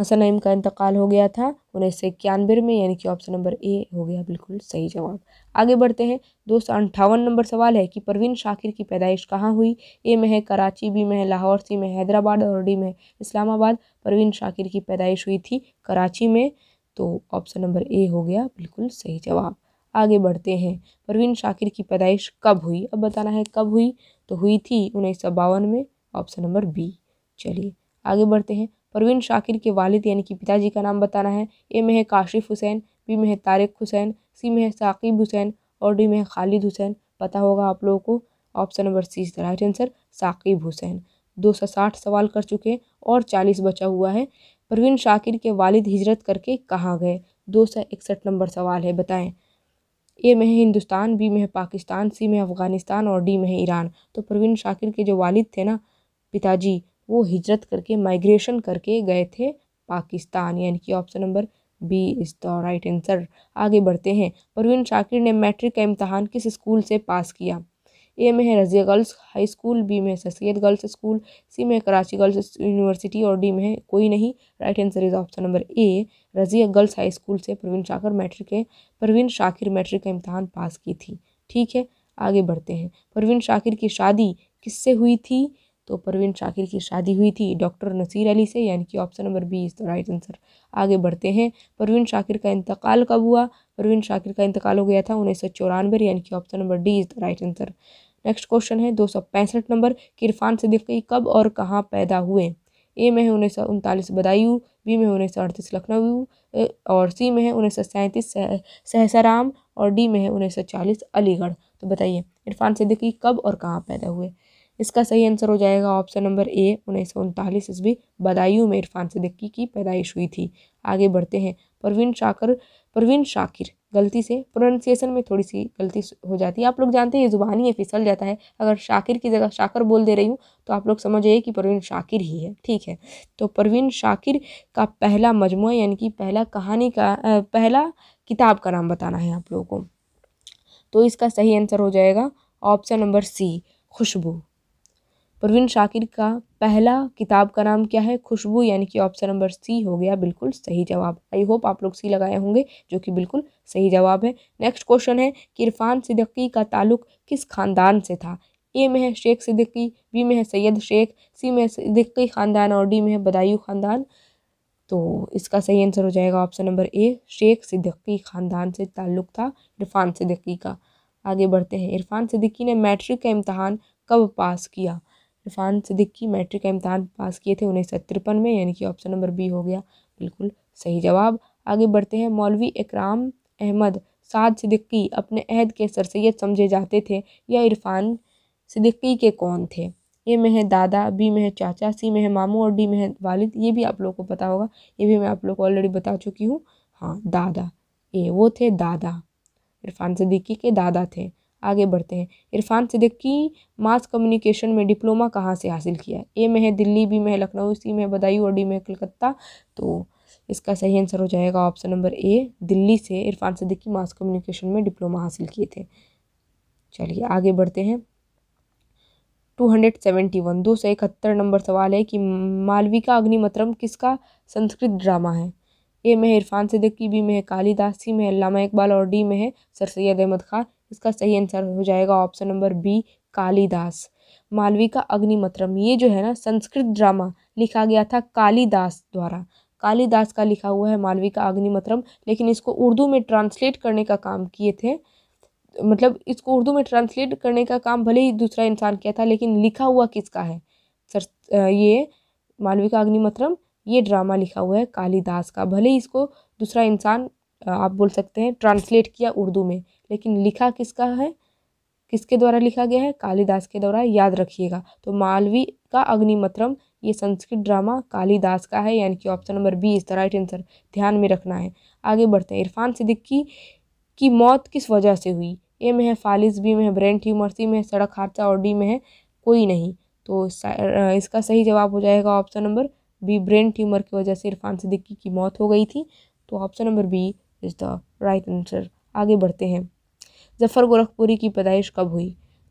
हसन नईम का इंतकाल हो गया था उन्नीस सौ इक्यानवे में यानी कि ऑप्शन नंबर ए हो गया बिल्कुल सही जवाब आगे बढ़ते हैं सौ अंठावन नंबर सवाल है कि परवीन शाकिर की पैदाइश कहाँ हुई ए में है कराची बी में है लाहौर सी में हैदराबाद और डी में इस्लामाबाद परवीन शाकिर की पैदाइश हुई थी कराची में तो ऑप्शन नंबर ए हो गया बिल्कुल सही जवाब आगे बढ़ते हैं परवीन शाकिर की पैदाइश कब हुई अब बताना है कब हुई तो हुई थी उन्नीस में ऑप्शन नंबर बी चलिए आगे बढ़ते हैं परवीन शाकिर के वालिद यानी कि पिताजी का नाम बताना है ए में है काशिफ हुसैन बी में है तारिक हुसैन सी में है साकिब हुसैन और डी में है खालिद हुसैन पता होगा आप लोगों को option number C is the right answer Saqib Hussain दो सौ साठ सवाल कर चुके हैं और चालीस बचा हुआ है परवीन शाकिर के वालिद हिजरत करके कहाँ गए दो सौ इकसठ नंबर सवाल है बताएं ए में है हिंदुस्तान बी में है पाकिस्तान सी में अफ़गानिस्तान और डी में है ईरान तो परवीन शाकिर के जो वालिद थे ना पिताजी वो हिजरत करके माइग्रेशन करके गए थे पाकिस्तान यानी कि option number B is the right answer आगे बढ़ते हैं परवीन शाकिर ने मैट्रिक का इम्तहान किस स्कूल से पास किया ए में है Razia girls high school B में है sir Syed girls school C में है कराची गर्ल्स यूनिवर्सिटी और डी में है कोई नहीं right answer is option number A Razia girls high school से प्रवीण शाकिर मैट्रिक के परवीन शाकिर मैट्रिक का इम्तहान पास की थी ठीक है आगे बढ़ते हैं परवीन शाकिर की शादी किससे हुई थी तो परवीन शाकिर की शादी हुई थी डॉक्टर नसीर अली से यानी कि option number B is the right answer आगे बढ़ते हैं परवीन शाकिर का इंतकाल कब हुआ परवीन शाकिर का इंतकाल हो गया था उन्नीस सौ चौरानवे यानी कि option number D is the right answer next question है दो सौ पैंसठ नंबर कि इरफान सिद्दीकी कब और कहाँ पैदा हुए ए में है उन्नीस सौ उनतालीस बदायूँ बी में है उन्नीस सौ अड़तीस लखनऊ और सी में है उन्नीस सौ सैंतीस सहसाराम और डी में है उन्नीस सौ चालीस अलीगढ़ तो बताइए इरफान सिद्दीकी कब और कहाँ पैदा हुए इसका सही आंसर हो जाएगा ऑप्शन नंबर ए उन्नीस सौ उनतालीस ईस्वी बदायूं में इरफान सिद्दीकी की पैदाइश हुई थी आगे बढ़ते हैं परवीन शाकर परवीन शाकिर गलती से प्रोनंसिएशन में थोड़ी सी गलती हो जाती है आप लोग जानते हैं ये ज़ुबानी है फिसल जाता है अगर शाकिर की जगह शाकर बोल दे रही हूँ तो आप लोग समझिए कि परवीन शाकिर ही है ठीक है तो परवीन शाकिर का पहला मजमू यानी कि पहला कहानी का पहला किताब का नाम बताना है आप लोगों को तो इसका सही आंसर हो जाएगा option number C Khushboo Parveen Shakir का पहला किताब का नाम क्या है खुशबू यानी कि ऑप्शन नंबर सी हो गया बिल्कुल सही जवाब आई होप आप लोग सी लगाए होंगे जो कि बिल्कुल सही जवाब है नेक्स्ट क्वेश्चन है कि इरफान सिद्दीकी का ताल्लुक किस खानदान से था ए में है शेख सिद्दीकी बी में है सैयद शेख सी में सिद्दीकी ख़ानदान और डी में है बदायूँ ख़ानदान तो इसका सही आंसर हो जाएगा option number A Sheikh Siddiqui ख़ानदान से ताल्लुक़ था इरफान सिद्दीकी का आगे बढ़ते हैं इरफान सिद्दीकी ने मैट्रिक का इम्तहान कब पास किया इरफान की मैट्रिक का इम्तहान पास किए थे उन्नीस सौ तिरपन में यानी कि ऑप्शन नंबर बी हो गया बिल्कुल सही जवाब आगे बढ़ते हैं मौलवी इकराम अहमद साद सिद्दीकी अपने अहद के सर सैद समझे जाते थे या इरफान सिद्दीकी के कौन थे ए में है दादा बी में है चाचा सी में है मामू और डी में है वालिद ये भी आप लोग को पता होगा ये भी मैं आप लोग को ऑलरेडी बता चुकी हूँ हाँ दादा ए वो थे दादा इरफान सिद्दीकी के दादा थे आगे बढ़ते हैं इरफान सिद्दीकी मास कम्युनिकेशन में डिप्लोमा कहाँ से हासिल किया ए में है दिल्ली बी में है लखनऊ सी में है बदायूं और डी में है कलकत्ता तो इसका सही आंसर हो जाएगा ऑप्शन नंबर ए दिल्ली से इरफान सिद्दीकी मास कम्युनिकेशन में डिप्लोमा हासिल किए थे चलिए आगे बढ़ते हैं टू हंड्रेड सेवेंटी वन दो सौ इकहत्तर नंबर सवाल है कि मालविका अग्निमत्रम किसका संस्कृत ड्रामा है ए में है इरफान सिद्दीकी बी में है कालीदास सी में है लामा इकबाल और डी में है सर सैयद अहमद खान इसका सही आंसर हो जाएगा option number B Kalidas Malavikagnimitram ये जो है ना संस्कृत ड्रामा लिखा गया था कालीदास द्वारा कालीदास का लिखा हुआ है मालविका अग्निमत्रम लेकिन इसको उर्दू में ट्रांसलेट करने का काम किए थे मतलब इसको उर्दू में ट्रांसलेट करने का काम भले ही दूसरा इंसान किया था लेकिन लिखा हुआ किसका है सर ये मालविका अग्निमत्रम ये ड्रामा लिखा हुआ है कालीदास का भले ही इसको दूसरा इंसान आप बोल सकते हैं ट्रांसलेट किया उर्दू में लेकिन लिखा किसका है किसके द्वारा लिखा गया है कालिदास के द्वारा याद रखिएगा तो मालवी का अग्निमत्रम ये संस्कृत ड्रामा कालिदास का है यानी कि option number B is the right answer ध्यान में रखना है आगे बढ़ते हैं इरफान सिद्दीकी की मौत किस वजह से हुई ए में है फालिस बी में है ब्रेन ट्यूमर सी में है सड़क हादसा और डी में है कोई नहीं तो इसका सही जवाब हो जाएगा option number B brain tumour की वजह से इरफान सिद्दीकी की मौत हो गई थी तो option number B is the right answer आगे बढ़ते हैं ज़फ़र गोरखपुरी की पैदाइश कब हुई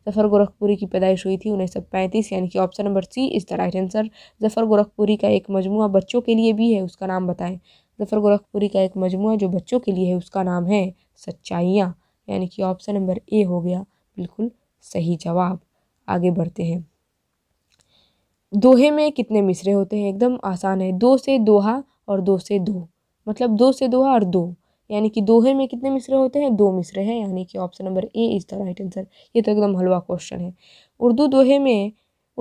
ज़फ़र गोरखपुरी की पैदाइश हुई थी उन्नीस सौ पैंतीस यानी कि option number C is the right answer Zafar Gorakhpuri का एक मजमू बच्चों के लिए भी है उसका नाम बताएं ज़फ़र गोरखपुरी का एक मजमू जो बच्चों के लिए है उसका नाम है सच्चाइयाँ यानी कि ऑप्शन नंबर ए हो गया बिल्कुल सही जवाब आगे बढ़ते हैं दोहे में कितने मिसरे होते हैं एकदम आसान है दो से दोहा और दो से दो मतलब दो से दोहा और दो यानी कि दोहे में कितने मिसरे होते हैं दो मिसरे हैं यानी कि option number A is the right answer ये तो एकदम हलवा क्वेश्चन है उर्दू दोहे में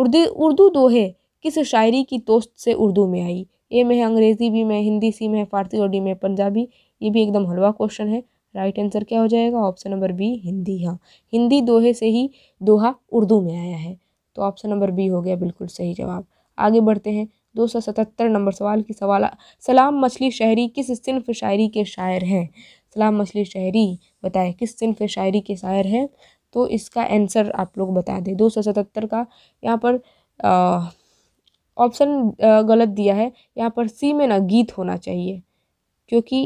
उर्दू उर्दू दोहे किस शायरी की दोस्त से उर्दू में आई ए में है अंग्रेज़ी भी में हिंदी सी में है फारसी और डी में पंजाबी ये भी एकदम हलवा क्वेश्चन है राइट आंसर क्या हो जाएगा ऑप्शन नंबर बी हिंदी हाँ हिंदी दोहे से ही दोहा उर्दू में आया है तो ऑप्शन नंबर बी हो गया बिल्कुल सही जवाब आगे बढ़ते हैं दो सौ सतहत्तर नंबर सवाल की सवाल सलाम मछली शहरी किस सिनफ शायरी के शायर हैं सलाम मछली शहरी बताएं किस सिनफ शायरी के शायर हैं तो इसका आंसर आप लोग बता दें दो सौ सतहत्तर का यहाँ पर ऑप्शन गलत दिया है यहाँ पर सी में ना गीत होना चाहिए क्योंकि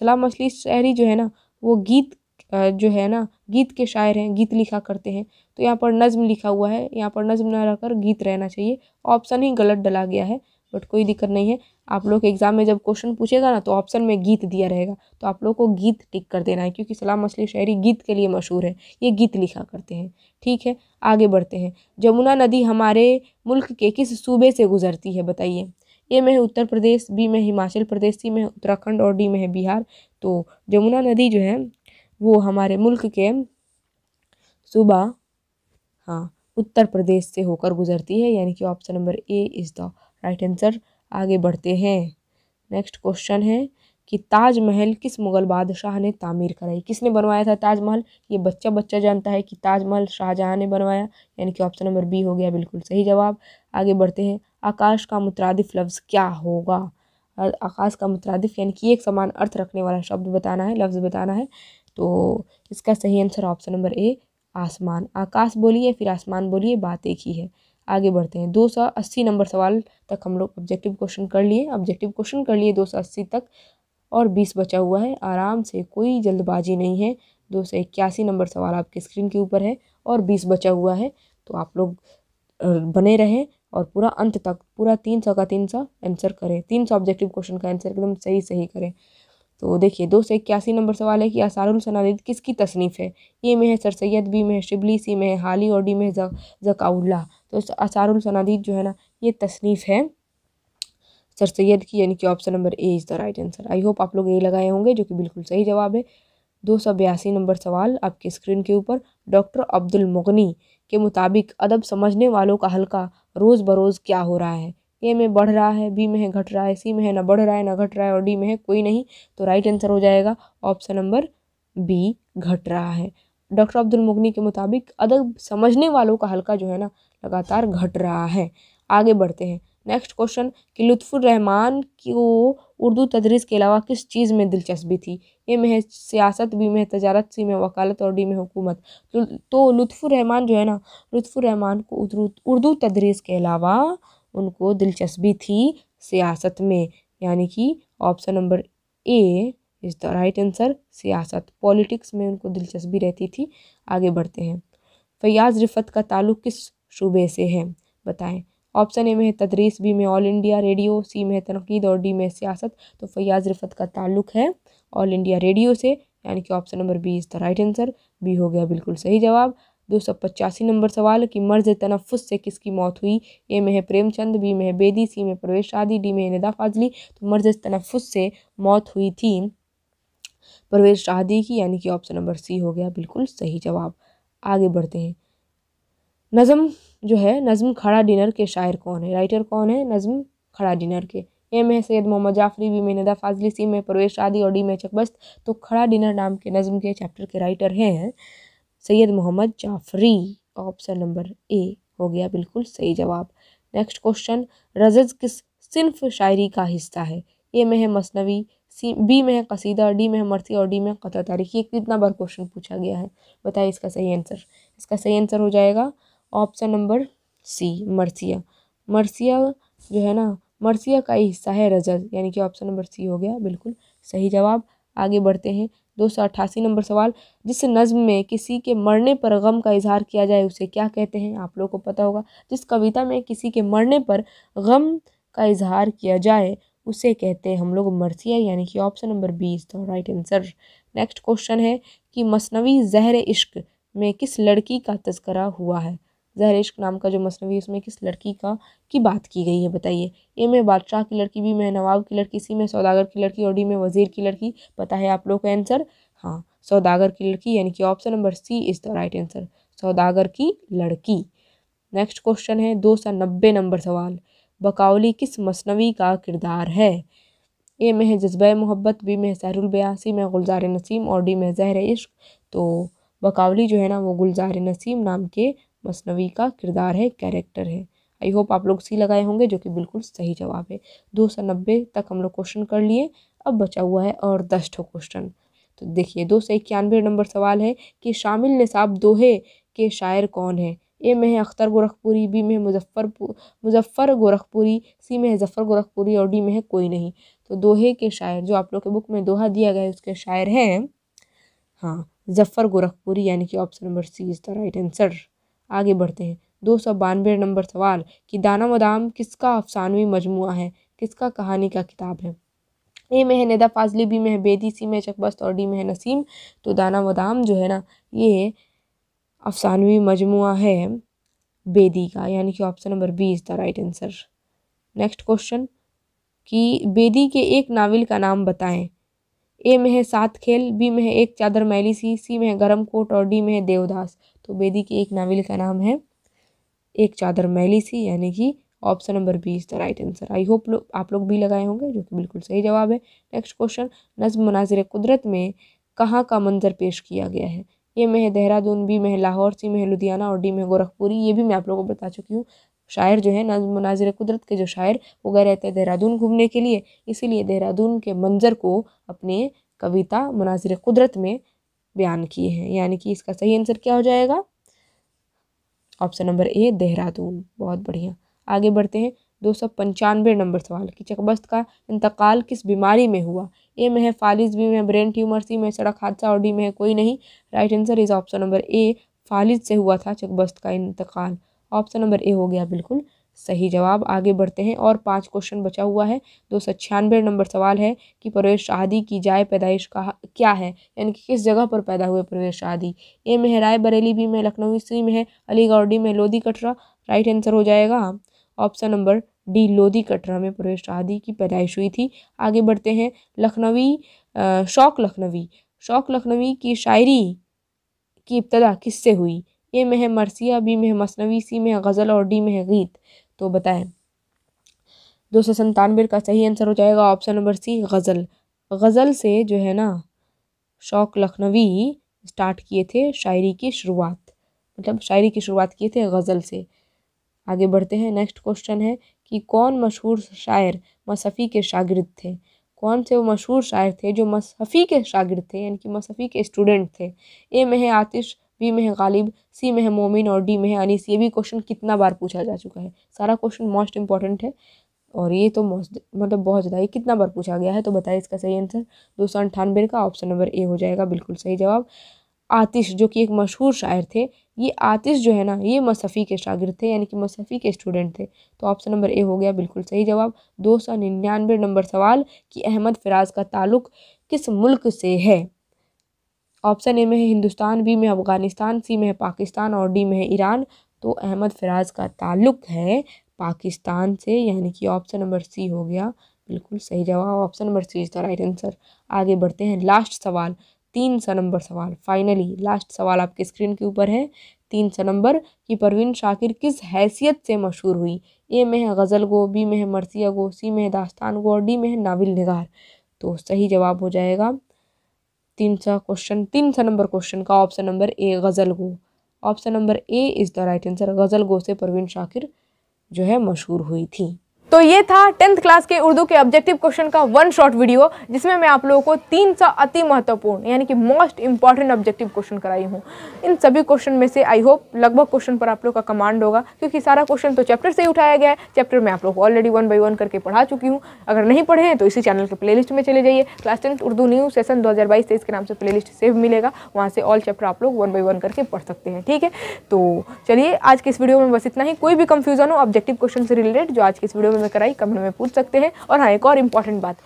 सलाम मछली शहरी जो है ना वो गीत जो है ना गीत के शायर हैं गीत लिखा करते हैं तो यहाँ पर नज़्म लिखा हुआ है यहाँ पर नज़्म न रहकर गीत रहना चाहिए ऑप्शन ही गलत डला गया है बट कोई दिक्कत नहीं है आप लोग एग्ज़ाम में जब क्वेश्चन पूछेगा ना तो ऑप्शन में गीत दिया रहेगा तो आप लोग को गीत टिक कर देना है क्योंकि सलाम असली शायरी गीत के लिए मशहूर है ये गीत लिखा करते हैं ठीक है आगे बढ़ते हैं जमुना नदी हमारे मुल्क के किस सूबे से गुजरती है बताइए ए में है उत्तर प्रदेश बी में हिमाचल प्रदेश सी में उत्तराखंड और डी में है बिहार तो जमुना नदी जो है वो हमारे मुल्क के सूबा हाँ उत्तर प्रदेश से होकर गुजरती है यानी कि option number A is the right answer आगे बढ़ते हैं नेक्स्ट क्वेश्चन है कि ताजमहल किस मुग़ल बादशाह ने तामीर कराई किसने बनवाया था ताजमहल ये बच्चा बच्चा जानता है कि ताजमहल शाहजहाँ ने बनवाया यानी कि ऑप्शन नंबर बी हो गया बिल्कुल सही जवाब आगे बढ़ते हैं आकाश का मुतरदिफ़ लफ्ज़ क्या होगा आकाश का मुतरदिफ़ यानी कि एक समान अर्थ रखने वाला शब्द बताना है लफ्ज़ बताना है तो इसका सही आंसर ऑप्शन नंबर ए आसमान आकाश बोलिए फिर आसमान बोलिए बात एक ही है आगे बढ़ते हैं दो सौ अस्सी नंबर सवाल तक हम लोग ऑब्जेक्टिव क्वेश्चन कर लिए ऑब्जेक्टिव क्वेश्चन कर लिए दो सौ अस्सी तक और बीस बचा हुआ है आराम से कोई जल्दबाजी नहीं है दो सौ इक्यासी नंबर सवाल आपके स्क्रीन के ऊपर है और बीस बचा हुआ है तो आप लोग बने रहें और पूरा अंत तक पूरा तीन सौ का तीन सौ आंसर करें तीन सौ ऑब्जेक्टिव क्वेश्चन का आंसर एकदम सही सही करें तो देखिए दो सौ इक्यासी नंबर सवाल है कि आसारुल सनादिद किसकी तसनीफ़ है ए में है सर सैद बी में है शिबली सी में है हाली और डी में है जकाउल्ला तो आसारुल सनादिद जो है ना ये तसनीफ़ है सर सैद की यानी कि option number A is the right answer I hope आप लोग ए लगाए होंगे जो कि बिल्कुल सही जवाब है दो सौ बयासी नंबर सवाल आपके स्क्रीन के ऊपर डॉक्टर अब्दुल मुगनी के मुताबिक अदब समझने वालों का हल्का रोज़ बरोज़ क्या हो रहा है ए में बढ़ रहा है बी में है घट रहा है सी में है ना बढ़ रहा है ना घट रहा है और डी में है कोई नहीं तो राइट आंसर हो जाएगा ऑप्शन नंबर बी घट रहा है डॉक्टर अब्दुल मुगनी के मुताबिक अदब समझने वालों का हल्का जो है ना लगातार घट रहा है आगे बढ़ते हैं नेक्स्ट क्वेश्चन कि लुत्फ़ुररहमान को उर्दू तदरीस के अलावा किस चीज़ में दिलचस्पी थी ए में है सियासत बी में है तजारत सी में वकालत और डी में हुकूमत तो, तो रहमान जो है ना रहमान को उर्दू तदरीस के अलावा उनको दिलचस्पी थी सियासत में यानी कि option number A is the right answer सियासत पॉलिटिक्स में उनको दिलचस्पी रहती थी आगे बढ़ते हैं फयाज रिफत का ताल्लुक किस शूबे से है बताएं ऑप्शन ए में है तदरीस बी में ऑल इंडिया रेडियो सी में है तनकीद और डी में सियासत तो फयाज रिफत का ताल्लुक है ऑल इंडिया रेडियो से यानी कि option number B is the right answer B हो गया बिल्कुल सही जवाब दो सौ पचासी नंबर सवाल कि मर्ज तनफ़ुस से किसकी मौत हुई ए में है प्रेमचंद बी में है बेदी सी में परवेश शादी डी में निदा फाजली तो मर्ज तनफ़ुस से मौत हुई थी प्रवेश शादी की यानी कि ऑप्शन नंबर सी हो गया बिल्कुल सही जवाब आगे बढ़ते हैं नज़म जो है नज़म खड़ा डिनर के शायर कौन है राइटर कौन है नज़म खड़ा डिनर के ए में है सैयद मोहम्मद जाफरी बी में नदा फाजली सी में परवेश शादी और डी में चकबस्त तो खड़ा डिनर नाम के नज़म के चैप्टर के राइटर हैं Syed Mohammad Jafri option number A हो गया बिल्कुल सही जवाब नेक्स्ट क्वेश्चन रजज किस सिर्फ शायरी का हिस्सा है ए में है मसनवी सी बी में है कसीदा डी में है मरसी और डी में क़त तारीख ये कितना बार क्वेश्चन पूछा गया है बताइए इसका सही आंसर इसका सही आंसर हो जाएगा ऑप्शन नंबर सी मरसिया मरसिया जो है ना मरसिया का ही हिस्सा है रजत यानी कि ऑप्शन नंबर सी हो गया बिल्कुल सही जवाब आगे बढ़ते हैं दो सौ अट्ठासी नंबर सवाल जिस नज़म में किसी के मरने पर गम का इजहार किया जाए उसे क्या कहते हैं आप लोगों को पता होगा जिस कविता में किसी के मरने पर गम का इजहार किया जाए उसे कहते हैं हम लोग मरसिया यानी कि option number B is the right answer next question है कि मसनवी जहर इश्क में किस लड़की का तस्करा हुआ है जहरेश नाम का जो मसनवी है उसमें किस लड़की का की बात की गई है बताइए ए में बादशाह की लड़की बी में नवाब की लड़की सी में सौदागर की लड़की और डी में वज़ीर की लड़की पता है आप लोग का आंसर हाँ सौदागर की लड़की यानी कि option number C is the right answer सौदागर की लड़की नेक्स्ट क्वेश्चन है दो सौ नब्बे नंबर सवाल बकावली किस मसनवी का किरदार है ए में है जज्बा मोहब्बत बी में सहरुल बयासी में गुलजार नसीम और डी में जहर इश्क तो बकावली जो है ना वो गुलजार नसीम नाम के मसनवी का किरदार है कैरेक्टर है आई होप आप लोग सी लगाए होंगे जो कि बिल्कुल सही जवाब है दो सौ नब्बे तक हम लोग क्वेश्चन कर लिए अब बचा हुआ है और दस ठो क्वेश्चन तो देखिए दो सौ इक्यानवे नंबर सवाल है कि शामिल निसाब दोहे के शायर कौन है ए में है अख्तर गोरखपुरी बी में है मुजफ्फरपुर मुजफ्फर गोरखपुरी सी में है जफ़र गोरखपुरी और डी में है कोई नहीं तो दोहे के शायर जो आप लोग के बुक में दोहा दिया गया है उसके शायर हैं हाँ जफ़र गोरखपुरी यानी कि option number C is the right answer आगे बढ़ते हैं दो सौ बानवे नंबर सवाल कि दाना मदाम किसका अफसानवी मजमू है किसका कहानी का किताब है ए में है निदा फाजली बी में है बेदी सी में चकबस्त और डी में है नसीम तो दाना मदाम जो है ना ये अफसानवी मजमु है बेदी का यानी कि option number B is the right answer next question कि बेदी के एक नावल का नाम बताएं ए में है सात खेल बी में है एक चादर मैली सी सी में है गरम कोट और डी में है देवदास तो बेदी की एक नावल का नाम है एक चादर मैली सी यानी कि option number B is the right answer I hope लोग आप लोग भी लगाए होंगे जो कि बिल्कुल सही जवाब है नेक्स्ट क्वेश्चन नज्म मनाजिर कुदरत में कहाँ का मंजर पेश किया गया है ये में है देहरादून बी में है लाहौर सी में है लुधियाना और डी में गोरखपुरी ये भी मैं आप लोगों को बता चुकी हूँ शायर जो है नज्म मनाजिर कुदरत के जो शायर वो गए रहते हैं देहरादून घूमने के लिए इसीलिए देहरादून के मंजर को अपने कविता मनाजिर कुदरत में बयान किए हैं यानी कि इसका सही आंसर क्या हो जाएगा ऑप्शन नंबर ए देहरादून बहुत बढ़िया आगे बढ़ते हैं दो सौ पंचानवे नंबर सवाल कि चकबस्त का इंतकाल किस बीमारी में हुआ ए में है फालिज बी में ब्रेन ट्यूमर सी में सड़क हादसा और डी में है कोई नहीं right answer is option number A फालिज से हुआ था चकबस्त का इंतकाल ऑप्शन नंबर ए हो गया बिल्कुल सही जवाब आगे बढ़ते हैं और पाँच क्वेश्चन बचा हुआ है दो सौ छियानवे नंबर सवाल है कि परवेश शादी की जाए पैदाइश का क्या है यानी कि किस जगह पर पैदा हुए परवेश शादी ए में है राय बरेली बी में लखनऊ सी में है अलीगढ़ डी में लोधी कटरा राइट आंसर हो जाएगा option number D Lodhi Katra में प्रवेश शादी की पैदाइश हुई थी आगे बढ़ते हैं लखनवी शौक लखनवी शौक लखनवी की शायरी की इब्तदा किससे हुई ए में है मरसिया बी में है मसनवी सी में है गज़ल और डी में है गीत तो बताएं दो सौ संतानवे का सही आंसर हो जाएगा ऑप्शन नंबर सी गज़ल गज़ल से जो है ना शौक लखनवी स्टार्ट किए थे शायरी की शुरुआत मतलब शायरी की शुरुआत किए थे गज़ल से आगे बढ़ते हैं नेक्स्ट क्वेश्चन है कि कौन मशहूर शायर मसफ़ी के शागिर्द थे कौन से वो मशहूर शायर थे जो मसफ़ी के शागिर्द थे यानी कि मसफ़ी के स्टूडेंट थे ए में है आतिश बी में है गालिब सी में है मोमिन और डी में है अनिस ये भी क्वेश्चन कितना बार पूछा जा चुका है सारा क्वेश्चन मोस्ट इंपॉर्टेंट है और ये तो मोस्ट मतलब बहुत ज़्यादा ये कितना बार पूछा गया है तो बताइए इसका सही आंसर दो सौ अंठानवे का ऑप्शन नंबर ए हो जाएगा बिल्कुल सही जवाब आतिश जो कि एक मशहूर शायर थे ये आतिश जो है ना ये मसफ़ी के शागिर थे यानी कि मसफ़ी के स्टूडेंट थे तो ऑप्शन नंबर ए हो गया बिल्कुल सही जवाब दो सौ निन्यानवे नंबर सवाल कि अहमद फराज का ताल्लुक किस मुल्क से है ऑप्शन ए में है हिंदुस्तान बी में अफ़गानिस्तान सी में है पाकिस्तान और डी में है ईरान तो अहमद फ़राज़ का ताल्लुक है पाकिस्तान से यानी कि ऑप्शन नंबर सी हो गया बिल्कुल सही जवाब option number C is the right answer आगे बढ़ते हैं लास्ट सवाल तीन सौ नंबर सवाल फाइनली लास्ट सवाल आपके स्क्रीन के ऊपर है तीन सौ नंबर कि परवीन शाकिर किस हैसियत से मशहूर हुई ए में है गज़ल गो बी में है मरसिया गो सी में है दास्तान गो और डी में है नाविल निगार तो सही जवाब हो जाएगा तीन सा क्वेश्चन तीन सा नंबर क्वेश्चन का ऑप्शन नंबर ए गज़ल गो option number A is the right answer गज़ल गो से परवीन शाकिर जो है मशहूर हुई थी तो ये था टेंथ क्लास के उर्दू के ऑब्जेक्टिव क्वेश्चन का वन शॉट वीडियो जिसमें मैं आप लोगों को तीन सौ अति महत्वपूर्ण यानी कि मोस्ट इंपॉर्टेंट ऑब्जेक्टिव क्वेश्चन कराई हूँ इन सभी क्वेश्चन में से आई होप लगभग क्वेश्चन पर आप लोग का कमांड होगा क्योंकि सारा क्वेश्चन तो चैप्टर से ही उठाया गया है चैप्टर में आप लोग ऑलरेडी वन बाई वन करके पढ़ा चुकी हूँ अगर नहीं पढ़े हैं तो इसी चैनल के प्ले में चले जाइए class tenth Urdu new session दो हज़ार के नाम से प्ले सेव मिलेगा वहाँ से ऑल चैप्टर आप लोग वन बाई वन करके पढ़ सकते हैं ठीक है तो चलिए आज के इस वीडियो में बस इतना ही कोई भी कंफ्यूजन हो ऑब्जेक्टिव क्वेश्चन से रिलेटेड जो आज के इस वीडियो में में कराई कमेंट में पूछ सकते हैं और हाँ एक और इम्पॉर्टेंट बात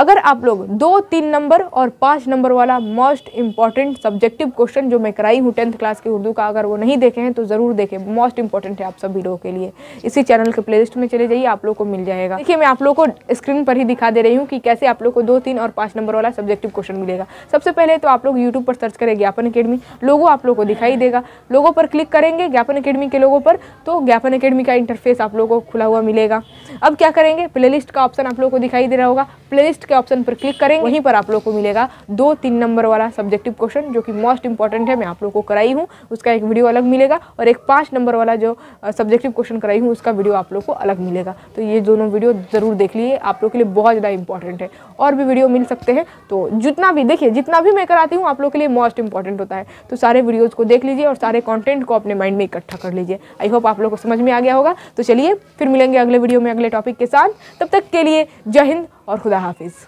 अगर आप लोग दो तीन नंबर और पाँच नंबर वाला मोस्ट इंपॉर्टेंट सब्जेक्टिव क्वेश्चन जो मैं कराई हूँ टेंथ क्लास की उर्दू का अगर वो नहीं देखे हैं तो ज़रूर देखें मोस्ट इंपॉर्टेंट है आप सभी लोगों के लिए इसी चैनल के प्लेलिस्ट में चले जाइए आप लोग को मिल जाएगा देखिए मैं आप लोग को स्क्रीन पर ही दिखा दे रही हूँ कि कैसे आप लोग को दो तीन और पाँच नंबर वाला सब्जेक्टिव क्वेश्चन मिलेगा सबसे पहले तो आप लोग यूट्यूब पर सर्च करें ज्ञापन अकेडमी लोगों आप लोग को दिखाई देगा लोगों पर क्लिक करेंगे ज्ञापन अकेडमी के लोगों पर तो ज्ञापन अकेडमी का इंटरफेस आप लोगों को खुला हुआ मिलेगा अब क्या करेंगे प्लेलिस्ट का ऑप्शन आप लोगों को दिखाई दे रहा होगा प्लेलिस्ट के ऑप्शन पर क्लिक करेंगे वहीं पर आप लोग को मिलेगा दो तीन नंबर वाला सब्जेक्टिव क्वेश्चन जो कि मोस्ट इंपॉर्टेंट है मैं आप लोग को कराई हूँ उसका एक वीडियो अलग मिलेगा और एक पाँच नंबर वाला जो सब्जेक्टिव क्वेश्चन कराई हूँ उसका वीडियो आप लोग को अलग मिलेगा तो ये दोनों वीडियो ज़रूर देख लीजिए आप लोग के लिए बहुत ज़्यादा इंपॉर्टेंट है और भी वीडियो मिल सकते हैं तो जितना भी देखिए जितना भी मैं कराती हूँ आप लोग के लिए मोस्ट इंपॉर्टेंट होता है तो सारे वीडियोज़ को देख लीजिए और सारे कॉन्टेंट को अपने माइंड में इकट्ठा कर लीजिए आई होप आप लोग को समझ में आ गया होगा तो चलिए फिर मिलेंगे अगले वीडियो में अगले टॉपिक के साथ तब तक के लिए जय हिंद और खुदा हाफिज़